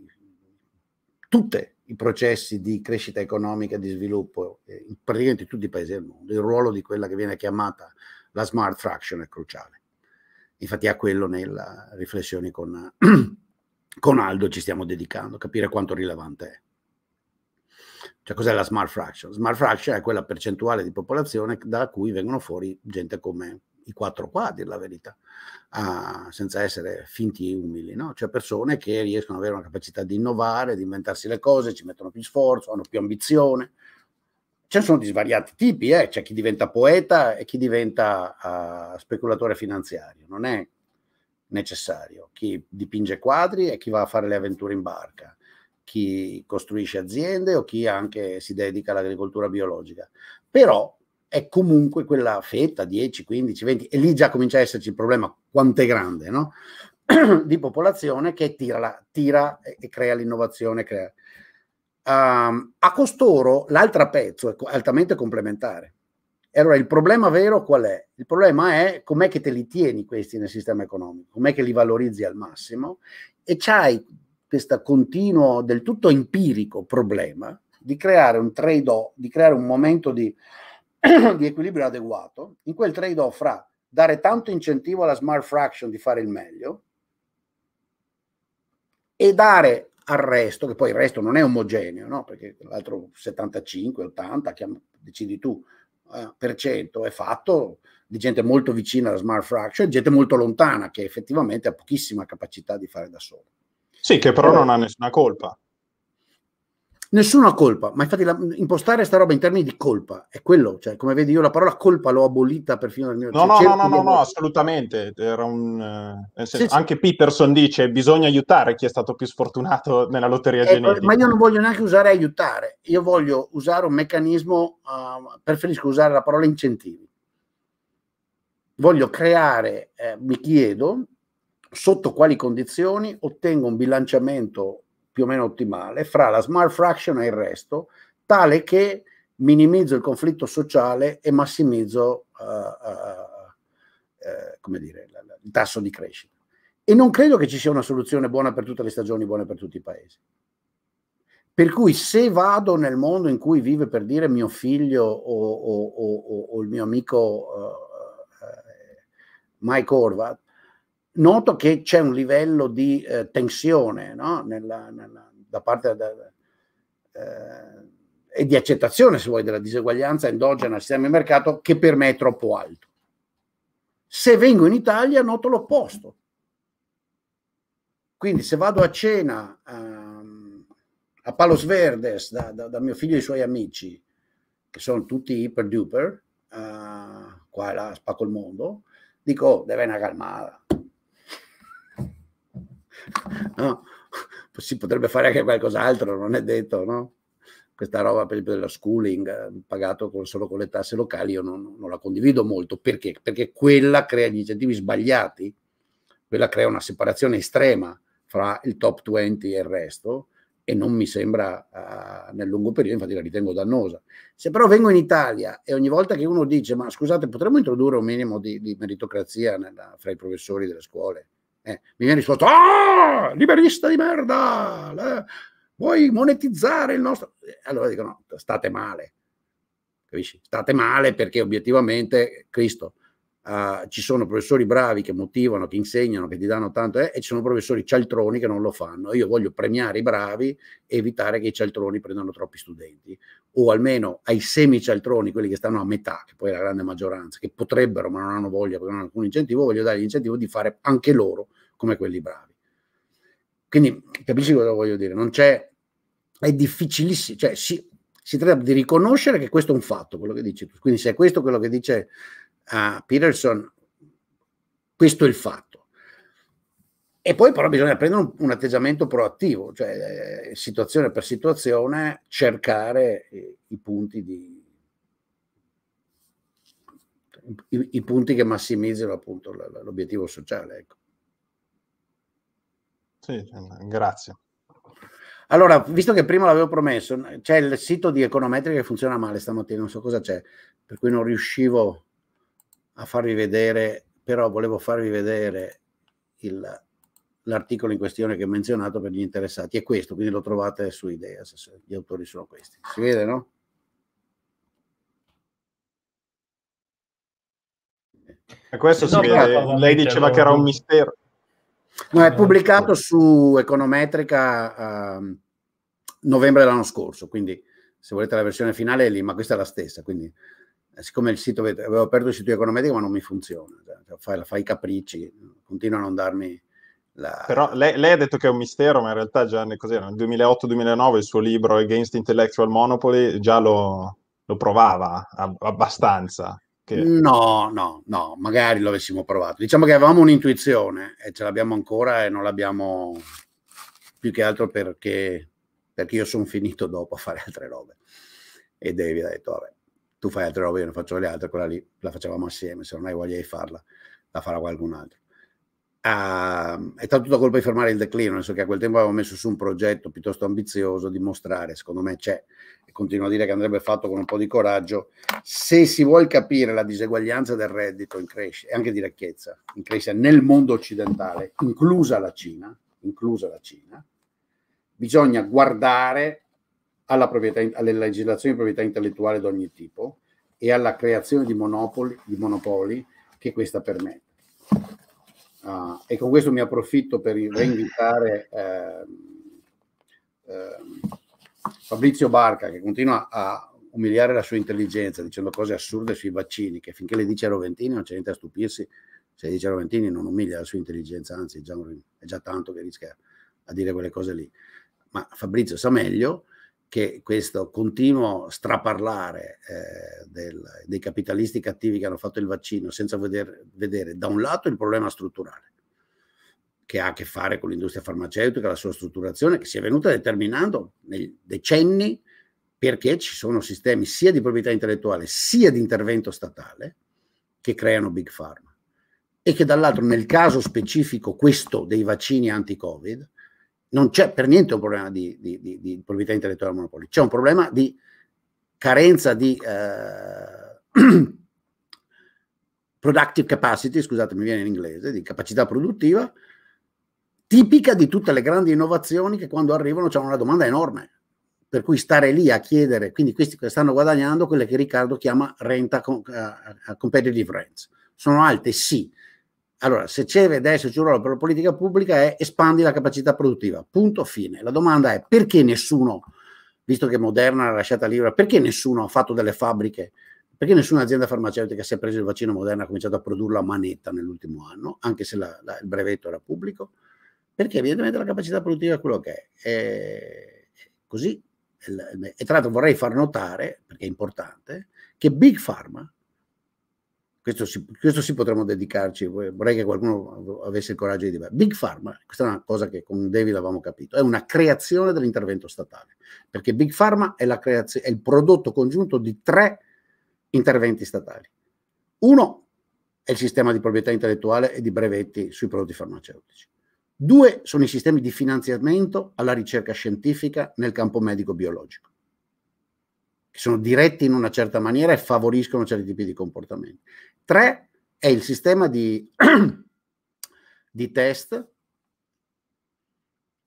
tutti i processi di crescita economica e di sviluppo eh, in praticamente tutti i paesi del mondo, il ruolo di quella che viene chiamata la smart fraction è cruciale. Infatti a quello nella riflessione con, con Aldo ci stiamo dedicando, capire quanto rilevante è. Cioè cos'è la smart fraction? Smart fraction è quella percentuale di popolazione da cui vengono fuori gente come i quattro qua, a dire la verità, ah, senza essere finti e umili, no? Cioè persone che riescono ad avere una capacità di innovare, di inventarsi le cose, ci mettono più sforzo, hanno più ambizione. Ce ne sono di svariati tipi, eh? c'è chi diventa poeta e chi diventa uh, speculatore finanziario, non è necessario. Chi dipinge quadri e chi va a fare le avventure in barca, chi costruisce aziende o chi anche si dedica all'agricoltura biologica. Però è comunque quella fetta 10, 15, 20 e lì già comincia a esserci il problema quanto è grande no? di popolazione che tira, la, tira e, e, crea l'innovazione. Crea. Um, a costoro l'altra pezzo è altamente complementare. E allora il problema vero qual è? Il problema è com'è che te li tieni questi nel sistema economico, com'è che li valorizzi al massimo e c'hai questo continuo, del tutto empirico problema di creare un trade-off, di creare un momento di, di equilibrio adeguato, in quel trade-off fra dare tanto incentivo alla smart fraction di fare il meglio e dare al resto, che poi il resto non è omogeneo, no? perché l'altro 75, 80, chiam- decidi tu, eh, per cento è fatto di gente molto vicina alla smart fraction e gente molto lontana che effettivamente ha pochissima capacità di fare da solo. Sì, che però, però non ha nessuna colpa. Nessuna colpa, ma infatti la, impostare sta roba in termini di colpa è quello, cioè come vedi io la parola colpa l'ho abolita perfino nel mio No, cioè, no, no, no, no, no, assolutamente, un, eh, senso, sì, anche sì. Peterson dice bisogna aiutare chi è stato più sfortunato nella lotteria eh, genetica. Ma io non voglio neanche usare aiutare, io voglio usare un meccanismo, uh, preferisco usare la parola incentivi. Voglio creare, eh, mi chiedo, sotto quali condizioni ottengo un bilanciamento più o meno ottimale fra la smart fraction e il resto, tale che minimizzo il conflitto sociale e massimizzo uh, uh, uh, dire, il tasso di crescita. E non credo che ci sia una soluzione buona per tutte le stagioni, buona per tutti i paesi. Per cui se vado nel mondo in cui vive per dire mio figlio o, o, o, o il mio amico eh, eh, Mike Horvath, noto che c'è un livello di eh, tensione no? nella, nella, da parte da, eh, e di accettazione, se vuoi, della diseguaglianza endogena al sistema di mercato che per me è troppo alto. Se vengo in Italia noto l'opposto. Quindi se vado a cena ehm, a Palos Verdes da, da, da, mio figlio e i suoi amici, che sono tutti iper duper, eh, qua e là spacco il mondo, dico, oh, deve una calmata, no? Si potrebbe fare anche qualcos'altro, non è detto, no? Questa roba, per esempio, della schooling eh, pagato con, solo con le tasse locali, io non, non la condivido molto. Perché? Perché quella crea gli incentivi sbagliati, quella crea una separazione estrema fra il top 20 e il resto, e non mi sembra uh, nel lungo periodo, infatti la ritengo dannosa. Se però vengo in Italia e ogni volta che uno dice ma scusate potremmo introdurre un minimo di, di meritocrazia nella, fra i professori delle scuole, eh, mi viene risposto, ah, liberista di merda, la, vuoi monetizzare il nostro... Allora dicono, state male, capisci? State male perché obiettivamente, Cristo, Uh, ci sono professori bravi che motivano, che insegnano, che ti danno tanto, eh, e ci sono professori cialtroni che non lo fanno. Io voglio premiare i bravi e evitare che i cialtroni prendano troppi studenti, o almeno ai semi-cialtroni, quelli che stanno a metà, che poi è la grande maggioranza, che potrebbero ma non hanno voglia perché non hanno alcun incentivo, voglio dare l'incentivo di fare anche loro come quelli bravi. Quindi capisci cosa voglio dire? Non c'è, è difficilissimo, cioè si, si tratta di riconoscere che questo è un fatto, quello che dici tu. Quindi se è questo quello che dice a Peterson, questo è il fatto. E poi però bisogna prendere un, un atteggiamento proattivo, cioè eh, situazione per situazione cercare eh, i punti di, i, i, punti che massimizzano appunto l'obiettivo sociale. Ecco. Sì, grazie. Allora, visto che prima l'avevo promesso, c'è il sito di Econometri che funziona male stamattina, non so cosa c'è, per cui non riuscivo a farvi vedere, però volevo farvi vedere il, l'articolo in questione che ho menzionato per gli interessati è questo, quindi lo trovate su Ideas, gli autori sono questi. Si vede, no? E questo si vede, lei diceva che era un mistero. No, è pubblicato su Econometrica a ehm, novembre dell'anno scorso, quindi se volete la versione finale è lì, ma questa è la stessa, quindi eh, siccome il sito, avevo aperto il sito economico ma non mi funziona, cioè, cioè, fai, fai, i capricci, continua a non darmi la... Però lei, lei, ha detto che è un mistero, ma in realtà già nel, così, nel 2008-2009 il suo libro Against Intellectual Monopoly già lo, lo provava abbastanza. Che... No, no, no, magari lo avessimo provato. Diciamo che avevamo un'intuizione e ce l'abbiamo ancora e non l'abbiamo più che altro perché, perché io sono finito dopo a fare altre robe. E David ha detto, vabbè, tu fai altre robe, io ne faccio le altre, quella lì la facevamo assieme, se non hai voglia di farla, la farà qualcun altro. Ah, è stata tutta colpa di fermare il declino, nel senso che a quel tempo avevo messo su un progetto piuttosto ambizioso di mostrare, secondo me c'è, e continuo a dire che andrebbe fatto con un po' di coraggio, se si vuole capire la diseguaglianza del reddito in crescita, e anche di ricchezza, in crescita nel mondo occidentale, inclusa la Cina, inclusa la Cina bisogna guardare alla, proprietà, alle legislazioni di proprietà intellettuale di ogni tipo e alla creazione di monopoli, di monopoli che questa permette. Uh, e con questo mi approfitto per reinvitare eh, eh, Fabrizio Barca che continua a umiliare la sua intelligenza dicendo cose assurde sui vaccini, che finché le dice a Roventini non c'è niente a stupirsi, se dice a Roventini non umilia la sua intelligenza, anzi è già, un, è già tanto che rischia a dire quelle cose lì. Ma Fabrizio sa meglio che questo continuo straparlare eh, del, dei capitalisti cattivi che hanno fatto il vaccino senza veder, vedere da un lato il problema strutturale che ha a che fare con l'industria farmaceutica, la sua strutturazione che si è venuta determinando nei decenni perché ci sono sistemi sia di proprietà intellettuale sia di intervento statale che creano big pharma e che dall'altro nel caso specifico questo dei vaccini anti-covid non c'è per niente un problema di, di, di, di proprietà intellettuale al monopolio, c'è un problema di carenza di eh, productive capacity, scusate mi viene in inglese, di capacità produttiva, tipica di tutte le grandi innovazioni che quando arrivano c'è una domanda enorme. Per cui stare lì a chiedere, quindi questi che stanno guadagnando quelle che Riccardo chiama renta uh, competitive rents. Sono alte, sì, allora, se c'è adesso c'è un ruolo per la politica pubblica è espandi la capacità produttiva, punto fine. La domanda è perché nessuno, visto che Moderna l'ha lasciata libera, perché nessuno ha fatto delle fabbriche, perché nessuna azienda farmaceutica si è presa il vaccino Moderna e ha cominciato a produrlo a manetta nell'ultimo anno, anche se la, la, il brevetto era pubblico? Perché evidentemente la capacità produttiva è quello che è. E, così, e tra l'altro vorrei far notare, perché è importante, che Big Pharma questo si, questo si potremmo dedicarci, eh, vorrei che qualcuno avesse il coraggio di dire, Big Pharma, questa è una cosa che con David avevamo capito, è una creazione dell'intervento statale, perché Big Pharma è, creazio, è il prodotto congiunto di tre interventi statali. Uno è il sistema di proprietà intellettuale e di brevetti sui prodotti farmaceutici. Due sono i sistemi di finanziamento alla ricerca scientifica nel campo medico-biologico che sono diretti in una certa maniera e favoriscono certi tipi di comportamenti. Tre è il sistema di, di test,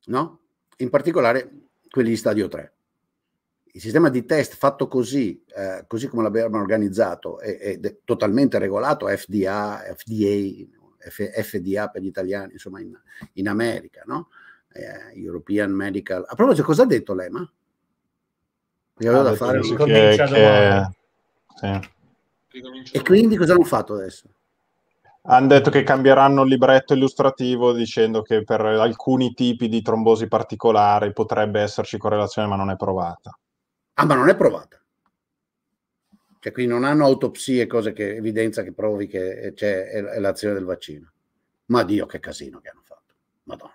no? in particolare quelli di stadio 3. Il sistema di test fatto così, eh, così come l'abbiamo organizzato, è, è totalmente regolato, FDA, FDA, F, FDA per gli italiani, insomma in, in America, no? eh, European Medical. A proposito, cosa ha detto l'EMA? Mi aveva da ah, fare che, ricomincia che... Sì. e quindi cosa hanno fatto adesso? Hanno detto che cambieranno il libretto illustrativo dicendo che per alcuni tipi di trombosi particolari potrebbe esserci correlazione, ma non è provata. Ah, ma non è provata. Cioè, quindi non hanno autopsie, cose che evidenza che provi che eh, c'è l'azione del vaccino. Ma Dio, che casino che hanno fatto. Madonna.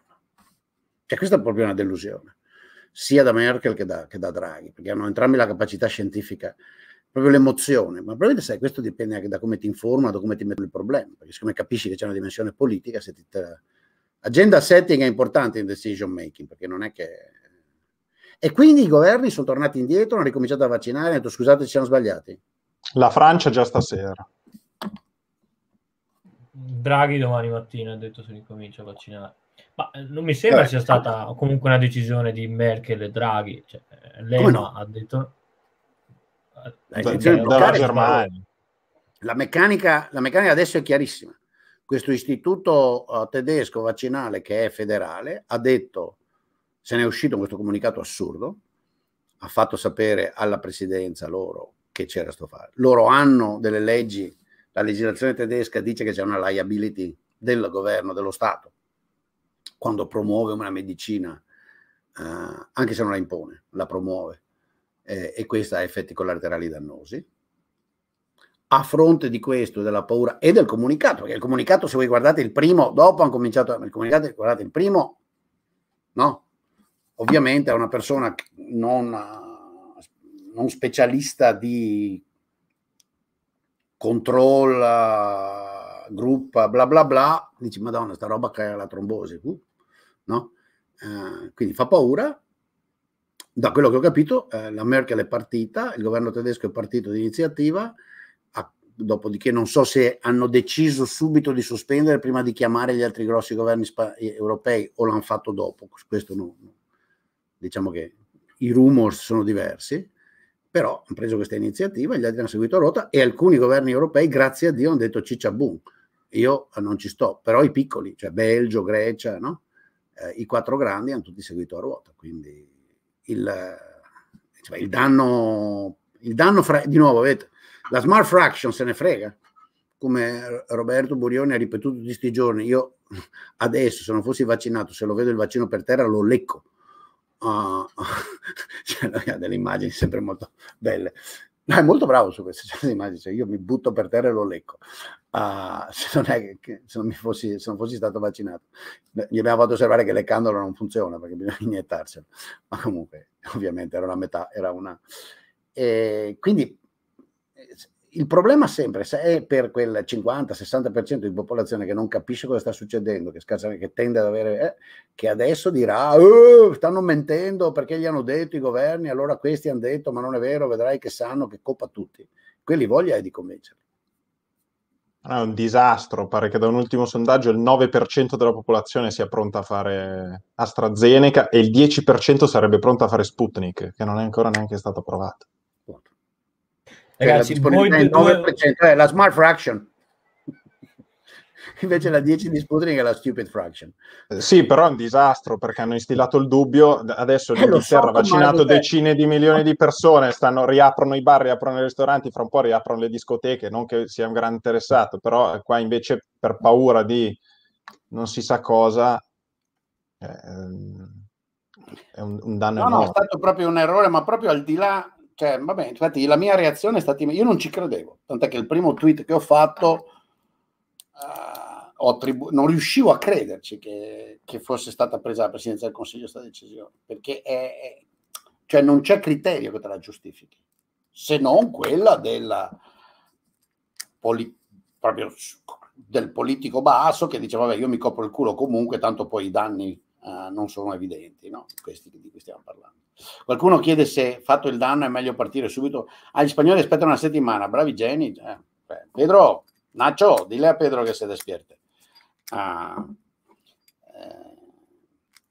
Cioè, questa è proprio una delusione sia da Merkel che da, che da Draghi, perché hanno entrambi la capacità scientifica, proprio l'emozione, ma probabilmente sai, questo dipende anche da come ti informa, da come ti mettono il problema, perché siccome capisci che c'è una dimensione politica, se ti... Te... Agenda setting è importante in decision making, perché non è che e quindi i governi sono tornati indietro, hanno ricominciato a vaccinare, hanno detto scusate ci siamo sbagliati. La Francia già stasera. Draghi domani mattina ha detto se ricomincia a vaccinare. Ma eh, non mi sembra Beh, sia stata eh. comunque una decisione di Merkel e Draghi. Cioè, eh, lei no? ha detto... Beh, cioè, cioè, dalla La meccanica, la meccanica adesso è chiarissima. Questo istituto tedesco vaccinale che è federale ha detto, se ne è uscito questo comunicato assurdo, ha fatto sapere alla presidenza loro che c'era sto fare. Loro hanno delle leggi, la legislazione tedesca dice che c'è una liability del governo, dello Stato, quando promuove una medicina, eh, anche se non la impone, la promuove, eh, e questa ha effetti collaterali dannosi. A fronte di questo, della paura e del comunicato, perché il comunicato, se voi guardate il primo, dopo hanno cominciato, il comunicato, guardate il primo, no? Ovviamente è una persona non, non specialista di controllo, gruppa, bla bla bla, dici madonna, sta roba crea la trombosi. Uh no? eh, quindi fa paura. Da quello che ho capito, eh, la Merkel è partita, il governo tedesco è partito di iniziativa, dopodiché non so se hanno deciso subito di sospendere prima di chiamare gli altri grossi governi eh, europei o l'hanno fatto dopo, questo no, diciamo che i rumors sono diversi, però hanno preso questa iniziativa, gli altri hanno seguito a ruota e alcuni governi europei, grazie a Dio, hanno detto cicciabum, io non ci sto, però i piccoli, cioè Belgio, Grecia, no? eh, i quattro grandi hanno tutti seguito a ruota, quindi il, cioè, il danno, il danno fra, di nuovo, vedete, la smart fraction se ne frega, come Roberto Burioni ha ripetuto tutti questi giorni, io adesso se non fossi vaccinato, se lo vedo il vaccino per terra lo lecco. Uh, cioè, ha delle immagini sempre molto belle. Ma è molto bravo su queste cioè, immagini, cioè, io mi butto per terra e lo lecco. Uh, se, non che, se, non fossi, se, non fossi, stato vaccinato. Gli abbiamo fatto osservare che le candole non funzionano perché bisogna iniettarselo, ma comunque ovviamente era una metà, era una... E quindi eh, il problema sempre, se è per quel 50-60% di popolazione che non capisce cosa sta succedendo, che, scarsa, che tende ad avere, eh, che adesso dirà, oh, stanno mentendo perché gli hanno detto i governi, allora questi hanno detto, ma non è vero, vedrai che sanno che coppa tutti. Quelli voglia è di convincerli Ah, è un disastro, pare che da un ultimo sondaggio il 9% della popolazione sia pronta a fare AstraZeneca e il 10% sarebbe pronta a fare Sputnik, che non è ancora neanche stato provato. Cioè, Ragazzi, la, voi 9%, è eh, la smart fraction invece la 10 di Sputnik è la stupid fraction. Eh, sì, però è un disastro perché hanno instillato il dubbio, adesso eh, l'Inghilterra ha vaccinato decine di milioni di persone, stanno, riaprono i bar, riaprono i ristoranti, fra un po' riaprono le discoteche, non che sia un gran interessato, però qua invece per paura di non si sa cosa... Eh, è un, un danno no, enorme. no, è stato proprio un errore, ma proprio al di là cioè, vabbè, infatti la mia reazione è stata, io non ci credevo, tant'è che il primo tweet che ho fatto uh, attribu- non riuscivo a crederci che, che, fosse stata presa la Presidenza del Consiglio questa decisione, perché è, è, cioè non c'è criterio che te la giustifichi, se non quella della, poli- del politico basso che dice vabbè io mi copro il culo comunque, tanto poi i danni uh, non sono evidenti, no? Questi, di cui stiamo parlando. Qualcuno chiede se fatto il danno è meglio partire subito. Agli ah, spagnoli aspettano una settimana, bravi geni. Eh, Pedro, Nacho, dile a Pedro che se despierte a... Ah, eh,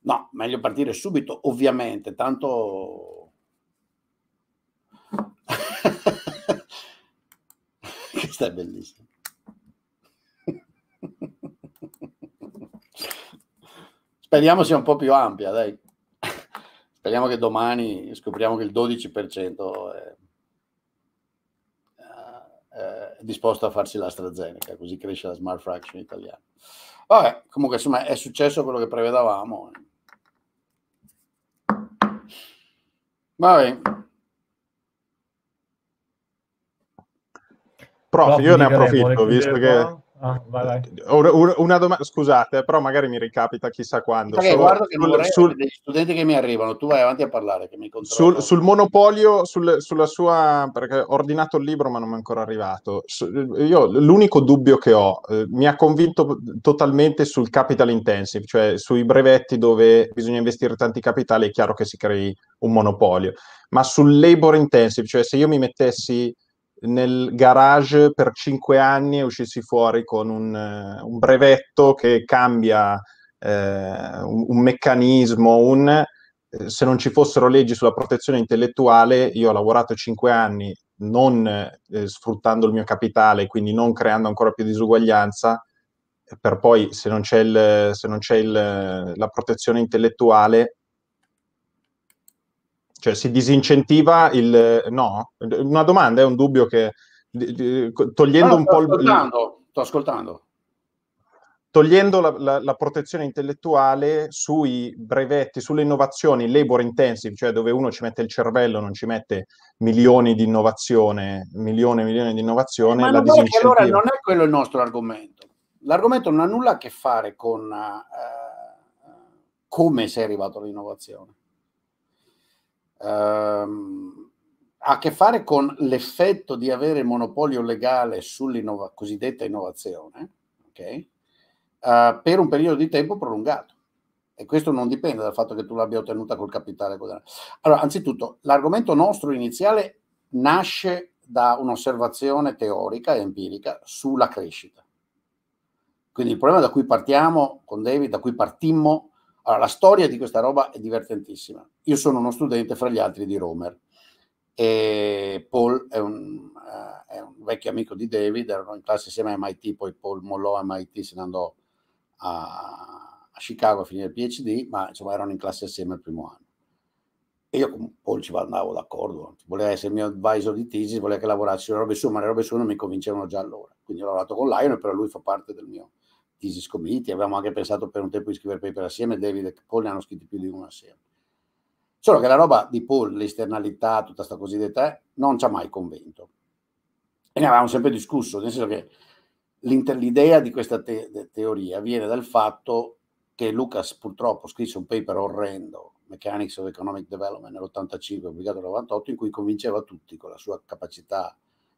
no, meglio partire subito, ovviamente, tanto... Questa è bellissima. Speriamo sia un po' più ampia, dai. Speriamo che domani scopriamo che il 12% è eh, disposto a farsi l'AstraZeneca, così cresce la smart fraction italiana. Vabbè, comunque insomma è successo quello che prevedavamo. Vabbè. Prof, io ne approfitto, visto che... Ah, vai, Una domanda, scusate, però magari mi ricapita chissà quando. Perché Solo, guardo che sul, sul... degli studenti che mi arrivano, tu vai avanti a parlare. Che mi sul, sul monopolio, sul, sulla sua, perché ho ordinato il libro ma non mi è ancora arrivato. Io l'unico dubbio che ho, eh, mi ha convinto totalmente sul capital intensive, cioè sui brevetti dove bisogna investire tanti capitali, è chiaro che si crei un monopolio, ma sul labor intensive, cioè se io mi mettessi nel garage per cinque anni e uscissi fuori con un, eh, un brevetto che cambia eh, un, un, meccanismo, un, eh, se non ci fossero leggi sulla protezione intellettuale, io ho lavorato cinque anni non eh, sfruttando il mio capitale, quindi non creando ancora più disuguaglianza, per poi se non c'è, il, se non c'è il, la protezione intellettuale cioè si disincentiva il... No? Una domanda, è un dubbio che... Togliendo no, un po' ascoltando, il... Sto ascoltando togliendo la, la, la, protezione intellettuale sui brevetti, sulle innovazioni labor intensive, cioè dove uno ci mette il cervello, non ci mette milioni di innovazione, milioni e milioni di innovazione. Ma non che allora non è quello il nostro argomento. L'argomento non ha nulla a che fare con uh, come sei arrivato all'innovazione ehm, ha a che fare con l'effetto di avere monopolio legale sulla cosiddetta innovazione okay? eh, per un periodo di tempo prolungato. E questo non dipende dal fatto che tu l'abbia ottenuta col capitale. Allora, anzitutto, l'argomento nostro iniziale nasce da un'osservazione teorica e empirica sulla crescita. Quindi il problema da cui partiamo con David, da cui partimmo, allora, la storia di questa roba è divertentissima. Io sono uno studente fra gli altri di Romer e Paul è un, eh, è un vecchio amico di David, erano in classe insieme a MIT, poi Paul mollò a MIT, se ne andò a, a Chicago a finire il PhD, ma insomma erano in classe assieme il primo anno. E io con Paul ci andavo d'accordo, voleva essere il mio advisor di tesi, voleva che lavorassi sulle robe su, ma le robe su non mi convincevano già allora. Quindi ho lavorato con Lion, però lui fa parte del mio Chisi Scomiti, avevamo anche pensato per un tempo di scrivere paper assieme, David e Paul ne hanno scritti più di uno assieme. Solo che la roba di Paul, l'esternalità, tutta questa cosiddetta, eh, non ci ha mai convinto. E ne avevamo sempre discusso, nel senso che l'idea di questa te- teoria viene dal fatto che Lucas purtroppo scrisse un paper orrendo, Mechanics of Economic Development nell'85, pubblicato nel 98, in cui convinceva tutti con la sua capacità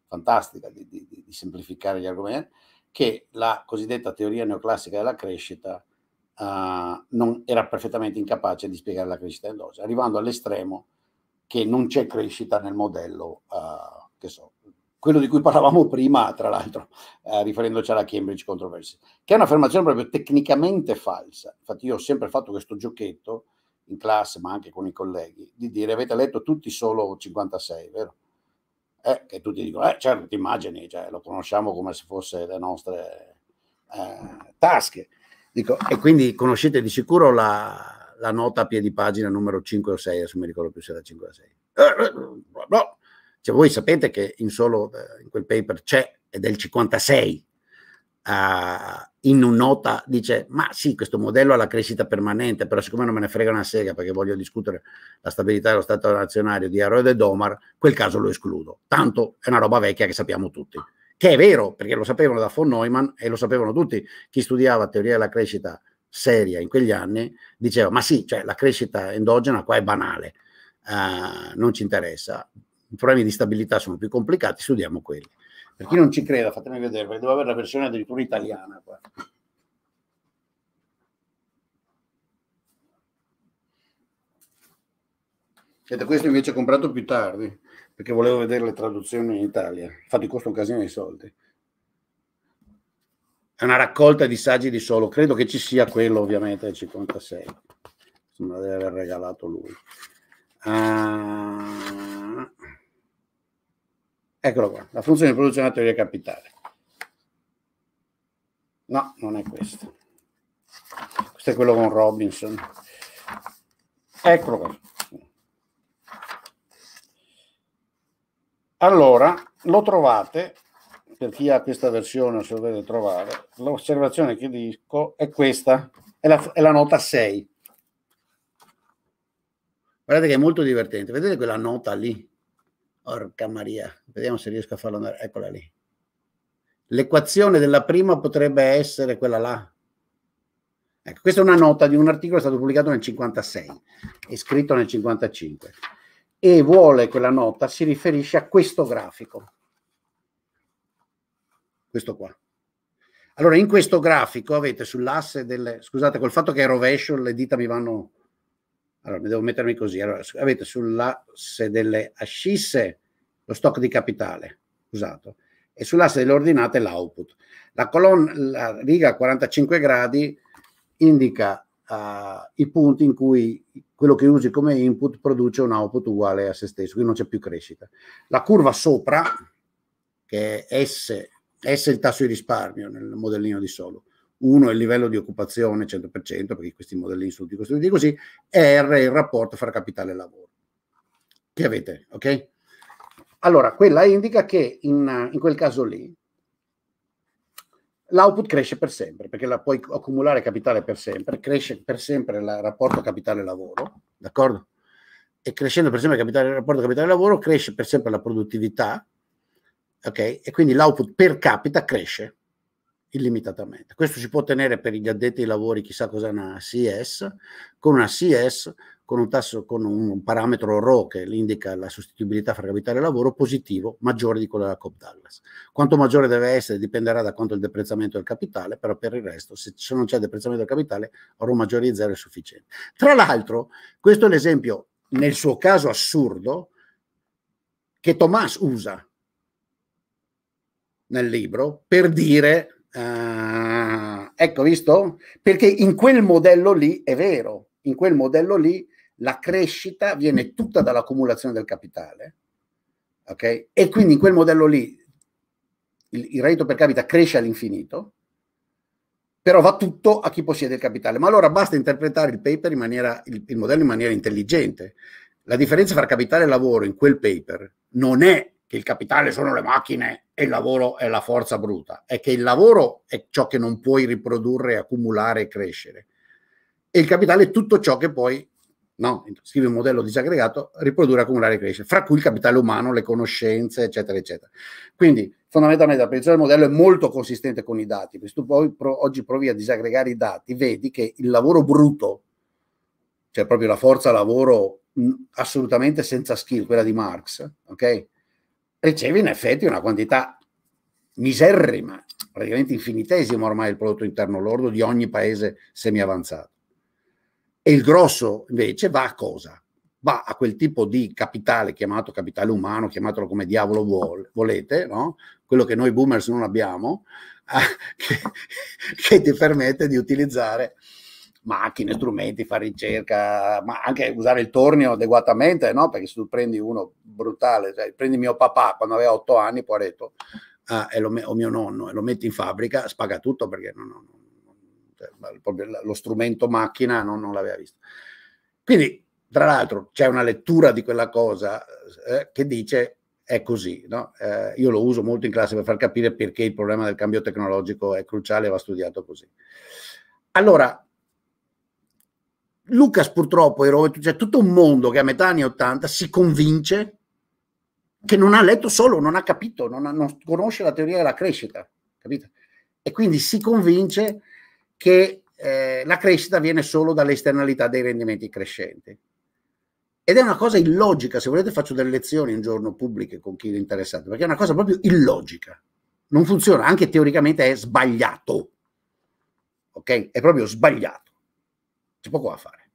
fantastica di, di, di semplificare gli argomenti, che la cosiddetta teoria neoclassica della crescita uh, era perfettamente incapace di spiegare la crescita endogena, arrivando all'estremo che non c'è crescita nel modello, uh, che so, quello di cui parlavamo prima, tra l'altro, uh, riferendoci alla Cambridge Controversy, che è un'affermazione proprio tecnicamente falsa. Infatti io ho sempre fatto questo giochetto in classe, ma anche con i colleghi, di dire avete letto tutti solo 56, vero? eh, che tutti dicono, eh, certo, ti immagini, cioè, lo conosciamo come se fosse le nostre eh, tasche. Dico, e quindi conoscete di sicuro la, la, nota a piedi pagina numero 5 o 6, adesso mi ricordo più se era 5 o 6. Eh, eh, no. Cioè, voi sapete che in solo eh, in quel paper c'è, ed è del 56, uh, in un nota dice ma sì questo modello ha la crescita permanente però siccome non me ne frega una sega perché voglio discutere la stabilità dello stato nazionale di Arroyo e Domar quel caso lo escludo tanto è una roba vecchia che sappiamo tutti che è vero perché lo sapevano da von Neumann e lo sapevano tutti chi studiava teoria della crescita seria in quegli anni diceva ma sì cioè la crescita endogena qua è banale uh, non ci interessa i problemi di stabilità sono più complicati studiamo quelli per chi non ci creda, fatemi vedere, perché devo avere la versione addirittura italiana qua. Ed questo invece ho comprato più tardi, perché volevo vedere le traduzioni in Italia. Infatti costa un casino di soldi. È una raccolta di saggi di solo. Credo che ci sia quello, ovviamente, del 56. Me la deve aver regalato lui. Uh... Eccolo qua, la funzione di produzione della teoria capitale. No, non è questa. Questo è quello con Robinson. Eccolo qua. Allora, lo trovate, per chi ha questa versione se lo deve trovare, l'osservazione che dico è questa, è la, è la nota 6. Guardate che è molto divertente, vedete quella nota lì, Orca Maria, vediamo se riesco a farlo andare. Eccola lì. L'equazione della prima potrebbe essere quella là. Ecco, questa è una nota di un articolo che è stato pubblicato nel 56 e scritto nel 55. E vuole quella nota, si riferisce a questo grafico. Questo qua. Allora, in questo grafico avete sull'asse delle... Scusate, col fatto che è rovescio le dita mi vanno allora, devo mettermi così. Allora, avete sull'asse delle ascisse lo stock di capitale usato e sull'asse delle ordinate l'output. La colonna, la riga a 45 gradi indica uh, i punti in cui quello che usi come input produce un output uguale a se stesso, quindi non c'è più crescita. La curva sopra, che è S, S è il tasso di risparmio nel modellino di solo, uno è il livello di occupazione 100%, perché questi modelli sono tutti costruiti così, e R è il rapporto fra capitale e lavoro. Che avete, ok? Allora, quella indica che in, in quel caso lì l'output cresce per sempre, perché la puoi accumulare capitale per sempre, cresce per sempre il rapporto capitale-lavoro, d'accordo? E crescendo per sempre il rapporto capitale-lavoro, cresce per sempre la produttività, ok? E quindi l'output per capita cresce, illimitatamente. Questo si può ottenere per gli addetti ai lavori, chissà cos'è una CS, con una CS con un, tasso, con un parametro RO che indica la sostituibilità fra capitale e lavoro positivo maggiore di quella della Cop Dallas. Quanto maggiore deve essere dipenderà da quanto il deprezzamento del capitale, però per il resto se, non c'è deprezzamento del capitale RO maggiore di zero è sufficiente. Tra l'altro, questo è l'esempio nel suo caso assurdo che Tomas usa nel libro per dire Ah, ecco, visto? Perché in quel modello lì è vero, in quel modello lì la crescita viene tutta dall'accumulazione del capitale, ok? E quindi in quel modello lì il, il reddito per capita cresce all'infinito, però va tutto a chi possiede il capitale. Ma allora basta interpretare il paper in maniera, il, il modello in maniera intelligente. La differenza tra capitale e lavoro in quel paper non è che il capitale sono le macchine e il lavoro è la forza bruta, è che il lavoro è ciò che non puoi riprodurre, accumulare e crescere. E il capitale è tutto ciò che poi, no, scrivi un modello disaggregato, riprodurre, accumulare e crescere, fra cui il capitale umano, le conoscenze, eccetera, eccetera. Quindi fondamentalmente la predizione del modello è molto consistente con i dati, se tu poi pro, oggi provi a disaggregare i dati, vedi che il lavoro bruto, cioè proprio la forza lavoro mh, assolutamente senza skill, quella di Marx, ok? ricevi in effetti una quantità miserrima, praticamente infinitesimo ormai il prodotto interno lordo di ogni paese semiavanzato. E il grosso invece va a cosa? Va a quel tipo di capitale chiamato capitale umano, chiamatelo come diavolo vuole, volete, no? quello che noi boomers non abbiamo, che, che ti permette di utilizzare macchine, strumenti, fare ricerca, ma anche usare il tornio adeguatamente, no? Perché se tu prendi uno brutale, cioè, prendi mio papà quando aveva otto anni, poi ha detto, ah, o mio nonno, e lo metti in fabbrica, spaga tutto perché non, non, non, lo strumento macchina non, l'aveva visto. Quindi, tra l'altro, c'è una lettura di quella cosa eh, che dice è così. No? Eh, io lo uso molto in classe per far capire perché il problema del cambio tecnologico è cruciale e va studiato così. Allora, Lucas purtroppo c'è cioè tutto un mondo che a metà anni 80 si convince che non ha letto solo, non ha capito, non, ha, non conosce la teoria della crescita, capito? E quindi si convince che eh, la crescita viene solo dall'esternalità dei rendimenti crescenti. Ed è una cosa illogica, se volete faccio delle lezioni un giorno pubbliche con chi è interessato, perché è una cosa proprio illogica. Non funziona, anche teoricamente è sbagliato. Ok? È proprio sbagliato. C'è poco da fare.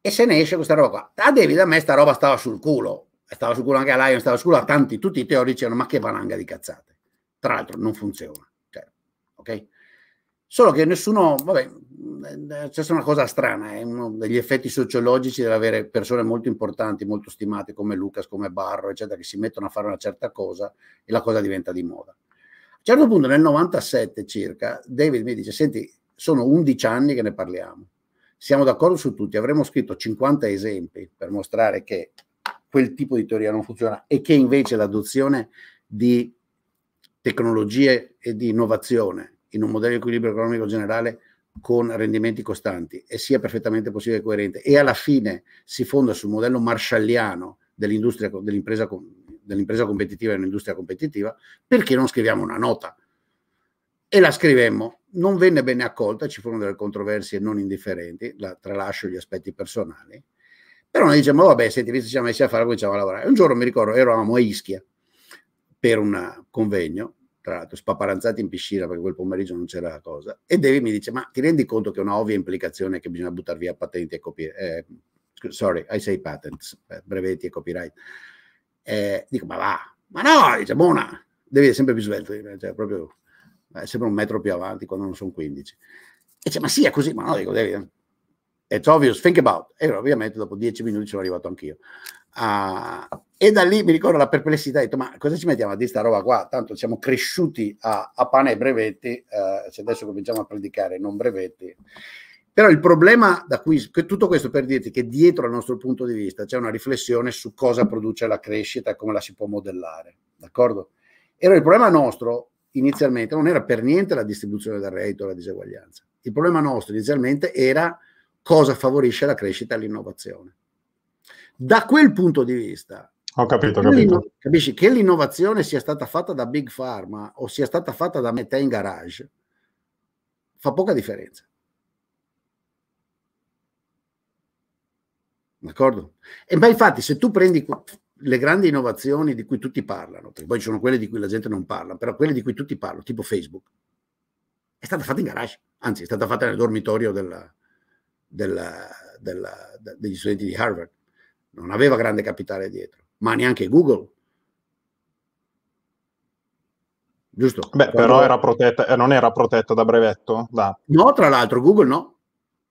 E se ne esce questa roba qua. A ah, David a me sta roba stava sul culo, stava sul culo anche a Lion, stava sul culo a tanti, tutti i teorici dicevano ma che valanga di cazzate. Tra l'altro non funziona. Cioè, ok? Solo che nessuno, vabbè, eh, c'è una cosa strana, è eh, uno degli effetti sociologici dell'avere persone molto importanti, molto stimate come Lucas, come Barro, eccetera, che si mettono a fare una certa cosa e la cosa diventa di moda. A un certo punto, nel 97 circa, David mi dice, senti, sono 11 anni che ne parliamo. Siamo d'accordo su tutti, avremmo scritto 50 esempi per mostrare che quel tipo di teoria non funziona e che invece l'adozione di tecnologie e di innovazione in un modello di equilibrio economico generale con rendimenti costanti e sia perfettamente possibile e coerente e alla fine si fonda sul modello marshalliano dell'industria, dell'impresa, dell'impresa competitiva e un'industria competitiva, perché non scriviamo una nota? E la scrivemmo non venne bene accolta, ci furono delle controversie non indifferenti, la, tralascio gli aspetti personali, però noi diciamo, vabbè, senti, visto ci siamo messi a fare, cominciamo a lavorare. Un giorno mi ricordo, eravamo a Ischia per un convegno, tra l'altro spaparanzati in piscina perché quel pomeriggio non c'era la cosa, e Devi mi dice, ma ti rendi conto che è una ovvia implicazione che bisogna buttare via patenti e copyright, eh, sorry, I say patents, eh, brevetti e copyright. Eh, dico, ma va, ma no, dice, buona, devi è sempre più svelto, cioè, proprio eh, sembra un metro più avanti quando non sono 15. E dice, ma sì, è così, ma no, dico, David, eh. it's obvious, think about. E ovviamente dopo 10 minuti sono arrivato anch'io. Uh, e da lì mi ricordo la perplessità, ho detto, ma cosa ci mettiamo a dire sta roba qua? Tanto siamo cresciuti a, a pane e brevetti, uh, se adesso cominciamo a predicare non brevetti. Però il problema da qui, tutto questo per dirti che dietro al nostro punto di vista c'è una riflessione su cosa produce la crescita e come la si può modellare, d'accordo? E allora il problema nostro inizialmente non era per niente la distribuzione del reddito o la diseguaglianza. Il problema nostro inizialmente era cosa favorisce la crescita e l'innovazione. Da quel punto di vista, ho capito, ho capito. capisci che l'innovazione sia stata fatta da Big Pharma o sia stata fatta da metà in garage fa poca differenza. D'accordo? E ma infatti, se tu prendi le grandi innovazioni di cui tutti parlano, perché poi ci sono quelle di cui la gente non parla, però quelle di cui tutti parlano, tipo Facebook, è stata fatta in garage, anzi è stata fatta nel dormitorio della, della, della, degli studenti di Harvard. Non aveva grande capitale dietro, ma neanche Google. Giusto? Beh, Quando... però era protetta, eh, non era protetta da brevetto? Da. No, tra l'altro Google no.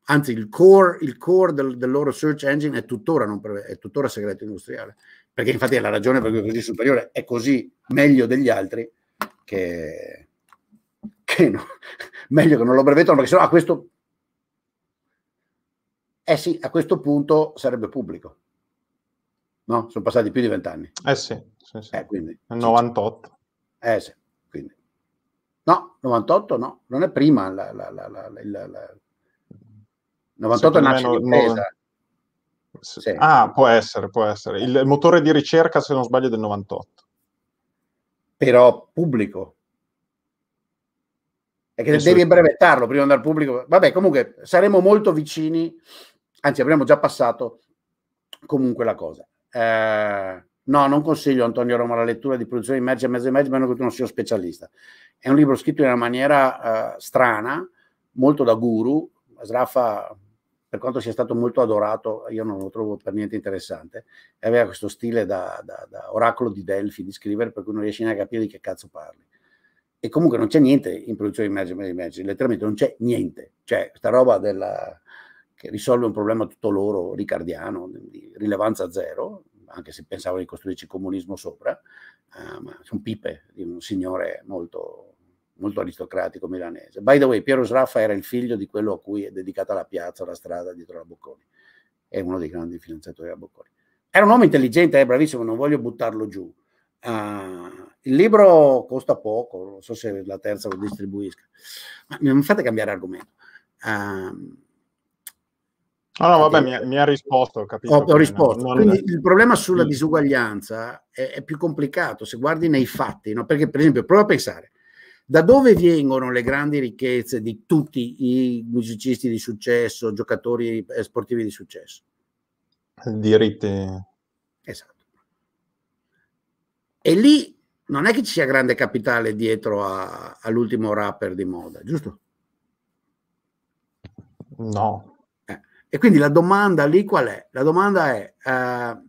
Anzi, il core, il core del, del, loro search engine è tuttora, non, è tuttora segreto industriale perché infatti è la ragione per cui così superiore è così meglio degli altri che, che no, meglio che non lo brevettano perché sennò a questo eh sì, a questo punto sarebbe pubblico no? Sono passati più di vent'anni eh sì, sì, sì. Eh, quindi, 98 eh sì, quindi no, 98 no, non è prima la, la, la, il 98 Secondo nasce l'impresa sì. Ah, può essere, può essere. Il, il motore di ricerca, se non sbaglio, è del 98. Però pubblico. È che devi brevettarlo prima di andare pubblico. Vabbè, comunque saremo molto vicini, anzi avremo già passato comunque la cosa. Eh, no, non consiglio Antonio Roma la lettura di produzione di merce e Mezzo e mezzo, meno che tu non sia specialista. È un libro scritto in una maniera eh, strana, molto da guru. Sraffa per quanto sia stato molto adorato, io non lo trovo per niente interessante, E aveva questo stile da, da, da oracolo di Delphi di scrivere, per cui non riesci neanche a capire di che cazzo parli. E comunque non c'è niente in produzione di management imagine, letteralmente non c'è niente. Cioè, questa roba della, che risolve un problema tutto loro, ricardiano, di rilevanza zero, anche se pensavano di costruirci il comunismo sopra, uh, ma sono pipe di un signore molto molto aristocratico milanese. By the way, Piero Sraffa era il figlio di quello a cui è dedicata la piazza, la strada dietro la Bocconi. È uno dei grandi finanziatori della Bocconi. Era un uomo intelligente, eh, bravissimo, non voglio buttarlo giù. Uh, il libro costa poco, non so se la terza lo distribuisca, ma non fate cambiare argomento. Uh, No, no, vabbè, mi ha, mi ha risposto, ho capito. Ho, ho risposto. Non, non... il problema sulla mm. disuguaglianza è, è, più complicato se guardi nei fatti, no? perché per esempio prova a pensare, da dove vengono le grandi ricchezze di tutti i musicisti di successo, giocatori eh, sportivi di successo? Diritti. Esatto. E lì non è che ci sia grande capitale dietro a, all'ultimo rapper di moda, giusto? No. Eh. E quindi la domanda lì qual è? La domanda è... Eh,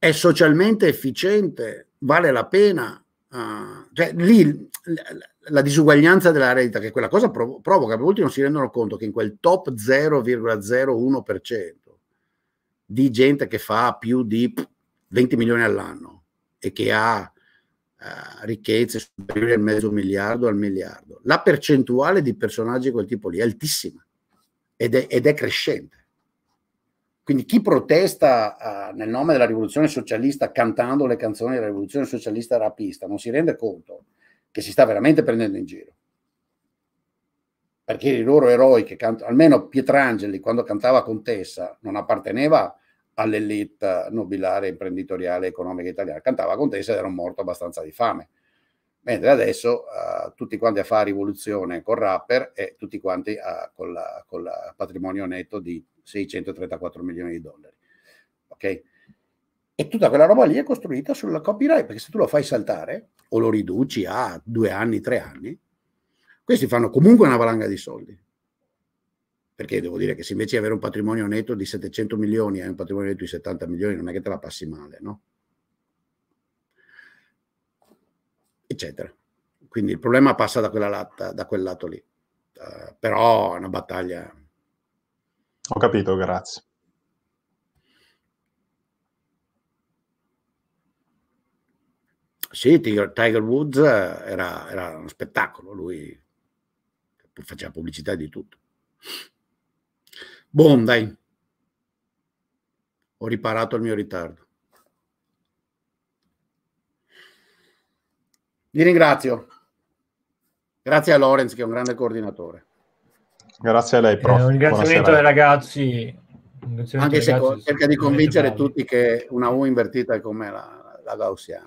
è socialmente efficiente, vale la pena Ah, cioè, lì la disuguaglianza della reddita che quella cosa prov- provoca, molti non si rendono conto che in quel top 0,01% di gente che fa più di 20 milioni all'anno e che ha uh, ricchezze superiori al mezzo miliardo al miliardo, la percentuale di personaggi di quel tipo lì è altissima ed è, ed è crescente. Quindi chi protesta uh, nel nome della rivoluzione socialista cantando le canzoni della rivoluzione socialista rapista non si rende conto che si sta veramente prendendo in giro. Perché i loro eroi, che canta, almeno Pietrangeli quando cantava Contessa, non apparteneva all'elite nobilare, imprenditoriale, economica italiana, cantava Contessa ed era un morto abbastanza di fame. Mentre adesso uh, tutti quanti a fare rivoluzione con rapper e tutti quanti a, eh, con il patrimonio netto di 634 milioni di dollari. Ok? E tutta quella roba lì è costruita sulla copyright, perché se tu lo fai saltare o lo riduci a due anni, tre anni, questi fanno comunque una valanga di soldi. Perché devo dire che se invece di avere un patrimonio netto di 700 milioni hai un patrimonio netto di 70 milioni, non è che te la passi male, no? Eccetera. Quindi il problema passa da, quella latta, da quel lato lì. Uh, però è una battaglia ho capito, grazie. Sì, Tiger Woods era, era uno spettacolo, lui faceva pubblicità di tutto. Buon dai, ho riparato il mio ritardo. Vi ringrazio. Grazie a Lorenz che è un grande coordinatore. Grazie a lei, prof. Eh, un ringraziamento ai ragazzi. Ringraziamento Anche se ragazzi, cerca di convincere tutti che una U invertita è come la, la gaussiana.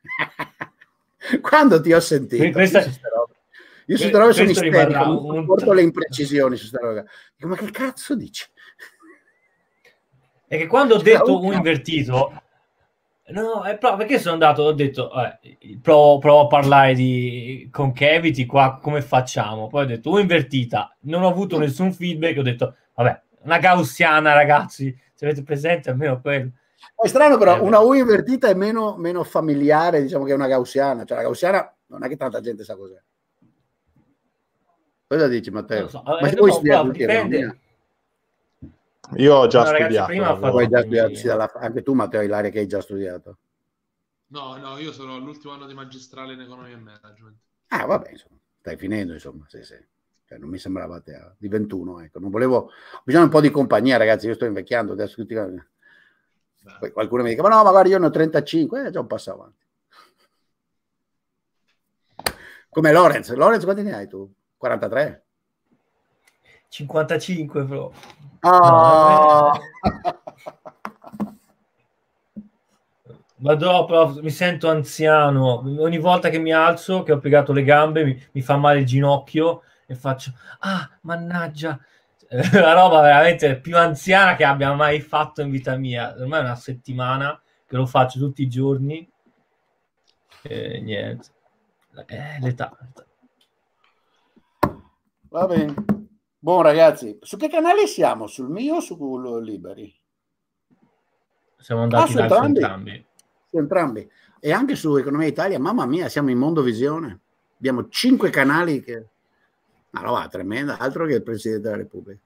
Quando ti ho sentito? Questa... Io su trovo roba sono isterico, un... porto le imprecisioni su roba. Dico, ma che cazzo dici? È che quando ho detto un invertito, No, è eh, proprio perché sono andato, ho detto, eh, provo, provo, a parlare di, con Kevity qua, come facciamo? Poi ho detto, ho oh, invertita, non ho avuto nessun feedback, ho detto, vabbè, una gaussiana ragazzi, se avete presente almeno quello. È strano però, eh, una U invertita è meno, meno, familiare, diciamo, che una gaussiana. Cioè la gaussiana non è che tanta gente sa cos'è. Cosa dici Matteo? Non so. Eh, Ma eh, no, no, dipende, io ho già no, studiato. Ragazzi, prima ho eh, già studiato, anche tu Matteo Ilaria che hai già studiato. No, no, io sono all'ultimo anno di magistrale in economia e management. Ah, vabbè, insomma, stai finendo, insomma, sì, sì. Cioè, non mi sembrava te, di 21, ecco, non volevo... Ho bisogno un po' di compagnia, ragazzi, io sto invecchiando, adesso tutti... Poi qualcuno mi dice, ma no, ma guarda, io ne ho 35, eh, già un passo avanti. Come Lorenz, Lorenz quanti ne hai tu? 43? 55 però. Ma eh. eh. dopo mi sento anziano. Ogni volta che mi alzo, che ho piegato le gambe, mi, mi fa male il ginocchio e faccio, ah, mannaggia, la roba veramente più anziana che abbia mai fatto in vita mia. Ormai è una settimana che lo faccio tutti i giorni. E niente. è eh, l'età. Va bene. Buon ragazzi, su che canale siamo? Sul mio o su Liberi? Siamo andati ah, su entrambi. entrambi. Su entrambi. E anche su Economia Italia, mamma mia, siamo in Mondo Visione. Abbiamo cinque canali che... Ma no, tremenda, altro che il Presidente della Repubblica.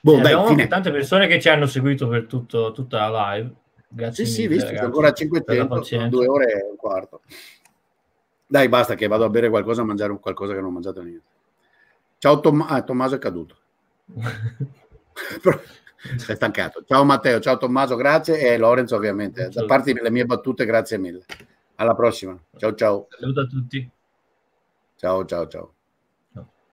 Boh, eh, dai, abbiamo fine. tante persone che ci hanno seguito per tutto, tutta la live. Grazie sì, mille, sì, visto, ancora cinque 500, due ore e un quarto. Dai, basta che vado a bere qualcosa, a mangiare qualcosa che non ho mangiato niente. Ciao Tom- ah, Tommaso è caduto. Sei stancato. Ciao Matteo, ciao Tommaso, grazie e Lorenzo ovviamente. Eh, ciao. Da parte delle mie battute, grazie mille. Alla prossima. Ciao ciao. Saluto a tutti. Ciao ciao ciao.